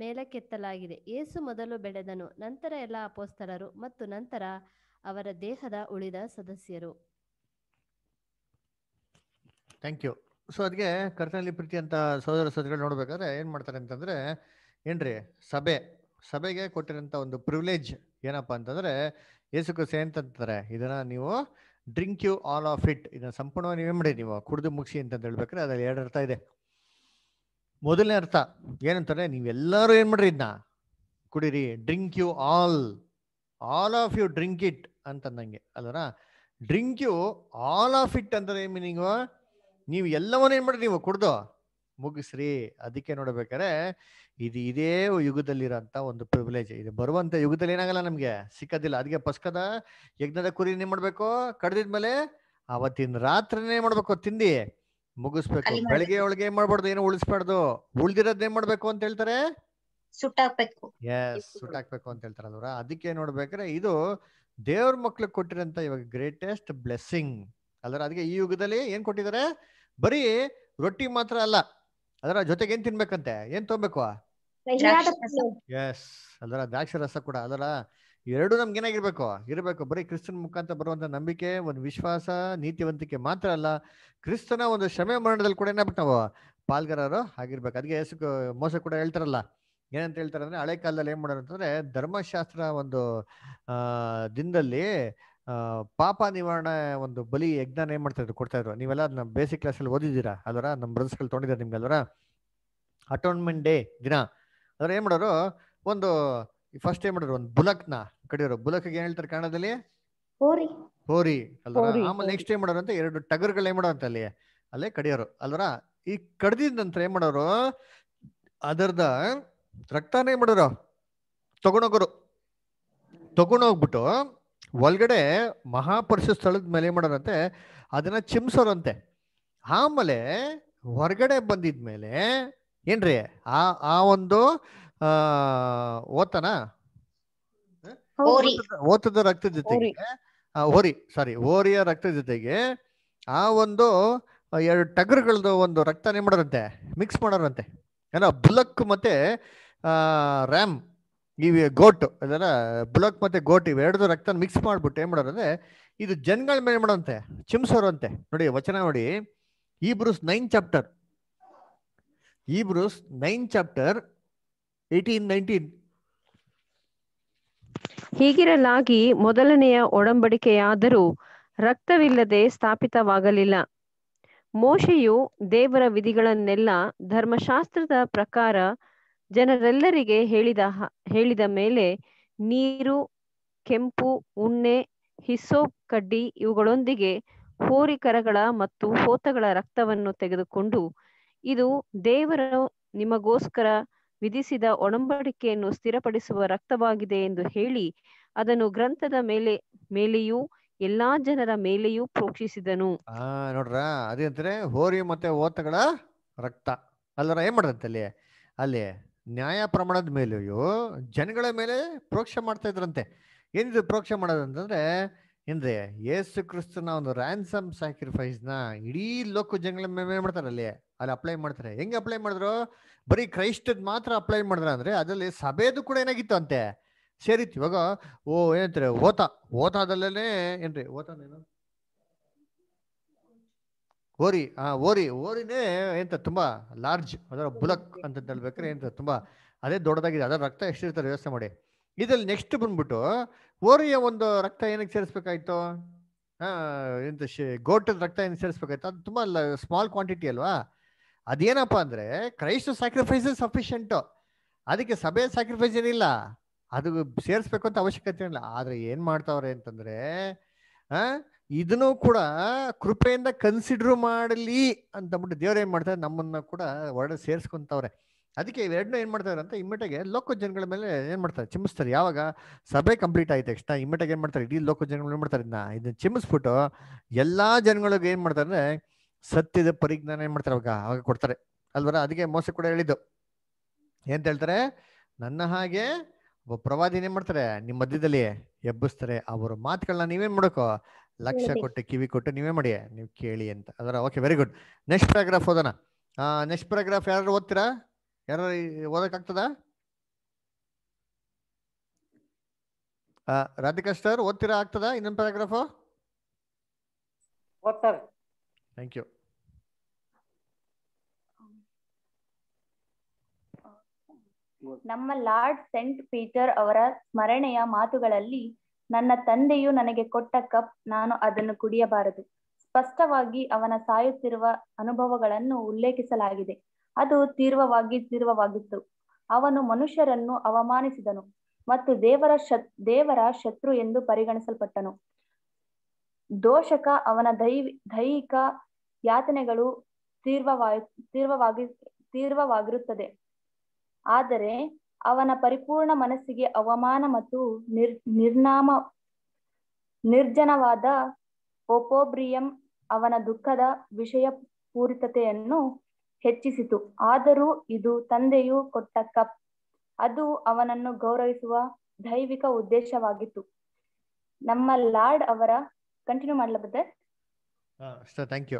ಮೇಲಕ್ಕೆತ್ತಲಾಗಿದೆ ಏಸು ಮೊದಲು ಬೆಳೆದನು ನಂತರ ಎಲ್ಲ ಅಪೋಸ್ತಲರು ಮತ್ತು ನಂತರ ಅವರ ದೇಹದ ಉಳಿದ ಸದಸ್ಯರು ಥ್ಯಾಂಕ್ ಯು ಸೊ ಅದಕ್ಕೆ ಕರ್ತನಲ್ಲಿ ಪ್ರೀತಿ ಅಂತ ಸಹೋದರ ಸಹೋದರಿಗಳು ನೋಡ್ಬೇಕಾದ್ರೆ ಏನು ಮಾಡ್ತಾರೆ ಅಂತಂದ್ರೆ ಏನ್ರಿ ಸಭೆ ಸಭೆಗೆ ಕೊಟ್ಟಿರಂತ ಒಂದು ಪ್ರಿವಿಲೇಜ್ ಏನಪ್ಪ ಅಂತಂದ್ರೆ ಏಸು ಕೃಷಿ ಅಂತಂತಾರೆ ಇದನ್ನು ನೀವು drink you all of it ಇದನ್ನ ಸಂಪೂರ್ಣವಾಗಿ ನೀವೇ ಮಾಡಿ ನೀವು ಕುಡಿದು ಮುಗಿಸಿ ಅಂತಂದು ಹೇಳ್ಬೇಕಾದ್ರೆ ಅದರಲ್ಲಿ ಎರಡು ಅರ್ಥ ಇದೆ ಮೊದಲನೇ ಅರ್ಥ ಏನಂತಾರೆ ನೀವೆಲ್ಲರೂ ಏನು ಮಾಡ್ರಿ ಇದನ್ನ ಕುಡೀರಿ drink you all all of you drink it ಅಂತಂದಂಗೆ ಅಲ್ಲರ drink you all of it ಅಂತಂದ್ರೆ ಏನ್ ಮೀನಿಂಗು ನೀವು ಎಲ್ಲವನ್ನ ಏನು ಮಾಡ್ರಿ ನೀವು ಕುಡ್ದು ಮುಗಿಸ್ರಿ ಅದಕ್ಕೆ ನೋಡ್ಬೇಕಾರೆ ಇದು ಇದೇ ಯುಗದಲ್ಲಿರೋಂತ ಒಂದು ಪ್ರಿವಿಲೇಜ್ ಇದು ಬರುವಂತ ಯುಗದಲ್ಲಿ ಏನಾಗಲ್ಲ ನಮಗೆ ಸಿಕ್ಕದಿಲ್ಲ ಅದಕ್ಕೆ ಪಸ್ಕದ ಯಜ್ಞದ ಕುರಿ ಏನ್ ಮಾಡಬೇಕು ಕಡ್ದಿದ್ಮೇಲೆ ಅವತ್ತಿನ ರಾತ್ರಿನೇ ಮಾಡಬೇಕು ತಿಂದು ಮುಗಿಸ್ಬೇಕು ಬೆಳಿಗ್ಗೆ ಒಳಗೆ ಏನ್ ಮಾಡ್ಬಾರ್ದು ಏನು ಉಳಿಸ್ಬಾರ್ದು ಉಳ್ದಿರೋದ್ ಏನ್ ಮಾಡ್ಬೇಕು ಅಂತ ಹೇಳ್ತಾರೆ ಸುಟ್ಟಾಕ್ಬೇಕು ಎಸ್ ಸುಟ್ಟಾಕ್ಬೇಕು ಅಂತ ಹೇಳ್ತಾರಲ್ವರ ಅದಕ್ಕೆ ನೋಡ್ಬೇಕ್ರೆ ಇದು ದೇವ್ರ ಮಕ್ಳಿಗೆ ಕೊಟ್ಟಿರಂತ ಇವಾಗ ಗ್ರೇಟೆಸ್ಟ್ ಬ್ಲೆಸ್ಸಿಂಗ್ ಅದರ ಅದಕ್ಕೆ ಈ ಯುಗದಲ್ಲಿ ಏನ್ ಕೊಟ್ಟಿದ್ದಾರೆ ಬರೀ ರೊಟ್ಟಿ ಮಾತ್ರ ಅಲ್ಲ ಅದರ ಜೊತೆಗೆ ಏನ್ ತಿನ್ಬೇಕಂತೆ ಏನ್ ತಗೋಬೇಕು ಎಸ್ ಅದರ ದ್ರಾಕ್ಷಿ ರಸ ಕೂಡ ಅದರ ಎರಡು ಏನಾಗಿರ್ಬೇಕು ಇರಬೇಕು ಬರೀ ಕ್ರಿಸ್ತನ ಮುಖಾಂತರ ಬರುವಂತ ನಂಬಿಕೆ ಒಂದು ವಿಶ್ವಾಸ ನೀತಿವಂತಿಕೆ ಮಾತ್ರ ಅಲ್ಲ ಕ್ರಿಸ್ತನ ಒಂದು ಶ್ರಮೆ ಮರಣದಲ್ಲಿ ಕೂಡ ಏನಾಗ್ಬಿಟ್ಟು ನಾವು ಪಾಲ್ಗಾರರು ಆಗಿರ್ಬೇಕು ಅದಕ್ಕೆ ಯೇಸು ಮೋಸ ಕೂಡ ಹೇಳ್ತಾರಲ್ಲ ಏನಂತ ಹೇಳ್ತಾರೆ ಅಂದ್ರೆ ಹಳೆ ಕಾಲದಲ್ಲಿ ಏನ್ ಮಾಡೋರು ಅಂತಂದ್ರೆ ಧರ್ಮಶಾಸ್ತ್ರ ಒಂದು ಆ ದಿನದಲ್ಲಿ ಪಾಪ ನಿವಾರಣೆ ಒಂದು ಬಲಿ ಯಜ್ಞಾನ ಏನ್ ಮಾಡ್ತಾ ಇದ್ರು ಕೊಡ್ತಾ ಇದ್ರು ನೀವೆಲ್ಲ ಅದನ್ನ ಬೇಸಿಕ್ ಕ್ಲಾಸ್ ಅಲ್ಲಿ ಓದಿದ್ದೀರಾ ಅಲ್ವರ ನಮ್ಮ ಬ್ರದರ್ಸ್ಗಳು ತೊಗೊಂಡಿದ್ದಾರೆ ನಿಮ್ಗೆ ಅಲ್ವರ ಅಟೋನ್ಮೆಂಟ್ ಡೇ ದಿನ ಅದ್ರ ಏನ್ ಮಾಡೋರು ಒಂದು ಫಸ್ಟ್ ಏನ್ ಮಾಡಿದ್ರು ಒಂದು ಬುಲಕ್ನ ಕಡಿಯೋರು ಬುಲಕ್ ಏನ್ ಹೇಳ್ತಾರೆ ಕನ್ನಡದಲ್ಲಿ ಹೋರಿ ಹೋರಿ ಅಲ್ವಾ ಆಮೇಲೆ ನೆಕ್ಸ್ಟ್ ಏನ್ ಮಾಡೋರು ಅಂತ ಎರಡು ಟಗರ್ಗಳು ಏನ್ ಅಂತ ಅಲ್ಲಿ ಅಲ್ಲೇ ಕಡಿಯೋರು ಅಲ್ವರ ಈ ಕಡ್ದಿದ ನಂತರ ಏನ್ ಮಾಡೋರು ಅದರ್ದ ರಕ್ತಾನ ಏನ್ ಮಾಡೋರು ತಗೊಂಡೋಗರು ತಗೊಂಡೋಗ್ಬಿಟ್ಟು ಒಳಗಡೆ ಮಹಾಪುರುಷ ಸ್ಥಳದ ಮೇಲೆ ಏನ್ ಮಾಡೋರಂತೆ ಅದನ್ನ ಚಿಮ್ಸೋರಂತೆ ಆಮೇಲೆ ಹೊರಗಡೆ ಬಂದಿದ್ಮೇಲೆ ಏನ್ರಿ ಆ ಆ ಒಂದು ಓತನ ಓತದ ರಕ್ತದ ಜೊತೆಗೆ ಓರಿ ಸಾರಿ ಓರಿಯ ರಕ್ತದ ಜೊತೆಗೆ ಆ ಒಂದು ಎರಡು ಟಗರ್ಗಳದ್ದು ಒಂದು ರಕ್ತ ಏನ್ ಮಾಡೋರಂತೆ ಮಿಕ್ಸ್ ಮಾಡೋರಂತೆ ಏನೋ ಬುಲಕ್ ಮತ್ತೆ ರ್ಯಾಮ್ ಇವ ಗೋಟ್ ಅದೆಲ್ಲ ಬುಲಕ್ ಮತ್ತೆ ಗೋಟ್ ಎರಡು ರಕ್ತ ಮಿಕ್ಸ್ ಮಾಡ್ಬಿಟ್ಟು ಏನ್ ಮಾಡೋರಂದ್ರೆ ಇದು ಜನಗಳ ಮೇಲೆ ಮಾಡೋಂತೆ ಚಿಮ್ಸೋರಂತೆ ನೋಡಿ ವಚನ ನೋಡಿ Hebrews nine chapter Hebrews nine chapter ಹೀಗಿರಲಾಗಿ ಮೊದಲನೆಯ ಒಡಂಬಡಿಕೆಯಾದರೂ ರಕ್ತವಿಲ್ಲದೆ ಸ್ಥಾಪಿತವಾಗಲಿಲ್ಲ ಮೋಶೆಯು ದೇವರ ವಿಧಿಗಳನ್ನೆಲ್ಲ ಧರ್ಮಶಾಸ್ತ್ರದ ಪ್ರಕಾರ ಜನರೆಲ್ಲರಿಗೆ ಹೇಳಿದ ಹೇಳಿದ ಮೇಲೆ ನೀರು ಕೆಂಪು ಉಣ್ಣೆ ಹಿಸೋಪ್ ಕಡ್ಡಿ ಇವುಗಳೊಂದಿಗೆ ಹೋರಿಕರಗಳ ಮತ್ತು ಹೋತಗಳ ರಕ್ತವನ್ನು ತೆಗೆದುಕೊಂಡು ಇದು ದೇವರ ನಿಮಗೋಸ್ಕರ ವಿಧಿಸಿದ ಒಡಂಬಡಿಕೆಯನ್ನು ಸ್ಥಿರಪಡಿಸುವ ರಕ್ತವಾಗಿದೆ ಎಂದು ಹೇಳಿ ಅದನ್ನು ಗ್ರಂಥದ ಮೇಲೆ ಮೇಲೆಯೂ ಎಲ್ಲಾ ಜನರ ಮೇಲೆಯೂ ಪ್ರೋಕ್ಷಿಸಿದನು ನೋಡ್ರ ಅದಂದ್ರೆ ಹೋರಿ ಮತ್ತೆ ಓತಗಳ ರಕ್ತ ಅಲ್ಲರ ಏನ್ ಮಾಡುತ್ತೆ ಅಲ್ಲಿ ಅಲ್ಲಿ ನ್ಯಾಯ ಪ್ರಮಾಣದ ಮೇಲೆಯೂ ಜನಗಳ ಮೇಲೆ ಪ್ರೋಕ್ಷ ಮಾಡ್ತಾ ಇದ್ರಂತೆ ಏನಿದು ಪ್ರೋಕ್ಷ ಮಾಡೋದಂತಂದ್ರೆ ಏನ್ರಿ ಯೇಸು ಕ್ರಿಸ್ತನ ಒಂದು ರ್ಯಾನ್ಸಮ್ ಸ್ಯಾಕ್ರಿಫೈಸ್ ನ ಇಡೀ ಲೋಕ ಜನಗಳ ಮೇಲೆ ಮಾಡ್ತಾರೆ ಅಲ್ಲಿ ಅಲ್ಲಿ ಅಪ್ಲೈ ಮಾಡ್ತಾರೆ ಹೆಂಗ್ ಅಪ್ಲೈ ಮಾಡಿದ್ರು ಬರೀ ಕ್ರೈಸ್ಟ್ ಮಾತ್ರ ಅಪ್ಲೈ ಮಾಡಿದ್ರ ಅಂದ್ರೆ ಅದರಲ್ಲಿ ಸಭೆದು ಕೂಡ ಏನಾಗಿತ್ತು ಅಂತೆ ಸೇರಿತ್ತು ಇವಾಗ ಓ ಏನಂತಾರೆ ಓತ ಓತಾದಲ್ಲೇನೆ ಏನ್ರಿ ಓತಾನೇನು ಓರಿ ಹಾ ಓರಿ ಓರಿನೇ ಎಂತ ತುಂಬಾ ಲಾರ್ಜ್ ಅದರ ಬುಲಕ್ ಅಂತ ಹೇಳ್ಬೇಕ್ರೆ ಎಂತ ತುಂಬಾ ಅದೇ ದೊಡ್ಡದಾಗಿದೆ ಅದರ ರಕ್ತ ಎಷ್ಟಿರ್ತಾರೆ ವ್ಯವಸ್ಥೆ ಮಾಡಿ ಇದ್ರಲ್ಲಿ ನೆಕ್ಸ್ಟ್ ಬಂದ್ಬಿಟ್ಟು ಓರಿಯ ಒಂದು ರಕ್ತ ಏನಕ್ಕೆ ಸೇರಿಸ್ಬೇಕಾಯ್ತು ಎಂತ ಶೇ ಗೋಟದ ರಕ್ತ ಏನು ಸೇರಿಸ್ಬೇಕಾಯ್ತು ಅದು ತುಂಬ ಸ್ಮಾಲ್ ಕ್ವಾಂಟಿಟಿ ಅಲ್ವಾ ಅದೇನಪ್ಪ ಅಂದರೆ ಕ್ರೈಸ್ಟ್ ಸ್ಯಾಕ್ರಿಫೈಸ್ ಸಫಿಷಿಯಂಟು ಅದಕ್ಕೆ ಸಭೆ ಸ್ಯಾಕ್ರಿಫೈಸ್ ಏನಿಲ್ಲ ಅದು ಸೇರಿಸ್ಬೇಕು ಅಂತ ಅವಶ್ಯಕತೆ ಇಲ್ಲ ಆದರೆ ಏನು ಮಾಡ್ತಾವ್ರೆ ಅಂತಂದರೆ ಇದನ್ನು ಕೂಡ ಕೃಪೆಯಿಂದ ಕನ್ಸಿಡರ್ ಮಾಡಲಿ ಅಂತಂದ್ಬಿಟ್ಟು ದೇವ್ರು ಏನು ಮಾಡ್ತಾರೆ ನಮ್ಮನ್ನು ಕೂಡ ಒಡ ಸೇರಿಸ್ಕೊಂತವ್ರೆ ಅದಕ್ಕೆ ಇವೆರಡನ್ನೂ ಏನು ಮಾಡ್ತಾರೆ ಅಂತ ಇಮ್ಮಟೆಗೆ ಲೋಕ ಜನಗಳ ಮೇಲೆ ಏನು ಮಾಡ್ತಾರೆ ಚಿಮ್ಮಿಸ್ತಾರೆ ಯಾವಾಗ ಸಭೆ ಕಂಪ್ಲೀಟ್ ಆಯ್ತು ತಕ್ಷಣ ಇಮ್ಮಟೆಗೆ ಏನು ಮಾಡ್ತಾರೆ ಇಡೀ ಲೋಕ ಜನಗಳು ಏನು ಮಾಡ್ತಾರೆ ಇದನ್ನ ಇದನ್ನ ಚಿಮ್ಮಿಸ್ಬಿಟ್ಟು ಎಲ್ಲ ಜನಗಳಿಗೆ ಏನು ಮಾಡ್ತಾರೆ ಅಂದರೆ ಸತ್ಯದ ಪರಿಜ್ಞಾನ ಏನು ಮಾಡ್ತಾರೆ ಅವಾಗ ಅವಾಗ ಕೊಡ್ತಾರೆ ಅಲ್ವರ ಅದಕ್ಕೆ ಮೋಸ ಕೂಡ ಹೇಳಿದ್ದು ಏನಂತ ಹೇಳ್ತಾರೆ ನನ್ನ ಹಾಗೆ ಒಬ್ಬ ಪ್ರವಾದಿನ ಏನು ಮಾಡ್ತಾರೆ ನಿಮ್ಮ ಮಧ್ಯದಲ್ಲಿ ಎಬ್ಬಿಸ್ತಾರೆ ಅವರ ಮಾತುಗಳನ್ನ ನೀವೇನು ಮಾಡಬೇಕು ಲಕ್ಷ ಕೊಟ್ಟು ಕಿವಿ ಕೊಟ್ಟು ನೀವೇ ಮಾಡಿ ನೀವು ಕೇಳಿ ಅಂತ ಅದರ okay very good next paragraph ಓದೋಣ ನೆಕ್ಸ್ಟ್ ಪ್ಯಾರಾಗ್ರಾಫ್ ಯಾರು ಓದ್ತೀರಾ ಯಾರ ಓದಕ್ಕಾಗ್ತದ ರಾಧಿಕಾ ಸರ್ ಓದ್ತೀರಾ ಆಗ್ತದ ಇನ್ನೊಂದು ಪ್ಯಾರಾಗ್ರಾಫ್ ಥ್ಯಾಂಕ್ ಯು ನಮ್ಮ ಲಾರ್ಡ್ ಸೆಂಟ್ ಪೀಟರ್ ಅವರ ಸ್ಮರಣೆಯ ಮಾತುಗಳಲ್ಲಿ ನನ್ನ ತಂದೆಯು ನನಗೆ ಕೊಟ್ಟ ಕಪ್ ನಾನು ಅದನ್ನು ಕುಡಿಯಬಾರದು ಸ್ಪಷ್ಟವಾಗಿ ಅವನ ಸಾಯುತ್ತಿರುವ ಅನುಭವಗಳನ್ನು ಉಲ್ಲೇಖಿಸಲಾಗಿದೆ ಅದು ತೀವ್ರವಾಗಿ ತೀರ್ವವಾಗಿತ್ತು ಅವನು ಮನುಷ್ಯರನ್ನು ಅವಮಾನಿಸಿದನು ಮತ್ತು ದೇವರ ಶತ್ ದೇವರ ಶತ್ರು ಎಂದು ಪರಿಗಣಿಸಲ್ಪಟ್ಟನು ದೋಷಕ ಅವನ ದೈ ದೈಹಿಕ ಯಾತನೆಗಳು ತೀರ್ವವಾಗಿ ತೀರ್ವವಾಗಿ ತೀವ್ರವಾಗಿರುತ್ತದೆ ಆದರೆ ಅವನ ಪರಿಪೂರ್ಣ ಮನಸ್ಸಿಗೆ ಅವಮಾನ ಮತ್ತು ನಿರ್ ನಿರ್ನಾಮ ನಿರ್ಜನವಾದ ಒಪೋಬ್ರಿಯಂ ಅವನ ದುಃಖದ ವಿಷಯ ಪೂರಿತತೆಯನ್ನು ಹೆಚ್ಚಿಸಿತು ಆದರೂ ಇದು ತಂದೆಯು ಕೊಟ್ಟ ಕಪ್ ಅದು ಅವನನ್ನು ಗೌರವಿಸುವ ದೈವಿಕ ಉದ್ದೇಶವಾಗಿತ್ತು ನಮ್ಮ ಲಾರ್ಡ್ ಅವರ ಕಂಟಿನ್ಯೂ ಮಾಡ್ಲ ಸರ್ ಥ್ಯಾಂಕ್ ಯು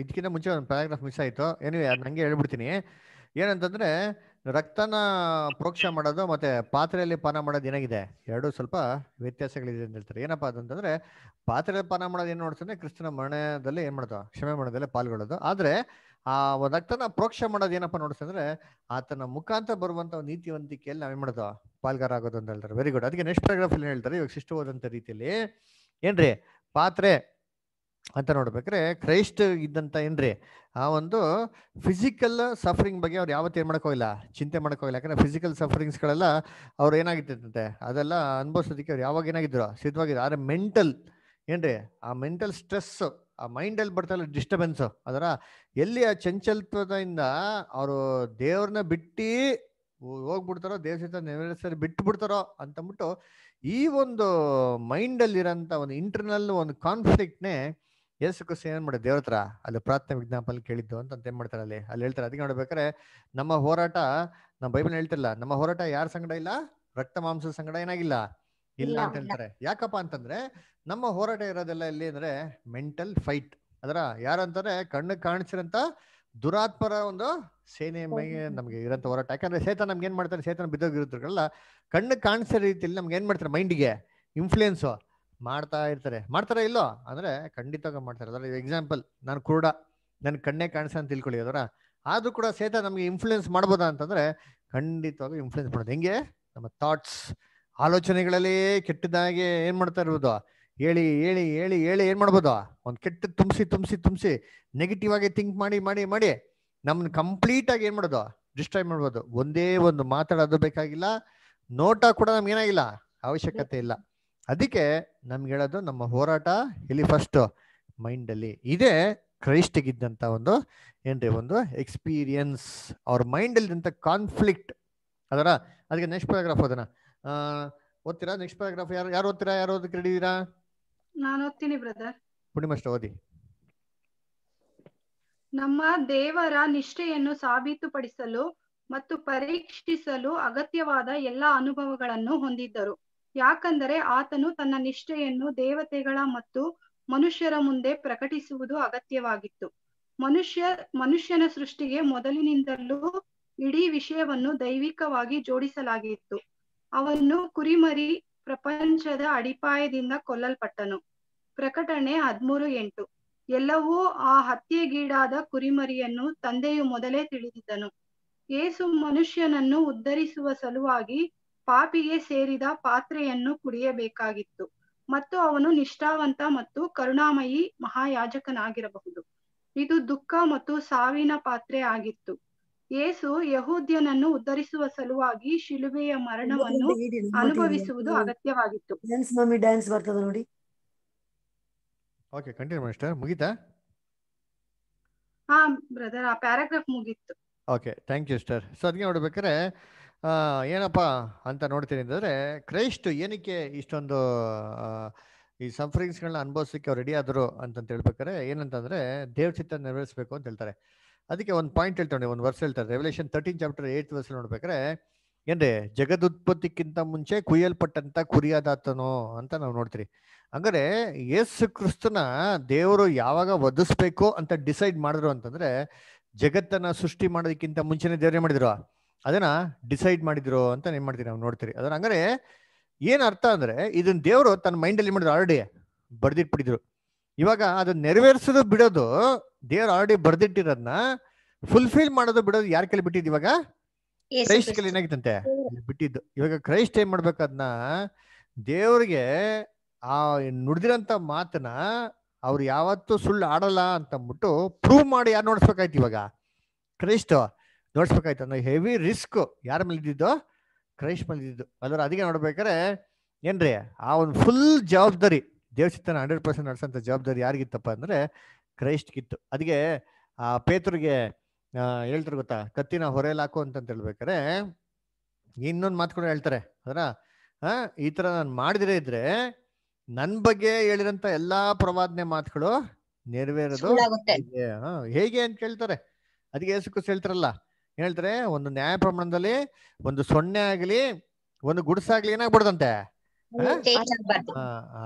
ಇದಕ್ಕಿಂತ ಮುಂಚೆ ಒಂದು ಪ್ಯಾರಾಗ್ರಾಫ್ ಮಿಸ್ ಆಯಿತು ಏನಿವೆ ನನಗೆ ಹೇಳ್ಬಿಡ್ತೀನಿ ಏನಂತಂದರೆ ರಕ್ತನ ಪ್ರೋಕ್ಷ ಮಾಡೋದು ಮತ್ತು ಪಾತ್ರೆಯಲ್ಲಿ ಪಾನ ಮಾಡೋದು ಏನಾಗಿದೆ ಎರಡು ಸ್ವಲ್ಪ ವ್ಯತ್ಯಾಸಗಳಿದೆ ಅಂತ ಹೇಳ್ತಾರೆ ಏನಪ್ಪಾ ಅಂತಂದರೆ ಪಾತ್ರೆಯಲ್ಲಿ ಪಾನ ಮಾಡೋದು ಏನು ನೋಡ್ತಂದ್ರೆ ಕ್ರಿಸ್ತನ ಮರಣದಲ್ಲಿ ಏನು ಮಾಡೋದು ಕ್ಷಮೆ ಮಾಡೋದಲ್ಲೇ ಪಾಲ್ಗೊಳ್ಳೋದು ಆದರೆ ಆ ರಕ್ತನ ಪ್ರೋಕ್ಷ ಮಾಡೋದು ಏನಪ್ಪ ನೋಡಿಸ್ತಂದ್ರೆ ಆತನ ಮುಖಾಂತರ ಬರುವಂತ ನೀತಿವಂತಿಕೆಯಲ್ಲಿ ನಾವೇನ್ ಮಾಡೋದು ಪಾಲ್ಗಾರಾಗೋದು ಅಂತ ಹೇಳ್ತಾರೆ ವೆರಿ ಗುಡ್ ಅದಕ್ಕೆ ನೆಕ್ಸ್ಟ್ ಪ್ಯಾರಾಗ್ರಾಫ್ ಅಲ್ಲಿ ಹೇಳ್ತಾರೆ ಇವಾಗ ಶಿಷ್ಟವಾದಂತ ರೀತಿಯಲ್ಲಿ ಏನ್ರಿ ಪಾತ್ರೆ ಅಂತ ನೋಡ್ಬೇಕ್ರೆ ಕ್ರೈಸ್ಟ್ ಇದ್ದಂತ ಏನ್ರಿ ಆ ಒಂದು ಫಿಸಿಕಲ್ ಸಫರಿಂಗ್ ಬಗ್ಗೆ ಅವ್ರು ಯಾವತ್ತೇ ಏನ್ ಚಿಂತೆ ಮಾಡೋಕ್ಕೋಗಿಲ್ಲ ಯಾಕಂದ್ರೆ ಫಿಸಿಕಲ್ ಸಫರಿಂಗ್ಸ್ಗಳೆಲ್ಲ ಅವ್ರು ಏನಾಗಿತ್ತಂತೆ ಅದೆಲ್ಲ ಅನುಭವಿಸೋದಕ್ಕೆ ಅವ್ರು ಯಾವಾಗ ಏನಾಗಿದ್ರು ಸಿದ್ಧವಾಗಿದ್ರು ಆದ್ರೆ ಮೆಂಟಲ್ ಏನ್ರಿ ಆ ಮೆಂಟಲ್ ಸ್ಟ್ರೆಸ್ ಆ ಮೈಂಡಲ್ಲಿ ಬರ್ತಲ್ಲ ಡಿಸ್ಟರ್ಬೆನ್ಸ್ ಅದರ ಎಲ್ಲಿ ಆ ಚಂಚಲತ್ವದಿಂದ ಅವರು ದೇವ್ರನ್ನ ಬಿಟ್ಟು ಹೋಗ್ಬಿಡ್ತಾರೋ ದೇವ್ರ ಸಹಿತ ನೆರವೇರಿಸ್ತಾರೆ ಬಿಟ್ಟು ಬಿಡ್ತಾರೋ ಅಂತಂದ್ಬಿಟ್ಟು ಈ ಒಂದು ಮೈಂಡಲ್ಲಿರೋಂಥ ಒಂದು ಇಂಟರ್ನಲ್ ಒಂದು ಕಾನ್ಫ್ಲಿಕ್ಟ್ನೇ ಯೇಸು ಏನು ಏನ್ ಮಾಡ ದೇವ್ರ ಹತ್ರ ಅಲ್ಲಿ ಪ್ರಾರ್ಥನೆ ವಿಜ್ಞಾಪನೆ ಕೇಳಿದ್ದು ಅಂತ ಅಂತ ಏನ್ ಮಾಡ್ತಾರೆ ಅಲ್ಲಿ ಅಲ್ಲಿ ಹೇಳ್ತಾರೆ ಅದಕ್ಕೆ ನೋಡ್ಬೇಕಾರೆ ನಮ್ಮ ಹೋರಾಟ ನಮ್ಮ ಬೈಬಲ್ ಹೇಳ್ತಿಲ್ಲ ನಮ್ಮ ಹೋರಾಟ ಯಾರ ಸಂಗಡ ಇಲ್ಲ ರಕ್ತ ಮಾಂಸದ ಸಂಗಡ ಏನಾಗಿಲ್ಲ ಇಲ್ಲ ಅಂತ ಹೇಳ್ತಾರೆ ಯಾಕಪ್ಪ ಅಂತಂದ್ರೆ ನಮ್ಮ ಹೋರಾಟ ಇರೋದೆಲ್ಲ ಎಲ್ಲಿ ಅಂದ್ರೆ ಮೆಂಟಲ್ ಫೈಟ್ ಅದರ ಯಾರಂತಾರೆ ಕಣ್ಣು ಕಾಣಿಸಿರಂತ ದುರಾತ್ಮರ ಒಂದು ಸೇನೆ ಮೇಲೆ ನಮ್ಗೆ ಇರೋಂಥ ಹೋರಾಟ ಯಾಕಂದ್ರೆ ಸೇತನ ನಮ್ಗೆ ಏನ್ ಮಾಡ್ತಾರೆ ಸೇತನ ಬಿದ್ದೋಗಿರುತ್ತಲ್ಲ ಕಣ್ಣು ಕಾಣಿಸೋ ರೀತಿಯಲ್ಲಿ ನಮ್ಗೆ ಏನ್ ಮಾಡ್ತಾರೆ ಮೈಂಡಿಗೆ ಇನ್ಫ್ಲೂಯೆನ್ಸು ಮಾಡ್ತಾ ಇರ್ತಾರೆ ಮಾಡ್ತಾರ ಇಲ್ಲೋ ಅಂದ್ರೆ ಖಂಡಿತ ಮಾಡ್ತಾರೆ ಅದರ ಎಕ್ಸಾಂಪಲ್ ನಾನು ಕುರುಡ ನನ್ ಕಣ್ಣೇ ಕಾಣಿಸ ಅಂತ ತಿಳ್ಕೊಳ್ಳಿ ಅದರ ಆದ್ರೂ ಕೂಡ ಸೇತ ನಮ್ಗೆ ಇನ್ಫ್ಲೂಯೆನ್ಸ್ ಮಾಡ್ಬೋದಾ ಅಂತಂದ್ರೆ ಖಂಡಿತವಾಗ ಇನ್ಫ್ಲೂಯೆನ್ಸ್ ಮಾಡೋದು ಹೆಂಗೆ ನಮ್ಮ ಥಾಟ್ಸ್ ಆಲೋಚನೆಗಳಲ್ಲಿ ಕೆಟ್ಟದಾಗಿ ಏನ್ ಮಾಡ್ತಾ ಇರ್ಬೋದು ಹೇಳಿ ಹೇಳಿ ಹೇಳಿ ಹೇಳಿ ಏನ್ ಮಾಡ್ಬೋದು ಒಂದು ಕೆಟ್ಟ ತುಂಬಿಸಿ ತುಂಬಿಸಿ ತುಂಬಿಸಿ ನೆಗೆಟಿವ್ ಆಗಿ ಥಿಂಕ್ ಮಾಡಿ ಮಾಡಿ ಮಾಡಿ ನಮ್ನ ಕಂಪ್ಲೀಟ್ ಆಗಿ ಏನ್ ಮಾಡೋದು ಡಿಸ್ಟ್ರಾಯ್ ಮಾಡ್ಬೋದು ಒಂದೇ ಒಂದು ಮಾತಾಡೋದು ಬೇಕಾಗಿಲ್ಲ ನೋಟ ಕೂಡ ನಮ್ಗೆ ಏನಾಗಿಲ್ಲ ಅವಶ್ಯಕತೆ ಇಲ್ಲ ಅದಕ್ಕೆ ನಮ್ಗೆ ಹೇಳೋದು ನಮ್ಮ ಹೋರಾಟ ಇಲ್ಲಿ ಫಸ್ಟ್ ಮೈಂಡ್ ಅಲ್ಲಿ ಇದೇ ಕ್ರೈಸ್ಟಗಿದ್ದಂಥ ಒಂದು ಏನ್ರಿ ಒಂದು ಎಕ್ಸ್ಪೀರಿಯನ್ಸ್ ಅವ್ರ ಮೈಂಡ್ ಅಲ್ಲಿ ಕಾನ್ಫ್ಲಿಕ್ಟ್ ಅದರ ಅದಕ್ಕೆ ನೆಕ್ಸ್ಟ್ ಪ್ಯಾರಾಗ್ರಾಫ್ ಅದನ್ನ ಓದ್ತೀರಾ ನೆಕ್ಸ್ಟ್ ಪ್ಯಾರಾಗ್ರಾಫ್ ಯಾರು ಯಾರು ಓದ್ತೀರಾ ಯಾರು ಓದಕ್ಕೆ ರೆಡಿ ನಾನು ಓದ್ತೀನಿ ಬ್ರದರ್ ಪುಣಿಮಷ್ಟ ಓದಿ ನಮ್ಮ ದೇವರ ನಿಷ್ಠೆಯನ್ನು ಸಾಬೀತುಪಡಿಸಲು ಮತ್ತು ಪರೀಕ್ಷಿಸಲು ಅಗತ್ಯವಾದ ಎಲ್ಲಾ ಅನುಭವಗಳನ್ನು ಹೊಂದಿದ್ದರು ಯಾಕಂದರೆ ಆತನು ತನ್ನ ನಿಷ್ಠೆಯನ್ನು ದೇವತೆಗಳ ಮತ್ತು ಮನುಷ್ಯರ ಮುಂದೆ ಪ್ರಕಟಿಸುವುದು ಅಗತ್ಯವಾಗಿತ್ತು ಮನುಷ್ಯ ಮನುಷ್ಯನ ಸೃಷ್ಟಿಗೆ ಮೊದಲಿನಿಂದಲೂ ಇಡೀ ವಿಷಯವನ್ನು ದೈವಿಕವಾಗಿ ಜೋಡಿಸಲಾಗಿತ್ತು ಅವನು ಕುರಿಮರಿ ಪ್ರಪಂಚದ ಅಡಿಪಾಯದಿಂದ ಕೊಲ್ಲಲ್ಪಟ್ಟನು ಪ್ರಕಟಣೆ ಹದ್ಮೂರು ಎಂಟು ಎಲ್ಲವೂ ಆ ಹತ್ಯೆಗೀಡಾದ ಕುರಿಮರಿಯನ್ನು ತಂದೆಯು ಮೊದಲೇ ತಿಳಿದಿದ್ದನು ಏಸು ಮನುಷ್ಯನನ್ನು ಉದ್ಧರಿಸುವ ಸಲುವಾಗಿ ಪಾಪಿಗೆ ಸೇರಿದ ಪಾತ್ರೆಯನ್ನು ಕುಡಿಯಬೇಕಾಗಿತ್ತು ಮತ್ತು ಅವನು ನಿಷ್ಠಾವಂತ ಮತ್ತು ಕರುಣಾಮಯಿ ಮಹಾಯಾಜಕನಾಗಿರಬಹುದು ಇದು ದುಃಖ ಮತ್ತು ಸಾವಿನ ಪಾತ್ರೆ ಆಗಿತ್ತು ಯೇಸು ಯಹೂದ್ಯನನ್ನು ಉದ್ಧರಿಸುವ ಸಲುವಾಗಿ ಶಿಲುಬೆಯ ಮರಣವನ್ನು ಅನುಭವಿಸುವುದು ಅಗತ್ಯವಾಗಿತ್ತು dance mummy okay continue mister ಮುಗಿತಾ ಹಾ ಬ್ರದರ್ ಆ ಪ್ಯಾರಾಗ್ರಾಫ್ ಮುಗಿತ್ತು okay thank you sister so ಅದಕ್ಕೆ ನೋಡ್ಬೇಕಾದ್ರೆ ಏನಪ್ಪ ಅಂತ ನೋಡ್ತೀನಿ ಅಂತಂದ್ರೆ ಕ್ರೈಸ್ಟ್ ಏನಕ್ಕೆ ಇಷ್ಟೊಂದು ಈ ಸಫರಿಂಗ್ಸ್ಗಳನ್ನ ಅನುಭವಿಸಕ್ಕೆ ರೆಡಿ ಆದರು ಅಂತಂತ ಹೇಳ್ಬೇಕಾರೆ ಏನಂತಂದ್ರೆ ದೇವ್ರ ಚಿತ್ತ ನೆರವೇರಿಸಬೇಕು ಅಂತ ಹೇಳ್ತಾರೆ ಅದಕ್ಕೆ ಒಂದು ಪಾಯಿಂಟ್ ಹೇಳ್ತಾನೆ ಒಂದು ವರ್ಷ ಹೇಳ್ತಾರೆ ರೆವಲೇಷನ್ ತರ್ಟೀನ್ ಚಾಪ್ಟರ್ ಏಟ್ ವರ್ಷ ನೋಡ್ಬೇಕಾರೆ ಏನ್ರಿ ಜಗದುತ್ಪತ್ತಿಕ್ಕಿಂತ ಮುಂಚೆ ಕುಯ್ಯಲ್ಪಟ್ಟಂತ ಕುರಿಯಾದಾತನು ಅಂತ ನಾವು ನೋಡ್ತೀರಿ ಹಂಗಾರೆ ಯೇಸು ಕ್ರಿಸ್ತನ ದೇವರು ಯಾವಾಗ ವಧಿಸ್ಬೇಕು ಅಂತ ಡಿಸೈಡ್ ಮಾಡಿದ್ರು ಅಂತಂದ್ರೆ ಜಗತ್ತನ್ನ ಸೃಷ್ಟಿ ಮಾಡೋದಕ್ಕಿಂತ ಮುಂಚೆನೆ ದೇವರೇ ಮಾಡಿದ್ರು ಅದನ್ನ ಡಿಸೈಡ್ ಮಾಡಿದ್ರು ಅಂತ ಏನ್ ಮಾಡ್ತೀರಿ ನಾವು ನೋಡ್ತೀರಿ ಅದನ್ನ ಹಂಗಾರೆ ಏನ್ ಅರ್ಥ ಅಂದ್ರೆ ಇದನ್ನ ದೇವರು ತನ್ನ ಮೈಂಡ್ ಅಲ್ಲಿ ಮಾಡಿದ್ರು ಆಲ್ರೆಡಿ ಬಡ್ದಿಟ್ಬಿಟ್ಟಿದ್ರು ಇವಾಗ ಅದು ನೆರವೇರಿಸೋದು ಬಿಡೋದು ದೇವ್ರು ಆಲ್ರೆಡಿ ಬರ್ದಿಟ್ಟಿರೋದನ್ನ ಫುಲ್ಫಿಲ್ ಮಾಡೋದು ಬಿಡೋದು ಯಾರ ಕೈಲಿ ಬಿಟ್ಟಿದ್ ಇವಾಗ ಕ್ರೈಸ್ಟ್ ಕೈಲಿ ಏನಾಗಿತ್ತಂತೆ ಬಿಟ್ಟಿದ್ದು ಇವಾಗ ಕ್ರೈಸ್ಟ್ ಏನ್ ಮಾಡ್ಬೇಕಾದ್ನ ದೇವ್ರಿಗೆ ಆ ನುಡಿದಿರಂತ ಮಾತನ್ನ ಅವ್ರು ಯಾವತ್ತೂ ಸುಳ್ಳು ಆಡಲ್ಲ ಅಂತಂದ್ಬಿಟ್ಟು ಪ್ರೂವ್ ಮಾಡಿ ಯಾರು ನೋಡ್ಸ್ಬೇಕಾಯ್ತು ಇವಾಗ ಕ್ರೈಸ್ಟ್ ನೋಡ್ಸ್ಬೇಕಾಯ್ತು ಅನ್ನೋ ಹೆವಿ ರಿಸ್ಕ್ ಯಾರ ಮೇಲೆ ಇದ್ದಿದ್ದು ಕ್ರೈಸ್ಟ್ ಮೇಲೆ ಇದ್ದಿದ್ದು ಅದರ ಅದಕ್ಕೆ ನೋಡ್ಬೇಕಾರೆ ಏನ್ರಿ ಆ ಒಂದು ಫುಲ್ ಜವಾಬ್ದಾರಿ ದೇವಚಿತ್ತನ ಹಂಡ್ರೆಡ್ ಪರ್ಸೆಂಟ್ ನಡೆಸೋಂಥ ಜವಾಬ್ದಾರಿ ಯಾರಿಗಿತ್ತಪ್ಪ ಅಂದರೆ ಕ್ರೈಸ್ಟ್ಗಿತ್ತು ಅದಕ್ಕೆ ಆ ಪೇತ್ರಿಗೆ ಹೇಳ್ತಾರೆ ಗೊತ್ತಾ ಕತ್ತಿನ ಹೊರೆಯಲ್ಲಿ ಹಾಕು ಅಂತ ಹೇಳ್ಬೇಕಾರೆ ಇನ್ನೊಂದು ಮಾತು ಕೂಡ ಹೇಳ್ತಾರೆ ಅದರ ಈ ಥರ ನಾನು ಮಾಡಿದ್ರೆ ಇದ್ರೆ ನನ್ನ ಬಗ್ಗೆ ಹೇಳಿದಂಥ ಎಲ್ಲಾ ಪ್ರವಾದನೆ ಮಾತುಗಳು ನೆರವೇರೋದು ಹೇಗೆ ಅಂತ ಕೇಳ್ತಾರೆ ಅದಕ್ಕೆ ಯೇಸುಕ್ರಿಸ್ತು ಹೇಳ್ತಾರಲ್ಲ ಹೇಳ್ತಾರೆ ಒಂದು ನ್ಯಾಯ ಪ್ರಮಾಣದಲ್ಲಿ ಒಂದು ಸೊನ್ನೆ ಆಗಲಿ ಒಂದು ಗುಡ್ಸಾಗ್ಲಿ ಏನಾಗ್ಬಿಡ್ದಂತೆ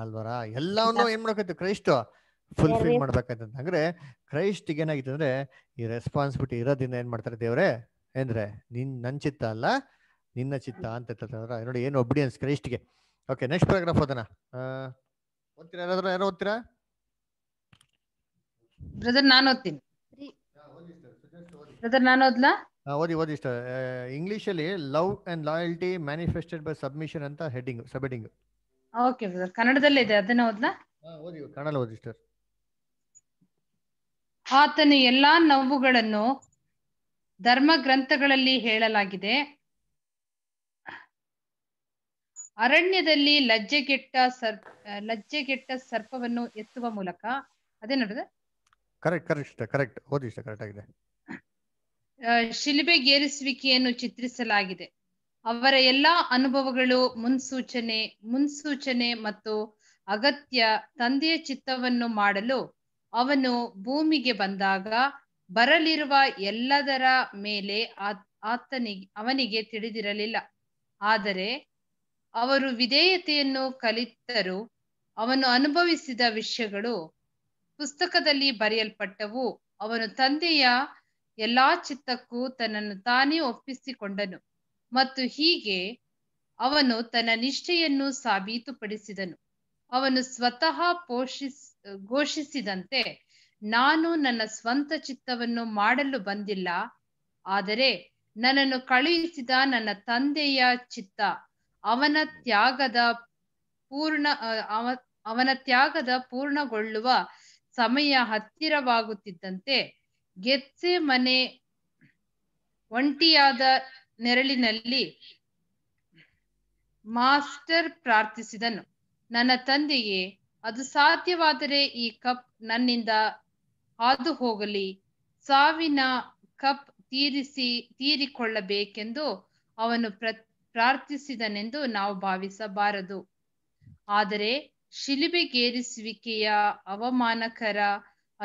ಅಲ್ವರ ಎಲ್ಲವನ್ನು ಏನ್ ಮಾಡ್ಕೈತಿ ಕ್ರೈಸ್ಟ್ ಫುಲ್ಫಿಲ್ ಅಂತ ಅಂದ್ರೆ ಕ್ರೈಸ್ಟ್ ಏನಾಗಿತ್ತು ಅಂದ್ರೆ ಈ ರೆಸ್ಪಾನ್ಸಿಬಿಲಿಟಿ ಇರೋದ್ರಿಂದ ಏನ್ ಮಾಡ್ತಾರೆ ದೇವ್ರೆ ಅಂದ್ರೆ ನಿನ್ ನನ್ ಚಿತ್ತ ಅಲ್ಲ ನಿನ್ನ ಚಿತ್ತ ಅಂತ ನೋಡಿ ಏನು ಒಬಿಡಿಯನ್ಸ್ ಕ್ರೈಸ್ಟ್ಗೆ ಓಕೆ ನೆಕ್ಸ್ಟ್ ಪ್ಯಾರಾಗ್ರಾಫ್ ಅದನ್ನ ಓದ್ತೀರಾ ಯಾರಾದ್ರೂ ಯಾರು ಓದ್ತೀರಾ ಬ್ರದರ್ ನಾನು ಓದ್ತೀನಿ ಬ್ರದರ್ ನಾನು ಓದ್ಲಾ ಓದಿ ಓದಿ ಇಂಗ್ಲಿಷ್ ಇಂಗ್ಲಿಷಲ್ಲಿ love and loyalty manifested by submission ಅಂತ ಹೆಡ್ಡಿಂಗ್ ಸಬ್ಹೆಡಿಂಗ್ ಓಕೆ ಸರ್ ಕನ್ನಡದಲ್ಲೇ ಇದೆ ಅದನ್ನ ಓದ್ಲಾ ಓದಿ ಕನ್ನಡ ಓದಿ ಸರ್ ಆತನ ಎಲ್ಲಾ ನೋವುಗಳನ್ನು ಧರ್ಮ ಗ್ರಂಥಗಳಲ್ಲಿ ಹೇಳಲಾಗಿದೆ ಅರಣ್ಯದಲ್ಲಿ ಲಜ್ಜೆಗೆಟ್ಟ ಸರ್ಪ ಲಜ್ಜೆಗೆಟ್ಟ ಸರ್ಪವನ್ನು ಎತ್ತುವ ಮೂಲಕ ಅದೇ ನೋಡಿದ್ರೆ ಕರೆಕ್ಟ್ ಕರೆಕ್ಟ್ ಕರೆಕ್ಟ್ ಓದಿ ಕರೆಕ್ಟ್ ಆಗಿದೆ ಶಿಲುಬೆಗೇರಿಸುವಿಕೆಯನ್ನು ಚಿತ್ರಿಸಲಾಗಿದೆ ಅವರ ಎಲ್ಲಾ ಅನುಭವಗಳು ಮುನ್ಸೂಚನೆ ಮುನ್ಸೂಚನೆ ಮತ್ತು ಅಗತ್ಯ ತಂದೆಯ ಚಿತ್ತವನ್ನು ಮಾಡಲು ಅವನು ಭೂಮಿಗೆ ಬಂದಾಗ ಬರಲಿರುವ ಎಲ್ಲದರ ಮೇಲೆ ಆತನಿಗೆ ಅವನಿಗೆ ತಿಳಿದಿರಲಿಲ್ಲ ಆದರೆ ಅವರು ವಿಧೇಯತೆಯನ್ನು ಕಲಿತರು ಅವನು ಅನುಭವಿಸಿದ ವಿಷಯಗಳು ಪುಸ್ತಕದಲ್ಲಿ ಬರೆಯಲ್ಪಟ್ಟವು ಅವನು ತಂದೆಯ ಎಲ್ಲಾ ಚಿತ್ತಕ್ಕೂ ತನ್ನನ್ನು ತಾನೇ ಒಪ್ಪಿಸಿಕೊಂಡನು ಮತ್ತು ಹೀಗೆ ಅವನು ತನ್ನ ನಿಷ್ಠೆಯನ್ನು ಸಾಬೀತುಪಡಿಸಿದನು ಅವನು ಸ್ವತಃ ಪೋಷಿಸ್ ಘೋಷಿಸಿದಂತೆ ನಾನು ನನ್ನ ಸ್ವಂತ ಚಿತ್ತವನ್ನು ಮಾಡಲು ಬಂದಿಲ್ಲ ಆದರೆ ನನ್ನನ್ನು ಕಳುಹಿಸಿದ ನನ್ನ ತಂದೆಯ ಚಿತ್ತ ಅವನ ತ್ಯಾಗದ ಪೂರ್ಣ ಅವನ ತ್ಯಾಗದ ಪೂರ್ಣಗೊಳ್ಳುವ ಸಮಯ ಹತ್ತಿರವಾಗುತ್ತಿದ್ದಂತೆ ಗೆಜ್ಜೆ ಮನೆ ಒಂಟಿಯಾದ ನೆರಳಿನಲ್ಲಿ ಮಾಸ್ಟರ್ ಪ್ರಾರ್ಥಿಸಿದನು ನನ್ನ ತಂದೆಯೇ ಅದು ಸಾಧ್ಯವಾದರೆ ಈ ಕಪ್ ನನ್ನಿಂದ ಹಾದು ಹೋಗಲಿ ಸಾವಿನ ಕಪ್ ತೀರಿಸಿ ತೀರಿಕೊಳ್ಳಬೇಕೆಂದು ಅವನು ಪ್ರ ಪ್ರಾರ್ಥಿಸಿದನೆಂದು ನಾವು ಭಾವಿಸಬಾರದು ಆದರೆ ಶಿಲುಬೆಗೇರಿಸುವಿಕೆಯ ಅವಮಾನಕರ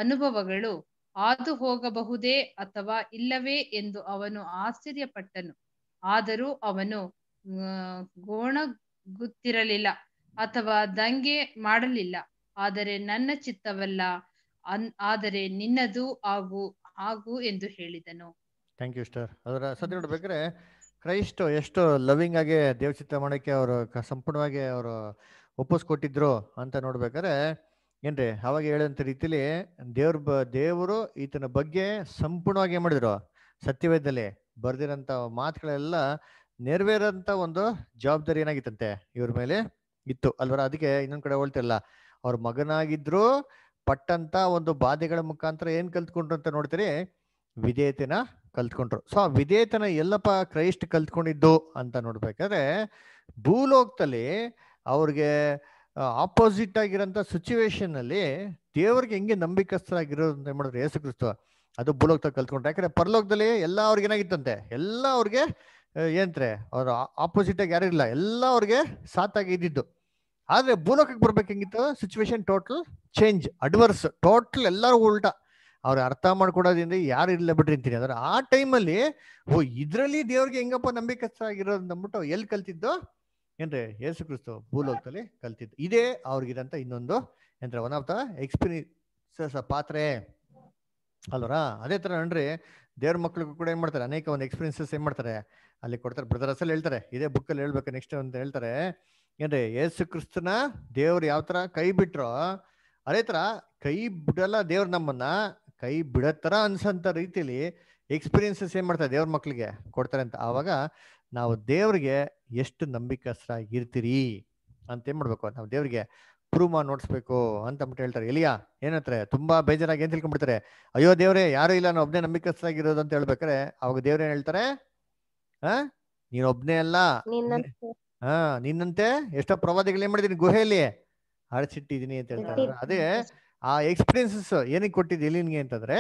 ಅನುಭವಗಳು ಹಾದು ಹೋಗಬಹುದೇ ಅಥವಾ ಇಲ್ಲವೇ ಎಂದು ಅವನು ಆಶ್ಚರ್ಯಪಟ್ಟನು ಆದರೂ ಅವನು ಗೋಣಗುತ್ತಿರಲಿಲ್ಲ ಅಥವಾ ದಂಗೆ ಮಾಡಲಿಲ್ಲ ಆದರೆ ನನ್ನ ಚಿತ್ತವಲ್ಲ ಅನ್ ಆದರೆ ನಿನ್ನದು ಆಗು ಆಗು ಎಂದು ಹೇಳಿದನು ಥ್ಯಾಂಕ್ ಯು ಸ್ಟರ್ ಅದರ ಸದ್ಯ ನೋಡ್ಬೇಕ್ರೆ ಕ್ರೈಸ್ಟ್ ಎಷ್ಟು ಲವಿಂಗ್ ಆಗಿ ದೇವಚಿತ್ರ ಮಾಡೋಕ್ಕೆ ಅವರು ಸಂಪೂರ್ಣವಾಗಿ ಅವರು ಒಪ್ಪಿಸ್ಕೊಟ್ಟಿದ್ರು ಅಂತ ನೋಡ್ಬೇಕಾದ್ರೆ ಏನ್ರಿ ಅವಾಗ ಹೇಳಿದಂತ ರೀತಿಲಿ ದೇವ್ರ ಬ ದೇವರು ಈತನ ಬಗ್ಗೆ ಸಂಪೂರ್ಣವಾಗಿ ಏನ್ ಮಾಡಿದ್ರು ಸತ್ಯವೇದದಲ್ಲಿ ಬರ್ದಿರಂತ ಮಾತುಗಳೆಲ್ಲ ನೆರವೇರೋಂಥ ಒಂದು ಜವಾಬ್ದಾರಿ ಏನಾಗಿತ್ತಂತೆ ಇವ್ರ ಮೇಲೆ ಇತ್ತು ಅಲ್ವರ ಅದಕ್ಕೆ ಇನ್ನೊಂದು ಕಡೆ ಹೇಳ್ತಿರಲ್ಲ ಅವ್ರ ಮಗನಾಗಿದ್ರು ಪಟ್ಟಂತ ಒಂದು ಬಾಧೆಗಳ ಮುಖಾಂತರ ಏನು ಕಲ್ತ್ಕೊಂಡ್ರು ಅಂತ ನೋಡ್ತೀರಿ ವಿಧೇಯತೆನ ಕಲ್ತ್ಕೊಂಡ್ರು ಸೊ ಆ ವಿಧೇಯತನ ಎಲ್ಲಪ್ಪ ಕ್ರೈಸ್ಟ್ ಕಲ್ತ್ಕೊಂಡಿದ್ದು ಅಂತ ನೋಡ್ಬೇಕಾದ್ರೆ ಭೂಲೋಕದಲ್ಲಿ ಅವ್ರಿಗೆ ಆಪೋಸಿಟ್ ಆಗಿರೋಂಥ ಅಲ್ಲಿ ದೇವ್ರಿಗೆ ಹೆಂಗೆ ನಂಬಿಕಸ್ಥರಾಗಿರೋದು ಏನು ಮಾಡಿದ್ರು ಯೇಸು ಕ್ರಿಸ್ತು ಅದು ಭೂಲೋಕದಾಗ ಕಲ್ತ್ಕೊಂಡ್ರೆ ಯಾಕಂದ್ರೆ ಪರಲೋಕದಲ್ಲಿ ಎಲ್ಲ ಅವ್ರಿಗೆ ಏನಾಗಿತ್ತಂತೆ ಎಲ್ಲ ಅವ್ರಿಗೆ ಏನಂತಾರೆ ಅವ್ರ ಆಪೋಸಿಟ್ ಆಗಿ ಯಾರು ಇಲ್ಲ ಎಲ್ಲ ಅವ್ರಿಗೆ ಸಾತಾಗಿ ಇದ್ದಿದ್ದು ಆದ್ರೆ ಭೂಲೋಕಕ್ಕೆ ಬರ್ಬೇಕು situation total change adverse total ಎಲ್ಲರಿಗೂ ಉಲ್ಟಾ ಅವ್ರ ಅರ್ಥ ಮಾಡ್ಕೊಡೋದ್ರಿಂದ ಯಾರು ಇಲ್ಲ ಬಿಟ್ರಿ ಅಂತೀನಿ ಅಂದ್ರೆ ಆ ಟೈಮಲ್ಲಿ ಓ ಇದರಲ್ಲಿ ದೇವ್ರಿಗೆ ಹೆಂಗಪ್ಪ ನಂಬಿಕಸ್ಥರಾಗಿರೋದು ಅಂದ್ಬಿಟ್ಟು ಎಲ್ಲಿ ಕಲ್ತಿದ್ದು ಏನ್ರಿ ಯೇಸು ಕ್ರಿಸ್ತು ಭೂಲೋಕದಲ್ಲಿ ಕಲ್ತಿದ್ದು ಇದೇ ಅವ್ರಿಗಿದಂತ ಇನ್ನೊಂದು ಏನ್ರಿ ಒನ್ ಆಫ್ ದ ಎಕ್ಸ್ಪೀರಿಯನ್ಸಸ್ ಪಾತ್ರೆ ಅಲ್ವರ ಅದೇ ತರ ನೋಡ್ರಿ ದೇವ್ರ ಮಕ್ಳಿಗೂ ಕೂಡ ಏನ್ ಮಾಡ್ತಾರೆ ಅನೇಕ ಒಂದು ಎಕ್ಸ್ಪೀರಿಯನ್ಸಸ್ ಏನ್ ಮಾಡ್ತಾರೆ ಅಲ್ಲಿ ಕೊಡ್ತಾರೆ ಬ್ರದರ್ ಅಸಲ್ ಹೇಳ್ತಾರೆ ಇದೇ ಬುಕ್ ಅಲ್ಲಿ ಹೇಳ್ಬೇಕು ನೆಕ್ಸ್ಟ್ ಅಂತ ಹೇಳ್ತಾರೆ ಏನ್ರಿ ಯೇಸು ಕ್ರಿಸ್ತನ ದೇವ್ರು ಯಾವ ತರ ಕೈ ಬಿಟ್ರೋ ಅದೇ ತರ ಕೈ ಬಿಡಲ್ಲ ದೇವ್ರ ನಮ್ಮನ್ನ ಕೈ ಬಿಡತ್ತರ ಅನ್ಸಂತ ರೀತಿಲಿ ಎಕ್ಸ್ಪೀರಿಯನ್ಸಸ್ ಏನ್ ಮಾಡ್ತಾರೆ ದೇವ್ರ ಮಕ್ಳಿಗೆ ಕೊಡ್ತಾರೆ ಅಂತ ಆವಾಗ ನಾವು ದೇವ್ರಿಗೆ ಎಷ್ಟು ನಂಬಿಕಸ್ರ ಇರ್ತೀರಿ ಅಂತ ಏನ್ ಮಾಡ್ಬೇಕು ನಾವು ದೇವ್ರಿಗೆ ಪ್ರೂವ್ ಮಾಡಿ ಅಂತ ಅಂದ್ಬಿಟ್ಟು ಹೇಳ್ತಾರೆ ಎಲಿಯಾ ಏನತ್ರ ತುಂಬಾ ಬೇಜಾರಾಗಿ ಏನ್ ತಿಳ್ಕೊಂಡ್ಬಿಡ್ತಾರೆ ಅಯ್ಯೋ ದೇವ್ರೆ ಯಾರು ಇಲ್ಲ ನಾನು ಒಬ್ನೇ ನಂಬಿಕಸ್ರಾಗಿರೋದು ಅಂತ ಹೇಳ್ಬೇಕಾರೆ ಅವಾಗ ದೇವ್ರೇನ್ ಹೇಳ್ತಾರೆ ಹ ನೀನ್ ಒಬ್ನೇ ಅಲ್ಲ ಹಾ ನಿನ್ನಂತೆ ಎಷ್ಟೋ ಪ್ರವಾದಿಗಳು ಏನ್ ಮಾಡಿದೀನಿ ಗುಹೆಯಲ್ಲಿ ಅಡಚಿಟ್ಟಿದೀನಿ ಅಂತ ಹೇಳ್ತಾರೆ ಅದೇ ಆ ಎಕ್ಸ್ಪೀರಿಯನ್ಸಸ್ ಏನಕ್ಕೆ ಕೊಟ್ಟಿದ್ದೀನಿ ನಿನ್ಗೆ ಅಂತಂದ್ರೆ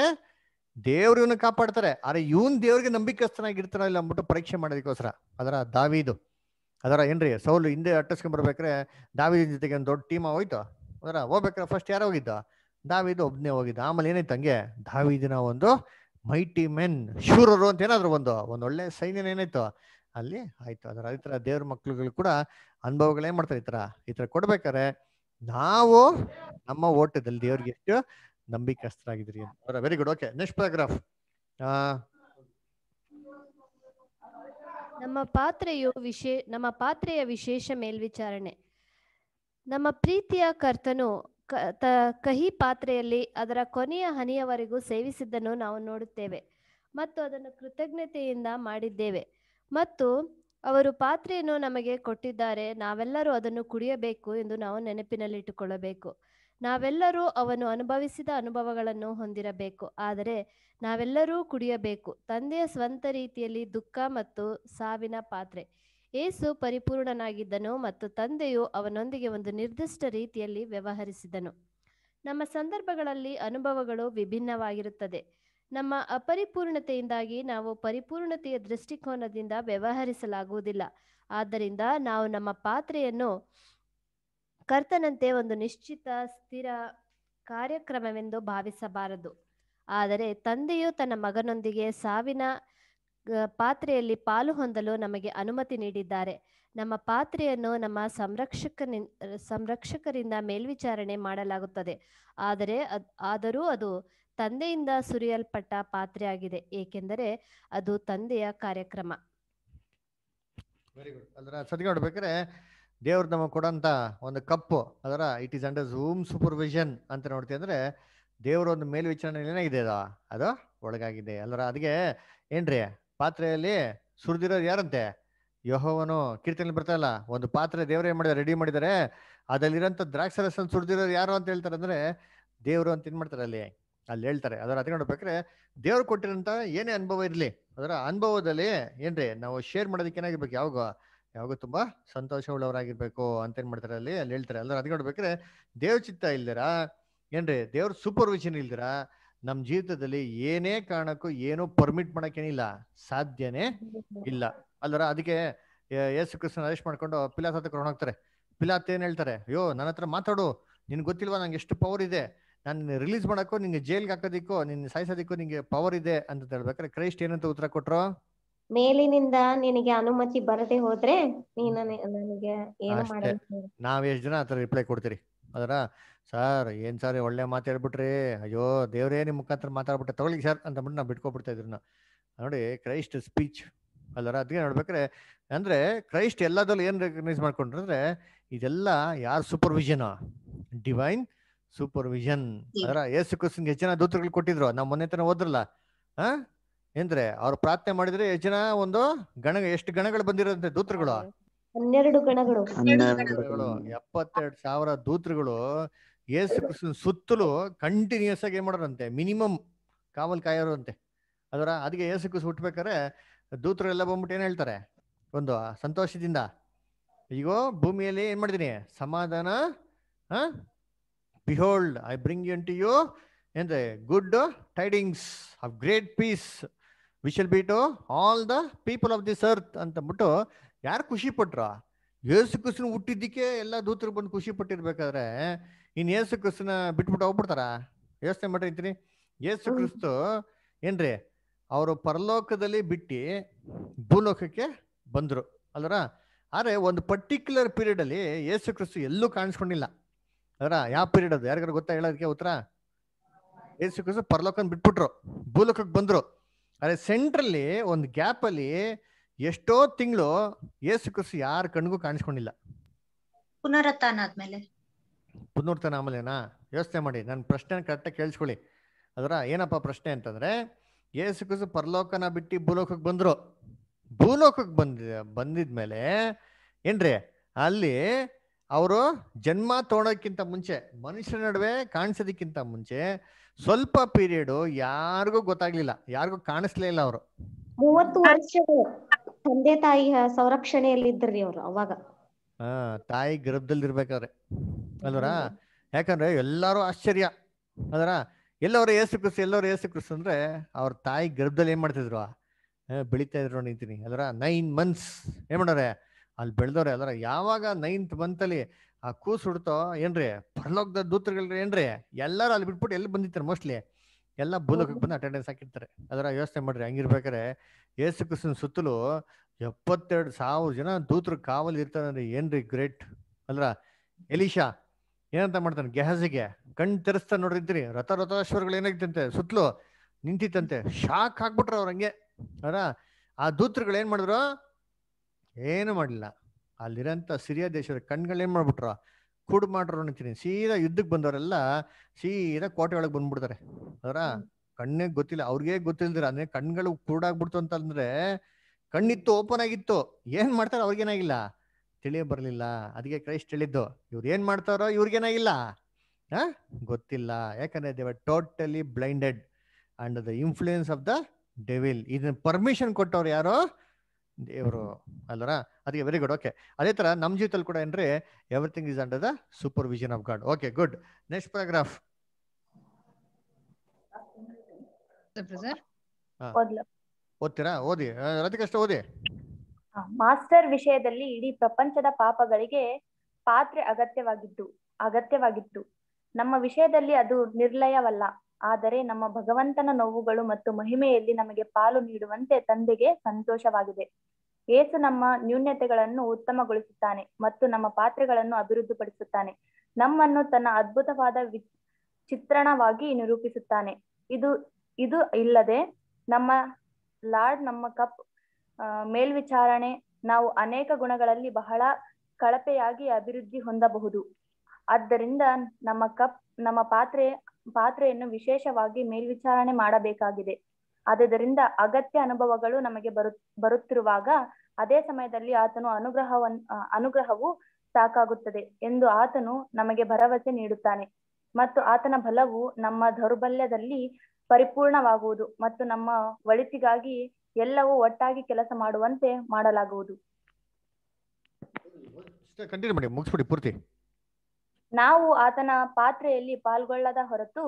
ದೇವ್ರ ಇವನ್ನ ಕಾಪಾಡ್ತಾರೆ ಅರೆ ಇವನ್ ದೇವ್ರಿಗೆ ನಂಬಿಕಸ್ಥನಾಗಿರ್ತಾನೋ ಇಲ್ಲ ಅಂದ್ಬಿಟ್ಟು ಪರೀಕ್ಷೆ ಮಾಡೋದಕ್ಕೋಸ್ಕರ ಅದರ ದಾವಿದು ಅದರ ಏನ್ರಿ ಸೌಲು ಹಿಂದೆ ಅಟ್ಟಿಸ್ಕೊಂಡ್ ಬರ್ಬೇಕ್ರೆ ದಾವಿದ ಜೊತೆಗೆ ಒಂದು ದೊಡ್ಡ ಟೀಮ್ ಹೋಯ್ತು ಅದರ ಹೋಗ್ಬೇಕ್ರೆ ಫಸ್ಟ್ ಯಾರು ಹೋಗಿದ್ದ ದಾವಿದು ಒಬ್ನೇ ಹೋಗಿದ್ದ ಆಮೇಲೆ ಏನಾಯ್ತು ಹಂಗೆ ದಾವಿದಿನ ಒಂದು ಮೈಟಿ ಮೆನ್ ಶೂರರು ಅಂತ ಏನಾದ್ರು ಒಂದು ಒಂದು ಒಳ್ಳೆ ಸೈನ್ಯನ ಏನಾಯ್ತು ಅಲ್ಲಿ ಆಯ್ತು ಅದರ ಈ ತರ ದೇವ್ರ ಮಕ್ಳುಗಳು ಕೂಡ ಅನುಭವಗಳೇ ಮಾಡ್ತಾರೆ ಈ ತರ ಈ ತರ ಕೊಡ್ಬೇಕಾರೆ ನಾವು ನಮ್ಮ ಓಟದಲ್ಲಿ ದೇವ್ರಿಗೆ ಎಷ್ಟು ನಂಬಿಕಸ್ಥರಾಗಿದ್ದೀರಿ very good okay next paragraph ನಮ್ಮ ಪಾತ್ರೆಯು ವಿಶೇ ನಮ್ಮ ಪಾತ್ರೆಯ ವಿಶೇಷ ಮೇಲ್ವಿಚಾರಣೆ ನಮ್ಮ ಪ್ರೀತಿಯ ಕರ್ತನು ಕಹಿ ಪಾತ್ರೆಯಲ್ಲಿ ಅದರ ಕೊನೆಯ ಹನಿಯವರೆಗೂ ಸೇವಿಸಿದ್ದನ್ನು ನಾವು ನೋಡುತ್ತೇವೆ ಮತ್ತು ಅದನ್ನು ಕೃತಜ್ಞತೆಯಿಂದ ಮಾಡಿದ್ದೇವೆ ಮತ್ತು ಅವರು ಪಾತ್ರೆಯನ್ನು ನಮಗೆ ಕೊಟ್ಟಿದ್ದಾರೆ ನಾವೆಲ್ಲರೂ ಅದನ್ನು ಕುಡಿಯಬೇಕು ಎಂದು ನಾವು ನೆನಪಿನಲ್ಲಿಟ್ಟುಕೊಳ್ಳಬೇಕು ನಾವೆಲ್ಲರೂ ಅವನು ಅನುಭವಿಸಿದ ಅನುಭವಗಳನ್ನು ಹೊಂದಿರಬೇಕು ಆದರೆ ನಾವೆಲ್ಲರೂ ಕುಡಿಯಬೇಕು ತಂದೆಯ ಸ್ವಂತ ರೀತಿಯಲ್ಲಿ ದುಃಖ ಮತ್ತು ಸಾವಿನ ಪಾತ್ರೆ ಏಸು ಪರಿಪೂರ್ಣನಾಗಿದ್ದನು ಮತ್ತು ತಂದೆಯು ಅವನೊಂದಿಗೆ ಒಂದು ನಿರ್ದಿಷ್ಟ ರೀತಿಯಲ್ಲಿ ವ್ಯವಹರಿಸಿದನು ನಮ್ಮ ಸಂದರ್ಭಗಳಲ್ಲಿ ಅನುಭವಗಳು ವಿಭಿನ್ನವಾಗಿರುತ್ತದೆ ನಮ್ಮ ಅಪರಿಪೂರ್ಣತೆಯಿಂದಾಗಿ ನಾವು ಪರಿಪೂರ್ಣತೆಯ ದೃಷ್ಟಿಕೋನದಿಂದ ವ್ಯವಹರಿಸಲಾಗುವುದಿಲ್ಲ ಆದ್ದರಿಂದ ನಾವು ನಮ್ಮ ಪಾತ್ರೆಯನ್ನು ಕರ್ತನಂತೆ ಒಂದು ನಿಶ್ಚಿತ ಸ್ಥಿರ ಕಾರ್ಯಕ್ರಮವೆಂದು ಭಾವಿಸಬಾರದು ಆದರೆ ತಂದೆಯು ತನ್ನ ಮಗನೊಂದಿಗೆ ಸಾವಿನ ಪಾತ್ರೆಯಲ್ಲಿ ಪಾಲು ಹೊಂದಲು ನಮಗೆ ಅನುಮತಿ ನೀಡಿದ್ದಾರೆ ನಮ್ಮ ಪಾತ್ರೆಯನ್ನು ನಮ್ಮ ಸಂರಕ್ಷಕನಿ ಸಂರಕ್ಷಕರಿಂದ ಮೇಲ್ವಿಚಾರಣೆ ಮಾಡಲಾಗುತ್ತದೆ ಆದರೆ ಅದ್ ಆದರೂ ಅದು ತಂದೆಯಿಂದ ಸುರಿಯಲ್ಪಟ್ಟ ಪಾತ್ರೆಯಾಗಿದೆ ಏಕೆಂದರೆ ಅದು ತಂದೆಯ ಕಾರ್ಯಕ್ರಮ ವೆರಿ ಗುಡ್ ಅದರ ದೇವ್ರು ನಮಗೆ ಕೊಡೋಂಥ ಒಂದು ಕಪ್ಪು ಅದರ it is under zoom supervision ಅಂತ ನೋಡ್ತೀವಿ ಅಂದರೆ ದೇವರ ಒಂದು ಮೇಲ್ವಿಚಾರಣೆ ಇದೆ ಅದು ಅದು ಒಳಗಾಗಿದೆ ಅಲ್ಲರ ಅದಕ್ಕೆ ಏನ್ರಿ ಪಾತ್ರೆಯಲ್ಲಿ ಸುರಿದಿರೋರು ಯಾರಂತೆ ಯಹೋವನು ಕೀರ್ತನೆ ಬರ್ತಾಯಿಲ್ಲ ಒಂದು ಪಾತ್ರೆ ದೇವ್ರ ಏನು ಮಾಡಿದಾರೆ ರೆಡಿ ಮಾಡಿದ್ದಾರೆ ಅದರಲ್ಲಿರೋಂಥ ದ್ರಾಕ್ಷರಸನ್ನು ಸುರಿದಿರೋರು ಯಾರು ಅಂತ ಹೇಳ್ತಾರೆ ಅಂದರೆ ದೇವರು ಅಂತ ಏನು ಮಾಡ್ತಾರೆ ಅಲ್ಲಿ ಅಲ್ಲಿ ಹೇಳ್ತಾರೆ ಅದರ ಅದಕ್ಕೆ ನೋಡ್ಬೇಕಾದ್ರೆ ದೇವ್ರು ಕೊಟ್ಟಿರೋಂಥ ಏನೇ ಅನುಭವ ಇರಲಿ ಅದರ ಅನುಭವದಲ್ಲಿ ಏನ್ರಿ ನಾವು ಶೇರ್ ಮಾಡೋದಕ್ಕೆ ಏನಾಗಿರ್ಬೇಕು ಯಾವಾಗ ಯಾವಾಗೂ ತುಂಬ ಸಂತೋಷವುಳ್ಳವರಾಗಿರ್ಬೇಕು ಏನ್ ಮಾಡ್ತಾರೆ ಅಲ್ಲಿ ಅಲ್ಲಿ ಹೇಳ್ತಾರೆ ಎಲ್ಲರೂ ಅದು ನೋಡ್ಬೇಕಾದ್ರೆ ದೇವ್ರ ಚಿತ್ತ ಇಲ್ದಿರಾ ಏನ್ರಿ ದೇವ್ರ ಸೂಪರ್ವಿಷನ್ ಇಲ್ದಿರಾ ನಮ್ಮ ಜೀವಿತದಲ್ಲಿ ಏನೇ ಕಾರಣಕ್ಕೂ ಏನೂ ಪರ್ಮಿಟ್ ಮಾಡೋಕ್ಕೇನಿಲ್ಲ ಸಾಧ್ಯನೇ ಇಲ್ಲ ಅಲ್ಲರ ಅದಕ್ಕೆ ಯೇಸು ಕೃಷ್ಣ ಅರೆಸ್ಟ್ ಮಾಡ್ಕೊಂಡು ಪಿಲಾತ್ ಹತ್ರ ಕರ್ಕೊಂಡು ಹೋಗ್ತಾರೆ ಪಿಲಾತ್ ಏನು ಹೇಳ್ತಾರೆ ಅಯ್ಯೋ ನನ್ನ ಹತ್ರ ಮಾತಾಡು ನಿನ್ಗೆ ಗೊತ್ತಿಲ್ವಾ ನಂಗೆ ಎಷ್ಟು ಪವರ್ ಇದೆ ನಾನು ರಿಲೀಸ್ ಮಾಡಕ್ಕೂ ನಿಂಗೆ ಜೈಲ್ಗೆ ಹಾಕೋದಿಕ್ಕೋ ನಿನ್ನ ಸಾಯಿಸೋದಿಕ್ಕೋ ನಿಂಗೆ ಪವರ್ ಇದೆ ಅಂತ ಹೇಳ್ಬೇಕಾರೆ ಕ್ರೈಸ್ಟ್ ಏನಂತ ಉತ್ತರ ಕೊಟ್ರು ಮೇಲಿನಿಂದ ನಿನಗೆ ಅನುಮತಿ ಬರದೆ ಹೋದ್ರೆ ನೀನು ನನಗೆ ಏನು ಮಾಡಬೇಕು ನಾವ್ ಎಷ್ಟ್ ಜನ ಆತರ ರಿಪ್ಲೈ ಕೊಡ್ತೀರಿ ಅದರ ಸರ್ ಏನ್ ಸರ್ ಒಳ್ಳೆ ಮಾತು ಹೇಳ್ಬಿಟ್ರಿ ಅಯ್ಯೋ ದೇವ್ರೇ ನಿಮ್ ಮುಖಾಂತರ ಮಾತಾಡ್ಬಿಟ್ಟೆ ತಗೊಳ್ಳಿ ಸರ್ ಅಂತ ಬಿಟ್ಟು ನಾವು ಬಿಟ್ಕೊಬಿಡ್ತಾ ಇದ್ರು ನೋಡಿ ಕ್ರೈಸ್ಟ್ ಸ್ಪೀಚ್ ಅಲ್ಲರ ಅದಕ್ಕೆ ನೋಡ್ಬೇಕ್ರೆ ಅಂದ್ರೆ ಕ್ರೈಸ್ಟ್ ಎಲ್ಲದಲ್ಲೂ ಏನ್ ರೆಕಗ್ನೈಸ್ ಮಾಡ್ಕೊಂಡ್ರೆ ಇದೆಲ್ಲ ಯಾರ ಸೂಪರ್ವಿಷನ್ ಡಿವೈನ್ ಸೂಪರ್ವಿಷನ್ ಅದರ ಯೇಸು ಕ್ರಿಸ್ತನ್ ಹೆಚ್ಚಿನ ದೂತ್ರಗಳು ಕೊಟ್ಟಿದ್ರು ನಾವು ಮೊನ್ನೆ ತನ ಓದ್ರಲ್ಲ ಹಾ ಎಂದ್ರೆ ಅವ್ರು ಪ್ರಾರ್ಥನೆ ಮಾಡಿದ್ರೆ ಎಷ್ಟು ಜನ ಒಂದು ಗಣ ಎಷ್ಟು ಗಣಗಳು ಬಂದಿರೋದಂತೆ ದೂತ್ರಗಳು ಹನ್ನೆರಡು ಗಣಗಳು ಎಪ್ಪತ್ತೆರಡು ಸಾವಿರ ದೂತ್ರಗಳು ಏಸು ಸುತ್ತಲೂ ಕಂಟಿನ್ಯೂಸ್ ಆಗಿ ಏನ್ ಮಾಡೋರಂತೆ ಮಿನಿಮಮ್ ಕಾವಲ್ ಕಾಯೋರಂತೆ ಅದರ ಅದಕ್ಕೆ ಏಸು ಕೃಷ್ಣ ಹುಟ್ಬೇಕಾರೆ ದೂತ್ರಗಳೆಲ್ಲ ಬಂದ್ಬಿಟ್ಟು ಏನ್ ಹೇಳ್ತಾರೆ ಒಂದು ಸಂತೋಷದಿಂದ ಈಗ ಭೂಮಿಯಲ್ಲಿ ಏನ್ ಮಾಡಿದೀನಿ ಸಮಾಧಾನ behold I bring you to you ಎಂದ್ರೆ good tidings of great peace we shall be to all the people of this earth ಅಂತಂದ್ಬಿಟ್ಟು ಯಾರು ಖುಷಿ ಪಟ್ರ ಯೇಸು ಕೃಷ್ಣ ಹುಟ್ಟಿದ್ದಕ್ಕೆ ಎಲ್ಲ ದೂತರು ಬಂದು ಖುಷಿ ಪಟ್ಟಿರ್ಬೇಕಾದ್ರೆ ಇನ್ನು ಯೇಸು ಕೃಷ್ಣ ಬಿಟ್ಬಿಟ್ಟು ಹೋಗ್ಬಿಡ್ತಾರ ಯೋಚನೆ ಮಾಡಿರ್ತೀನಿ ಯೇಸು ಕ್ರಿಸ್ತು ಏನ್ರಿ ಅವರು ಪರಲೋಕದಲ್ಲಿ ಬಿಟ್ಟು ಭೂಲೋಕಕ್ಕೆ ಬಂದರು ಅಲ್ರ ಆದರೆ ಒಂದು ಪರ್ಟಿಕ್ಯುಲರ್ ಪೀರಿಯಡಲ್ಲಿ ಯೇಸು ಕ್ರಿಸ್ತು ಎಲ್ಲೂ ಕಾಣಿಸ್ಕೊಂಡಿಲ್ಲ ಅದರ ಯಾವ ಪೀರಿಯಡ್ ಅದು ಯಾರಿಗಾರು ಗೊತ್ತಾ ಹೇಳೋದಕ್ಕೆ ಉತ್ತರ ಯೇಸು ಕ್ರಿಸ್ತು ಪರಲೋಕನ ಬಿಟ್ಬಿಟ್ರು ಭೂಲೋಕಕ್ಕೆ ಬಂದರು ಅದೇ ಸೆಂಟ್ರಲ್ಲಿ ಒಂದು ಗ್ಯಾಪಲ್ಲಿ ಎಷ್ಟೋ ತಿಂಗಳು ಏಸು ಕ್ರಿಸ್ತು ಯಾರ ಕಣ್ಗೂ ಕಾಣಿಸ್ಕೊಂಡಿಲ್ಲ ಪುನರುತ್ಥಾನ ಆದ್ಮೇಲೆ ಪುನರುತ್ಥಾನ ಆಮೇಲೆನಾ ವ್ಯವಸ್ಥೆ ಮಾಡಿ ನನ್ನ ಪ್ರಶ್ನೆ ಕರೆಕ್ಟಾಗಿ ಕೇಳಿಸ್ಕೊಳ್ಳಿ ಅದರ ಏನಪ್ಪ ಪ್ರಶ್ನೆ ಅಂತಂದ್ರೆ ಏಸು ಕ್ರಿಸ್ತು ಪರಲೋಕನ ಬಿಟ್ಟು ಭೂಲೋಕಕ್ಕೆ ಬಂದ್ರು ಭೂಲೋಕಕ್ಕೆ ಬಂದ ಬಂದಿದ್ಮೇಲೆ ಏನ್ರಿ ಅಲ್ಲಿ ಅವರು ಜನ್ಮ ತೋಡೋಕ್ಕಿಂತ ಮುಂಚೆ ಮನುಷ್ಯರ ನಡುವೆ ಕಾಣಿಸೋದಕ್ಕಿಂತ ಮುಂಚೆ ಸ್ವಲ್ಪ ಪೀರಿಯಡ್ ಯಾರಿಗೂ ಗೊತ್ತಾಗ್ಲಿಲ್ಲ ಯಾರಿಗೂ ಕಾಣಿಸ್ಲೇ ಇಲ್ಲ ಅವರು ಮೂವತ್ತು ವರ್ಷ ತಂದೆ ತಾಯಿ ಸಂರಕ್ಷಣೆಯಲ್ಲಿ ಇದ್ರಿ ಅವರು ಅವಾಗ ಹಾ ತಾಯಿ ಗರ್ಭದಲ್ಲಿ ಇರ್ಬೇಕಾದ್ರೆ ಅಲ್ವರ ಯಾಕಂದ್ರೆ ಎಲ್ಲಾರು ಆಶ್ಚರ್ಯ ಅದರ ಎಲ್ಲವರು ಏಸು ಕ್ರಿಸ್ ಎಲ್ಲವರು ಏಸು ಕ್ರಿಸ್ ಅಂದ್ರೆ ಅವ್ರ ತಾಯಿ ಗರ್ಭದಲ್ಲಿ ಏನ್ ಮಾಡ್ತಿದ್ರು ಬೆಳಿತಾ ಇದ್ರು ನಿಂತೀನಿ ಅದರ ನೈನ್ ಮಂತ್ಸ್ ಏನ್ ಮಾಡೋರೆ ಅಲ್ಲಿ ಬೆಳೆದವ್ರೆ ಅದರ ಯಾವಾಗ ನೈನ್ತ್ ಮಂತಲ್ಲಿ ಆ ಕೂಸು ಹುಡ್ತೋ ಏನ್ರಿ ಪರಲೋಕದ ದೂತರುಗಳ್ರಿ ಏನ್ರಿ ಎಲ್ಲರೂ ಅಲ್ಲಿ ಬಿಟ್ಬಿಟ್ಟು ಎಲ್ಲಿ ಬಂದಿರ್ತಾರೆ ಮೋಸ್ಟ್ಲಿ ಎಲ್ಲ ಭೂಲೋಕಕ್ಕೆ ಬಂದು ಅಟೆಂಡೆನ್ಸ್ ಹಾಕಿರ್ತಾರೆ ಅದರ ವ್ಯವಸ್ಥೆ ಮಾಡ್ರಿ ಹಂಗಿರ್ಬೇಕಾರೆ ಏಸು ಕೃಷ್ಣ ಸುತ್ತಲೂ ಎಪ್ಪತ್ತೆರಡು ಸಾವಿರ ಜನ ದೂತ್ರ ಕಾವಲ್ ಇರ್ತಾರೆ ಅಂದ್ರೆ ಏನ್ರಿ ಗ್ರೇಟ್ ಅಲ್ರ ಎಲಿಶಾ ಏನಂತ ಮಾಡ್ತಾನೆ ಗೆಹಸಿಗೆ ಕಣ್ ತೆರೆಸ್ತಾ ನೋಡಿದ್ರಿ ರಥ ರಥಾಶ್ವರಗಳು ಏನಾಗಿತ್ತಂತೆ ಸುತ್ತಲೂ ನಿಂತಿತ್ತಂತೆ ಶಾಕ್ ಹಾಕ್ಬಿಟ್ರ ಅವ್ರ ಹಂಗೆ ಅರ ಆ ದೂತ್ರಗಳು ಏನ್ ಮಾಡಿದ್ರು ಏನು ಮಾಡಲಿಲ್ಲ ಅಲ್ಲಿರೋಂಥ ಸಿರಿಯ ದೇಶದ ಕಣ್ಗಳೇನು ಮಾಡ್ಬಿಟ್ರ ಕೂಡು ಮಾಡ್ರು ಅಂತೀನಿ ಸೀದಾ ಯುದ್ಧಕ್ಕೆ ಬಂದವರೆಲ್ಲ ಸೀದಾ ಕೋಟೆ ಒಳಗೆ ಬಂದ್ಬಿಡ್ತಾರೆ ಅದರ ಕಣ್ಣಿಗೆ ಗೊತ್ತಿಲ್ಲ ಅವ್ರಿಗೆ ಗೊತ್ತಿಲ್ದಿರ ಅಂದ್ರೆ ಕಣ್ಗಳು ಕೂಡಾಗ್ಬಿಡ್ತು ಅಂತಂದ್ರೆ ಕಣ್ಣಿತ್ತು ಓಪನ್ ಆಗಿತ್ತು ಏನ್ ಮಾಡ್ತಾರೋ ಅವ್ರಿಗೇನಾಗಿಲ್ಲ ತಿಳಿಯೇ ಬರಲಿಲ್ಲ ಅದಕ್ಕೆ ಕ್ರೈಸ್ಟ್ ಹೇಳಿದ್ದು ಇವ್ರು ಏನ್ ಮಾಡ್ತಾರೋ ಇವ್ರಿಗೇನಾಗಿಲ್ಲ ಹಾ ಗೊತ್ತಿಲ್ಲ ಯಾಕಂದ್ರೆ ದೇವರ್ totally blinded and the influence of the devil ಇದನ್ನ ಪರ್ಮಿಷನ್ ಕೊಟ್ಟವ್ರು ಯಾರೋ ದೇವರು ಅಲ್ಲರ ಅದಕ್ಕೆ ವೆರಿ ಗುಡ್ ಓಕೆ ಅದೇ ತರ ನಮ್ಮ ಜೀವಿತದಲ್ಲಿ ಕೂಡ ಏನ್ರಿ everything is under the supervision of God okay good next paragraph ಓದ್ತೀರಾ ಓದಿ ರತಿಕಷ್ಟ ಓದಿ ಮಾಸ್ಟರ್ ವಿಷಯದಲ್ಲಿ ಇಡೀ ಪ್ರಪಂಚದ ಪಾಪಗಳಿಗೆ ಪಾತ್ರೆ ಅಗತ್ಯವಾಗಿದ್ದು ಅಗತ್ಯವಾಗಿತ್ತು ನಮ್ಮ ವಿಷಯದಲ್ಲಿ ಅದು ನಿರ್ಲಯವಲ್ಲ ಆದರೆ ನಮ್ಮ ಭಗವಂತನ ನೋವುಗಳು ಮತ್ತು ಮಹಿಮೆಯಲ್ಲಿ ನಮಗೆ ಪಾಲು ನೀಡುವಂತೆ ತಂದೆಗೆ ಸಂತೋಷವಾಗಿದೆ ಏಸು ನಮ್ಮ ನ್ಯೂನ್ಯತೆಗಳನ್ನು ಉತ್ತಮಗೊಳಿಸುತ್ತಾನೆ ಮತ್ತು ನಮ್ಮ ಪಾತ್ರೆಗಳನ್ನು ಅಭಿವೃದ್ಧಿಪಡಿಸುತ್ತಾನೆ ನಮ್ಮನ್ನು ತನ್ನ ಅದ್ಭುತವಾದ ಚಿತ್ರಣವಾಗಿ ನಿರೂಪಿಸುತ್ತಾನೆ ಇದು ಇದು ಇಲ್ಲದೆ ನಮ್ಮ ಲಾರ್ಡ್ ನಮ್ಮ ಕಪ್ ಮೇಲ್ವಿಚಾರಣೆ ನಾವು ಅನೇಕ ಗುಣಗಳಲ್ಲಿ ಬಹಳ ಕಳಪೆಯಾಗಿ ಅಭಿವೃದ್ಧಿ ಹೊಂದಬಹುದು ಆದ್ದರಿಂದ ನಮ್ಮ ಕಪ್ ನಮ್ಮ ಪಾತ್ರೆ ಪಾತ್ರೆಯನ್ನು ವಿಶೇಷವಾಗಿ ಮೇಲ್ವಿಚಾರಣೆ ಮಾಡಬೇಕಾಗಿದೆ ಆದುದರಿಂದ ಅಗತ್ಯ ಅನುಭವಗಳು ನಮಗೆ ಬರು ಬರುತ್ತಿರುವಾಗ ಅದೇ ಸಮಯದಲ್ಲಿ ಆತನು ಅನುಗ್ರಹವನ್ನು ಅನುಗ್ರಹವು ಸಾಕಾಗುತ್ತದೆ ಎಂದು ಆತನು ನಮಗೆ ಭರವಸೆ ನೀಡುತ್ತಾನೆ ಮತ್ತು ಆತನ ಬಲವು ನಮ್ಮ ದೌರ್ಬಲ್ಯದಲ್ಲಿ ಪರಿಪೂರ್ಣವಾಗುವುದು ಮತ್ತು ನಮ್ಮ ಒಳಿತಿಗಾಗಿ ಎಲ್ಲವೂ ಒಟ್ಟಾಗಿ ಕೆಲಸ ಮಾಡುವಂತೆ ಮಾಡಲಾಗುವುದು ಪೂರ್ತಿ ನಾವು ಆತನ ಪಾತ್ರೆಯಲ್ಲಿ ಪಾಲ್ಗೊಳ್ಳದ ಹೊರತು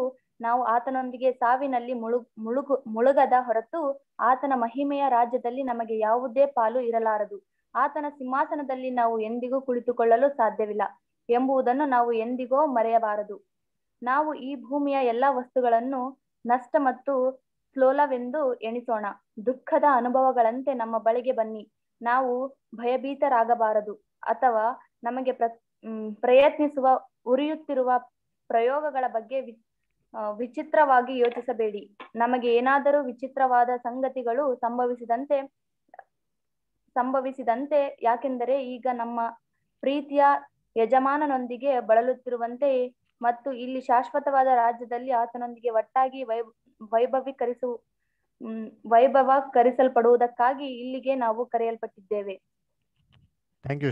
ನಾವು ಆತನೊಂದಿಗೆ ಸಾವಿನಲ್ಲಿ ಮುಳು ಮುಳುಗು ಮುಳುಗದ ಹೊರತು ಆತನ ಮಹಿಮೆಯ ರಾಜ್ಯದಲ್ಲಿ ನಮಗೆ ಯಾವುದೇ ಪಾಲು ಇರಲಾರದು ಆತನ ಸಿಂಹಾಸನದಲ್ಲಿ ನಾವು ಎಂದಿಗೂ ಕುಳಿತುಕೊಳ್ಳಲು ಸಾಧ್ಯವಿಲ್ಲ ಎಂಬುದನ್ನು ನಾವು ಎಂದಿಗೋ ಮರೆಯಬಾರದು ನಾವು ಈ ಭೂಮಿಯ ಎಲ್ಲಾ ವಸ್ತುಗಳನ್ನು ನಷ್ಟ ಮತ್ತು ಸ್ಲೋಲವೆಂದು ಎಣಿಸೋಣ ದುಃಖದ ಅನುಭವಗಳಂತೆ ನಮ್ಮ ಬಳಿಗೆ ಬನ್ನಿ ನಾವು ಭಯಭೀತರಾಗಬಾರದು ಅಥವಾ ನಮಗೆ ಪ್ರ ಪ್ರಯತ್ನಿಸುವ ಉರಿಯುತ್ತಿರುವ ಪ್ರಯೋಗಗಳ ಬಗ್ಗೆ ವಿಚಿತ್ರವಾಗಿ ಯೋಚಿಸಬೇಡಿ ನಮಗೆ ಏನಾದರೂ ವಿಚಿತ್ರವಾದ ಸಂಗತಿಗಳು ಸಂಭವಿಸಿದಂತೆ ಸಂಭವಿಸಿದಂತೆ ಯಾಕೆಂದರೆ ಈಗ ನಮ್ಮ ಪ್ರೀತಿಯ ಯಜಮಾನನೊಂದಿಗೆ ಬಳಲುತ್ತಿರುವಂತೆ ಮತ್ತು ಇಲ್ಲಿ ಶಾಶ್ವತವಾದ ರಾಜ್ಯದಲ್ಲಿ ಆತನೊಂದಿಗೆ ಒಟ್ಟಾಗಿ ವೈ ವೈಭವೀಕರಿಸು ವೈಭವ ಕರೆಸಲ್ಪಡುವುದಕ್ಕಾಗಿ ಇಲ್ಲಿಗೆ ನಾವು ಕರೆಯಲ್ಪಟ್ಟಿದ್ದೇವೆ ಥ್ಯಾಂಕ್ ಯು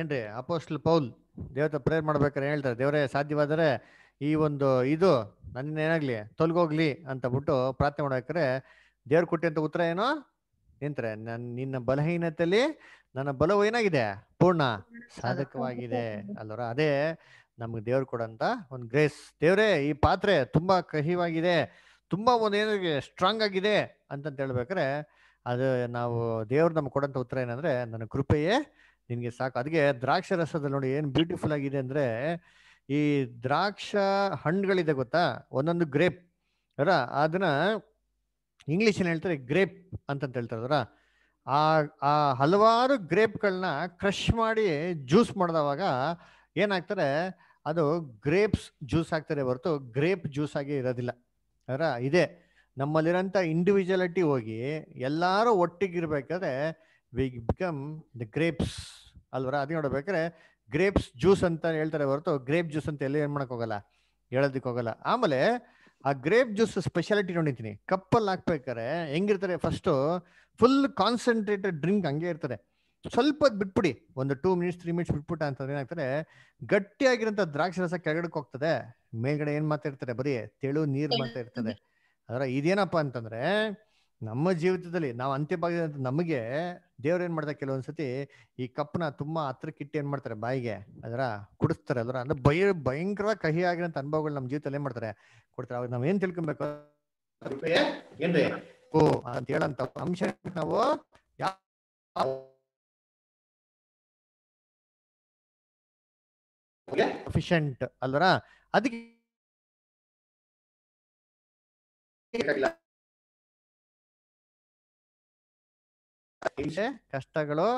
ಏನ್ರಿ ಅಪೋಸ್ಟಲ್ ಪೌಲ್ ದೇವತೆ ಪ್ರೇರ್ ಮಾಡ್ಬೇಕಾರೆ ಹೇಳ್ತಾರೆ ದೇವರೇ ಸಾಧ್ಯವಾದರೆ ಈ ಒಂದು ಇದು ನನ್ನ ಏನಾಗ್ಲಿ ತೊಲಗೋಗ್ಲಿ ಅಂತ ಬಿಟ್ಟು ಪ್ರಾರ್ಥನೆ ಮಾಡ್ಬೇಕಾರೆ ದೇವ್ರ ಕೊಟ್ಟಂತ ಉತ್ತರ ಏನೋ ನಿಂತ್ರೆ ನನ್ ನಿನ್ನ ಬಲಹೀನತೆಯಲ್ಲಿ ನನ್ನ ಬಲವು ಏನಾಗಿದೆ ಪೂರ್ಣ ಸಾಧಕವಾಗಿದೆ ಅಲ್ಲರ ಅದೇ ನಮ್ಗೆ ದೇವ್ರು ಕೊಡಂತ ಒಂದು ಗ್ರೇಸ್ ದೇವ್ರೇ ಈ ಪಾತ್ರೆ ತುಂಬಾ ಕಹಿವಾಗಿದೆ ತುಂಬಾ ಒಂದು ಏನಾಗಿದೆ ಸ್ಟ್ರಾಂಗ್ ಆಗಿದೆ ಅಂತಂತ ಹೇಳ್ಬೇಕಾರೆ ಅದು ನಾವು ದೇವ್ರು ನಮ್ಗೆ ಕೊಡಂತ ಉತ್ತರ ಏನಂದ್ರೆ ನನ್ನ ಕೃಪೆಯೇ ನಿನಗೆ ಸಾಕು ಅದಕ್ಕೆ ದ್ರಾಕ್ಷ ರಸದಲ್ಲಿ ನೋಡಿ ಏನು ಬ್ಯೂಟಿಫುಲ್ ಆಗಿದೆ ಅಂದರೆ ಈ ದ್ರಾಕ್ಷ ಹಣ್ಣುಗಳಿದೆ ಗೊತ್ತಾ ಒಂದೊಂದು ಗ್ರೇಪ್ ಅದರ ಅದನ್ನ ಇಂಗ್ಲೀಷಲ್ಲಿ ಹೇಳ್ತಾರೆ ಗ್ರೇಪ್ ಅಂತಂತ ಹೇಳ್ತಾರೆ ಆ ಆ ಹಲವಾರು ಗ್ರೇಪ್ಗಳನ್ನ ಕ್ರಶ್ ಮಾಡಿ ಜ್ಯೂಸ್ ಮಾಡಿದವಾಗ ಏನಾಗ್ತಾರೆ ಅದು ಗ್ರೇಪ್ಸ್ ಜ್ಯೂಸ್ ಆಗ್ತಾರೆ ಹೊರತು ಗ್ರೇಪ್ ಜ್ಯೂಸ್ ಆಗಿ ಇರೋದಿಲ್ಲ ಅದರ ಇದೆ ನಮ್ಮಲ್ಲಿರೋಂಥ ಇಂಡಿವಿಜುವಲಿಟಿ ಹೋಗಿ ಎಲ್ಲರೂ ಒಟ್ಟಿಗಿರ್ಬೇಕಾದ್ರೆ ವಿ ಬಿಕಮ್ ದ ಗ್ರೇಪ್ಸ್ ಅಲ್ವರ ಅದೇ ನೋಡ್ಬೇಕಾದ್ರೆ ಗ್ರೇಪ್ಸ್ ಜ್ಯೂಸ್ ಅಂತ ಹೇಳ್ತಾರೆ ಹೊರತು ಗ್ರೇಪ್ ಜ್ಯೂಸ್ ಅಂತ ಎಲ್ಲಿ ಏನು ಹೋಗಲ್ಲ ಹೇಳೋದಕ್ಕೆ ಹೋಗಲ್ಲ ಆಮೇಲೆ ಆ ಗ್ರೇಪ್ ಜ್ಯೂಸ್ ಸ್ಪೆಷಾಲಿಟಿ ನೋಡಿದ್ದೀನಿ ಕಪ್ಪಲ್ಲಿ ಹಾಕ್ಬೇಕಾರೆ ಹೆಂಗಿರ್ತಾರೆ ಫಸ್ಟು ಫುಲ್ ಕಾನ್ಸಂಟ್ರೇಟೆಡ್ ಡ್ರಿಂಕ್ ಹಂಗೆ ಇರ್ತಾರೆ ಸ್ವಲ್ಪ ಬಿಟ್ಬಿಡಿ ಒಂದು ಟೂ ಮಿನಿಟ್ಸ್ ತ್ರೀ ಮಿನಿಟ್ಸ್ ಬಿಟ್ಬಿಟ್ಟ ಅಂತಂದ್ರೆ ಏನಾಗ್ತಾರೆ ಗಟ್ಟಿಯಾಗಿರೋಂಥ ದ್ರಾಕ್ಷಿ ರಸ ಕೆಳಗಡೆ ಹೋಗ್ತದೆ ಮೇಲ್ಗಡೆ ಏನು ಮಾತಾಡ್ತಾರೆ ಬರೀ ತೆಳು ನೀರು ಮಾತಾಡ್ತದೆ ಅದರ ಇದೇನಪ್ಪ ಅಂತಂದ್ರೆ ನಮ್ಮ ಜೀವಿತದಲ್ಲಿ ನಾವು ಅಂತ್ಯವಾಗಿ ನಮಗೆ ದೇವ್ರ ಏನ್ ಮಾಡ್ತಾರೆ ಕೆಲವೊಂದ್ಸತಿ ಈ ಕಪ್ನ ತುಂಬಾ ಹತ್ರಕ್ಕಿಟ್ಟು ಏನ್ ಮಾಡ್ತಾರೆ ಬಾಯಿಗೆ ಅದರ ಕುಡಿಸ್ತಾರೆ ಅದರ ಅಂದ್ರೆ ಬಯ ಭಯಂಕರ ಕಹಿ ಆಗಿರೋ ಅನುಭವಗಳು ನಮ್ಮ ಜೀವಿತದಲ್ಲಿ ಏನ್ ಮಾಡ್ತಾರೆ ಕೊಡ್ತಾರೆ ಅವಾಗ ನಾವ್ ಏನ್ ತಿಳ್ಕೊಬೇಕು ಓ ಅಂತ ಹೇಳಂತ ಅಂಶ ನಾವು ಅಫಿಷಿಯಂಟ್ ಅಲ್ವರ ಅದಕ್ಕೆ ಕಷ್ಟಗಳು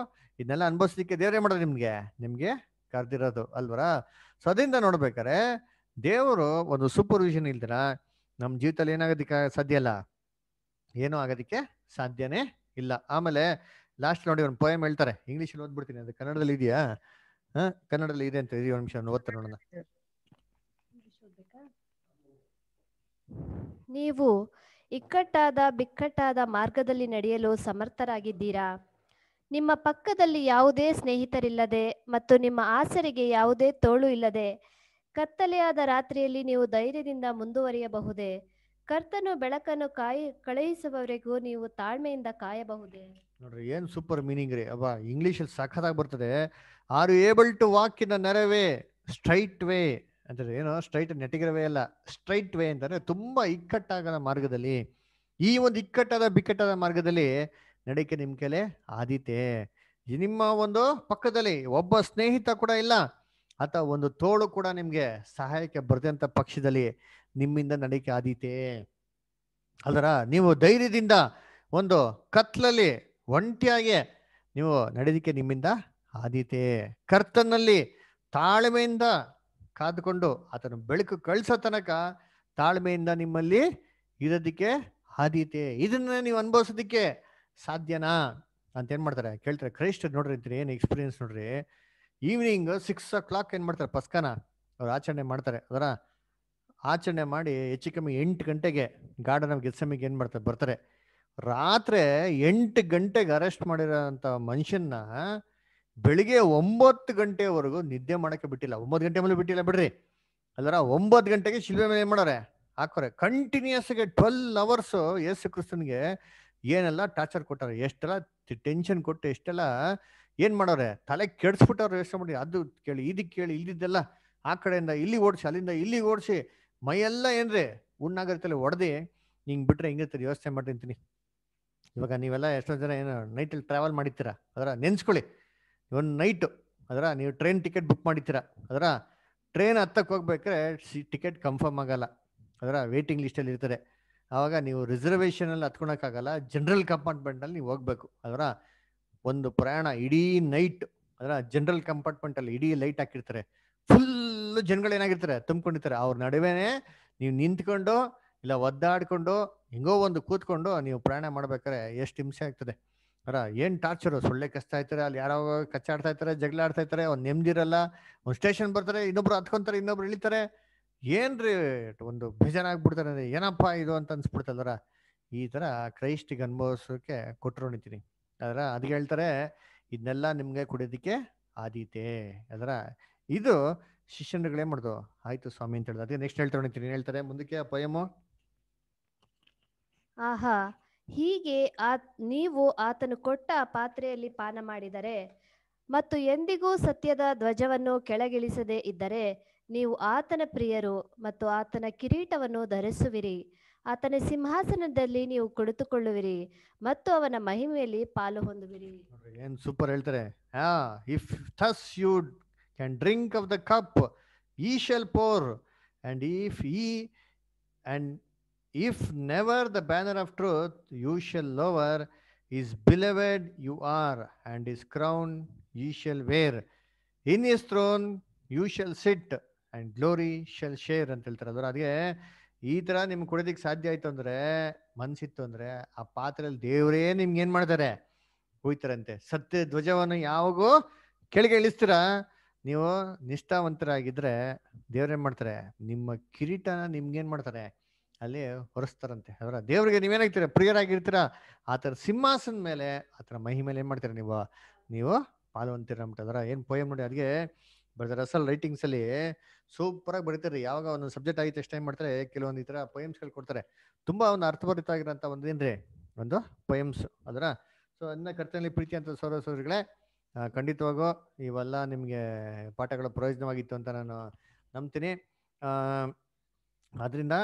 ಇದನ್ನೆಲ್ಲ ಅನುಭವಿಸ್ಲಿಕ್ಕೆ ದೇವ್ರೇ ಮಾಡೋದು ನಿಮ್ಗೆ ನಿಮ್ಗೆ ಕರೆದಿರೋದು ಅಲ್ವರ ಸೊ ಅದರಿಂದ ನೋಡ್ಬೇಕಾರೆ ದೇವರು ಒಂದು ಸೂಪರ್ವಿಷನ್ ಇಲ್ದಿರ ನಮ್ಮ ಜೀವಿತದಲ್ಲಿ ಏನಾಗೋದಿಕ್ಕೆ ಸಾಧ್ಯ ಅಲ್ಲ ಏನೂ ಆಗೋದಿಕ್ಕೆ ಸಾಧ್ಯನೇ ಇಲ್ಲ ಆಮೇಲೆ ಲಾಸ್ಟ್ ನೋಡಿ ಒಂದು ಪೋಯಮ್ ಹೇಳ್ತಾರೆ ಇಂಗ್ಲೀಷಲ್ಲಿ ಓದ್ಬಿಡ್ತೀನಿ ಅದು ಕನ್ನಡದಲ್ಲಿ ಇದೆಯಾ ಹ ಕನ್ನಡದಲ್ಲಿ ಇದೆ ಅಂತ ಇದೆಯ ಒಂದು ನಿಮಿಷ ಓದ್ತಾರೆ ನೋಡೋಣ ನೀವು ಇಕ್ಕಟ್ಟಾದ ಬಿಕ್ಕಟ್ಟಾದ ಮಾರ್ಗದಲ್ಲಿ ನಡೆಯಲು ಸಮರ್ಥರಾಗಿದ್ದೀರಾ ನಿಮ್ಮ ಪಕ್ಕದಲ್ಲಿ ಯಾವುದೇ ಸ್ನೇಹಿತರಿಲ್ಲದೆ ಮತ್ತು ನಿಮ್ಮ ಆಸರಿಗೆ ಯಾವುದೇ ತೋಳು ಇಲ್ಲದೆ ಕತ್ತಲೆಯಾದ ರಾತ್ರಿಯಲ್ಲಿ ನೀವು ಧೈರ್ಯದಿಂದ ಮುಂದುವರಿಯಬಹುದೇ ಕರ್ತನು ಬೆಳಕನ್ನು ಕಾಯಿ ಕಳುಹಿಸುವವರೆಗೂ ನೀವು ತಾಳ್ಮೆಯಿಂದ ಕಾಯಬಹುದೇ ನೋಡ್ರಿ ಏನ್ ಸೂಪರ್ ಮೀನಿಂಗ್ ರೀ ಅವ ಇಂಗ್ಲೀಷಲ್ಲಿ ಸಖತ್ತಾಗಿ ಬರ್ತದೆ are able to walk in straight way ಅಂದರೆ ಏನು ಸ್ಟ್ರೈಟ್ ವೇ ಅಲ್ಲ ಸ್ಟ್ರೈಟ್ ವೇ ಅಂತಂದರೆ ತುಂಬ ಇಕ್ಕಟ್ಟಾಗದ ಮಾರ್ಗದಲ್ಲಿ ಈ ಒಂದು ಇಕ್ಕಟ್ಟಾದ ಬಿಕ್ಕಟ್ಟಾದ ಮಾರ್ಗದಲ್ಲಿ ನಡೆಯಕ್ಕೆ ನಿಮ್ಮ ಕೆಲೆ ಆದೀತೆ ನಿಮ್ಮ ಒಂದು ಪಕ್ಕದಲ್ಲಿ ಒಬ್ಬ ಸ್ನೇಹಿತ ಕೂಡ ಇಲ್ಲ ಅಥವಾ ಒಂದು ತೋಳು ಕೂಡ ನಿಮಗೆ ಸಹಾಯಕ್ಕೆ ಬರೆದಂಥ ಪಕ್ಷದಲ್ಲಿ ನಿಮ್ಮಿಂದ ನಡೆಯಕ್ಕೆ ಆದಿತೆ ಅದರ ನೀವು ಧೈರ್ಯದಿಂದ ಒಂದು ಕತ್ಲಲ್ಲಿ ಒಂಟಿಯಾಗಿ ನೀವು ನಡೆದಿಕ್ಕೆ ನಿಮ್ಮಿಂದ ಆದೀತೆ ಕರ್ತನಲ್ಲಿ ತಾಳ್ಮೆಯಿಂದ ಕಾದುಕೊಂಡು ಆತನ ಬೆಳಕು ಕಳಿಸೋ ತನಕ ತಾಳ್ಮೆಯಿಂದ ನಿಮ್ಮಲ್ಲಿ ಇರೋದಿಕ್ಕೆ ಆದೀತೆ ಇದನ್ನ ನೀವು ಅನುಭವಿಸೋದಕ್ಕೆ ಸಾಧ್ಯನಾ ಅಂತ ಏನು ಮಾಡ್ತಾರೆ ಕೇಳ್ತಾರೆ ಕ್ರೈಸ್ಟ್ ನೋಡ್ರಿ ಇದ್ರಿ ಏನು ಎಕ್ಸ್ಪೀರಿಯನ್ಸ್ ನೋಡ್ರಿ ಈವ್ನಿಂಗ್ ಸಿಕ್ಸ್ ಓ ಕ್ಲಾಕ್ ಏನು ಮಾಡ್ತಾರೆ ಪಸ್ಕನ ಅವ್ರು ಆಚರಣೆ ಮಾಡ್ತಾರೆ ಅದರ ಆಚರಣೆ ಮಾಡಿ ಹೆಚ್ಚು ಕಮ್ಮಿ ಎಂಟು ಗಂಟೆಗೆ ಗಾರ್ಡನ್ ಆಫ್ ಗೆಸಮಿಗೆ ಏನು ಮಾಡ್ತಾರೆ ಬರ್ತಾರೆ ರಾತ್ರಿ ಎಂಟು ಗಂಟೆಗೆ ಅರೆಸ್ಟ್ ಮಾಡಿರೋ ಅಂಥ ಮನುಷ್ಯನ್ನ ಬೆಳಿಗ್ಗೆ ಒಂಬತ್ತು ಗಂಟೆವರೆಗೂ ನಿದ್ದೆ ಮಾಡೋಕ್ಕೆ ಬಿಟ್ಟಿಲ್ಲ ಒಂಬತ್ತು ಗಂಟೆ ಮೇಲೆ ಬಿಟ್ಟಿಲ್ಲ ಬಿಡ್ರಿ ಅಲ್ಲರ ಒಂಬತ್ತು ಗಂಟೆಗೆ ಶಿಲ್ವೆ ಮೇಲೆ ಏನು ಮಾಡೋರೆ ಹಾಕೋರೆ ಕಂಟಿನ್ಯೂಸ್ ಟ್ವೆಲ್ ಅವರ್ಸು ಯೇಸು ಕ್ರಿಸ್ತನ್ಗೆ ಏನೆಲ್ಲ ಟಾರ್ಚರ್ ಕೊಟ್ಟಾರೆ ಎಷ್ಟೆಲ್ಲ ಟೆನ್ಷನ್ ಕೊಟ್ಟು ಎಷ್ಟೆಲ್ಲ ಏನು ಮಾಡೋರೆ ತಲೆ ಕೆಡ್ಸ್ಬಿಟ್ಟವ್ರು ಯೋಚನೆ ಮಾಡಿ ಅದು ಕೇಳಿ ಇದಕ್ಕೆ ಕೇಳಿ ಇಲ್ಲಿದ್ದೆಲ್ಲ ಆ ಕಡೆಯಿಂದ ಇಲ್ಲಿ ಓಡಿಸಿ ಅಲ್ಲಿಂದ ಇಲ್ಲಿಗೆ ಓಡಿಸಿ ಮೈಯೆಲ್ಲ ಏನ್ರಿ ಉಣ್ಣಾಗತ್ತಲ್ಲಿ ಹೊಡೆದಿ ಹಿಂಗೆ ಬಿಟ್ರೆ ಹಿಂಗಿರ್ತಾರೆ ವ್ಯವಸ್ಥೆ ಮಾಡ್ತೀನಿ ಇವಾಗ ನೀವೆಲ್ಲ ಎಷ್ಟೋ ಜನ ಏನು ನೈಟಲ್ಲಿ ಟ್ರಾವೆಲ್ ಮಾಡಿರ್ತೀರ ಅದರ ನೆನ್ಸ್ಕೊಳ್ಳಿ ಇವನ್ ನೈಟು ಅದರ ನೀವು ಟ್ರೈನ್ ಟಿಕೆಟ್ ಬುಕ್ ಮಾಡಿದ್ದೀರಾ ಅದರ ಟ್ರೈನ್ ಹತ್ತಕ್ಕೆ ಹೋಗ್ಬೇಕಾದ್ರೆ ಸಿ ಟಿಕೆಟ್ ಕನ್ಫರ್ಮ್ ಆಗಲ್ಲ ಅದರ ವೇಟಿಂಗ್ ಲಿಸ್ಟಲ್ಲಿ ಇರ್ತಾರೆ ಆವಾಗ ನೀವು ರಿಸರ್ವೇಷನಲ್ಲಿ ಹತ್ಕೊಳಕ್ಕಾಗಲ್ಲ ಜನರಲ್ ಕಂಪಾರ್ಟ್ಮೆಂಟಲ್ಲಿ ನೀವು ಹೋಗಬೇಕು ಅದರ ಒಂದು ಪ್ರಯಾಣ ಇಡೀ ನೈಟ್ ಅದರ ಜನರಲ್ ಕಂಪಾರ್ಟ್ಮೆಂಟಲ್ಲಿ ಇಡೀ ಲೈಟ್ ಹಾಕಿರ್ತಾರೆ ಫುಲ್ಲು ಜನಗಳು ಏನಾಗಿರ್ತಾರೆ ತುಂಬಿಕೊಂಡಿರ್ತಾರೆ ಅವ್ರ ನಡುವೆನೇ ನೀವು ನಿಂತ್ಕೊಂಡು ಇಲ್ಲ ಒದ್ದಾಡಿಕೊಂಡು ಹೆಂಗೋ ಒಂದು ಕೂತ್ಕೊಂಡು ನೀವು ಪ್ರಯಾಣ ಮಾಡ್ಬೇಕಾದ್ರೆ ಎಷ್ಟು ಹಿಂಸೆ ಆಗ್ತದೆ ಅರ ಏನ್ ಟಾರ್ಚರ್ ಸೊಳ್ಳೆ ಕಷ್ಟ ಇರ್ತಾರೆ ಅಲ್ಲಿ ಯಾರೋ ಕಚ್ಚಾಡ್ತಾ ಇರ್ತಾರೆ ಜಗಳ ಆಡ್ತಾ ಇರ್ತಾರೆ ನೆಮ್ದಿರಲ್ಲ ನೆಮ್ಮದಿರಲ್ಲ ಒಂದು ಸ್ಟೇಷನ್ ಬರ್ತಾರೆ ಇನ್ನೊಬ್ರು ಹತ್ಕೊಂತಾರೆ ಇನ್ನೊಬ್ರು ಇಳಿತಾರೆ ಏನ್ರಿ ಒಂದು ಬೇಜಾರಾಗ್ಬಿಡ್ತಾರೆ ಏನಪ್ಪಾ ಇದು ಅಂತ ಅನ್ಸ್ಬಿಡ್ತಲ್ಲರ ಈ ತರ ಕ್ರೈಸ್ಟಿಗೆ ಅನುಭವಿಸೋಕೆ ನಿಂತೀನಿ ಅದರ ಅದಕ್ಕೆ ಹೇಳ್ತಾರೆ ಇದನ್ನೆಲ್ಲ ನಿಮ್ಗೆ ಕುಡಿಯೋದಕ್ಕೆ ಆದೀತೆ ಅದರ ಇದು ಶಿಷ್ಯನುಗಳೇನ್ ಮಾಡ್ದು ಆಯ್ತು ಸ್ವಾಮಿ ಅಂತ ಹೇಳಿದ ಅದಕ್ಕೆ ನೆಕ್ಸ್ಟ್ ಹೇಳ್ತಾರೆ ಹೇಳ್ತಾರೆ ಮುಂದಕ್ಕೆ ಪಯಮು ಆಹಾ ಹೀಗೆ ಆ ನೀವು ಆತನು ಕೊಟ್ಟ ಪಾತ್ರೆಯಲ್ಲಿ ಪಾನ ಮಾಡಿದರೆ ಮತ್ತು ಎಂದಿಗೂ ಸತ್ಯದ ಧ್ವಜವನ್ನು ಕೆಳಗಿಳಿಸದೇ ಇದ್ದರೆ ನೀವು ಆತನ ಪ್ರಿಯರು ಮತ್ತು ಆತನ ಕಿರೀಟವನ್ನು ಧರಿಸುವಿರಿ ಆತನ ಸಿಂಹಾಸನದಲ್ಲಿ ನೀವು ಕುಳಿತುಕೊಳ್ಳುವಿರಿ ಮತ್ತು ಅವನ ಮಹಿಮೆಯಲ್ಲಿ ಪಾಲು ಹೊಂದುವಿರಿ ಏನ್ ಸೂಪರ್ ಹೇಳ್ತಾರೆ ಹಾ if thus you can drink of the cup I shall pour and if I and if never the banner of truth you shall lower, is beloved you are, and his crown ye shall wear. In his throne you shall sit, and glory shall share ಅಂತ ಹೇಳ್ತಾರೆ ಅದರ ಅದೇ ಈ ತರ ನಿಮ್ಗೆ ಕೊಡೋದಕ್ಕೆ ಸಾಧ್ಯ ಆಯ್ತು ಅಂದ್ರೆ ಮನ್ಸಿತ್ತು ಅಂದ್ರೆ ಆ ಪಾತ್ರೆಯಲ್ಲಿ ದೇವರೇ ನಿಮ್ಗೆ ಏನ್ ಮಾಡ್ತಾರೆ ಹೋಯ್ತಾರಂತೆ ಸತ್ಯ ಧ್ವಜವನ್ನು ಯಾವಾಗೂ ಕೆಳಗೆ ಇಳಿಸ್ತೀರ ನೀವು ನಿಷ್ಠಾವಂತರಾಗಿದ್ರೆ ದೇವ್ರೇನ್ ಮಾಡ್ತಾರೆ ನಿಮ್ಮ ಕಿರೀಟನ ಏನ್ ಮಾಡ್ತಾರೆ ಅಲ್ಲಿ ಹೊರಸ್ತಾರಂತೆ ಅವರ ದೇವರಿಗೆ ನೀವೇನಾಗ್ತೀರಾ ಪ್ರಿಯರಾಗಿರ್ತೀರಾ ಥರ ಸಿಂಹಾಸನ ಮೇಲೆ ಆ ಥರ ಮಹಿ ಮೇಲೆ ಏನು ಮಾಡ್ತೀರಾ ನೀವು ನೀವು ಪಾಲ್ವಂತೀರ ಅದರ ಏನು ಪೊಯಮ್ ನೋಡಿ ಅದ್ಗೆ ಬರ್ತಾರೆ ಅಸಲ್ ರೈಟಿಂಗ್ಸಲ್ಲಿ ಸೂಪರಾಗಿ ಬರೀತಾರೆ ಯಾವಾಗ ಒಂದು ಸಬ್ಜೆಕ್ಟ್ ಆಗಿತ್ತು ಎಷ್ಟು ಟೈಮ್ ಮಾಡ್ತಾರೆ ಕೆಲವೊಂದು ಈ ಥರ ಪೊಯಮ್ಸ್ಗಳು ಕೊಡ್ತಾರೆ ತುಂಬ ಒಂದು ಅರ್ಥಭರಿತ ಆಗಿರೋಂಥ ಒಂದು ರೀ ಒಂದು ಪೊಯಮ್ಸ್ ಅದರ ಸೊ ಅದನ್ನ ಕರ್ತನಲ್ಲಿ ಪ್ರೀತಿ ಅಂತ ಸೌರ ಸೌರಿಗಳೇ ಖಂಡಿತವಾಗೂ ಇವೆಲ್ಲ ನಿಮಗೆ ಪಾಠಗಳ ಪ್ರಯೋಜನವಾಗಿತ್ತು ಅಂತ ನಾನು ನಂಬ್ತೀನಿ ಅದರಿಂದ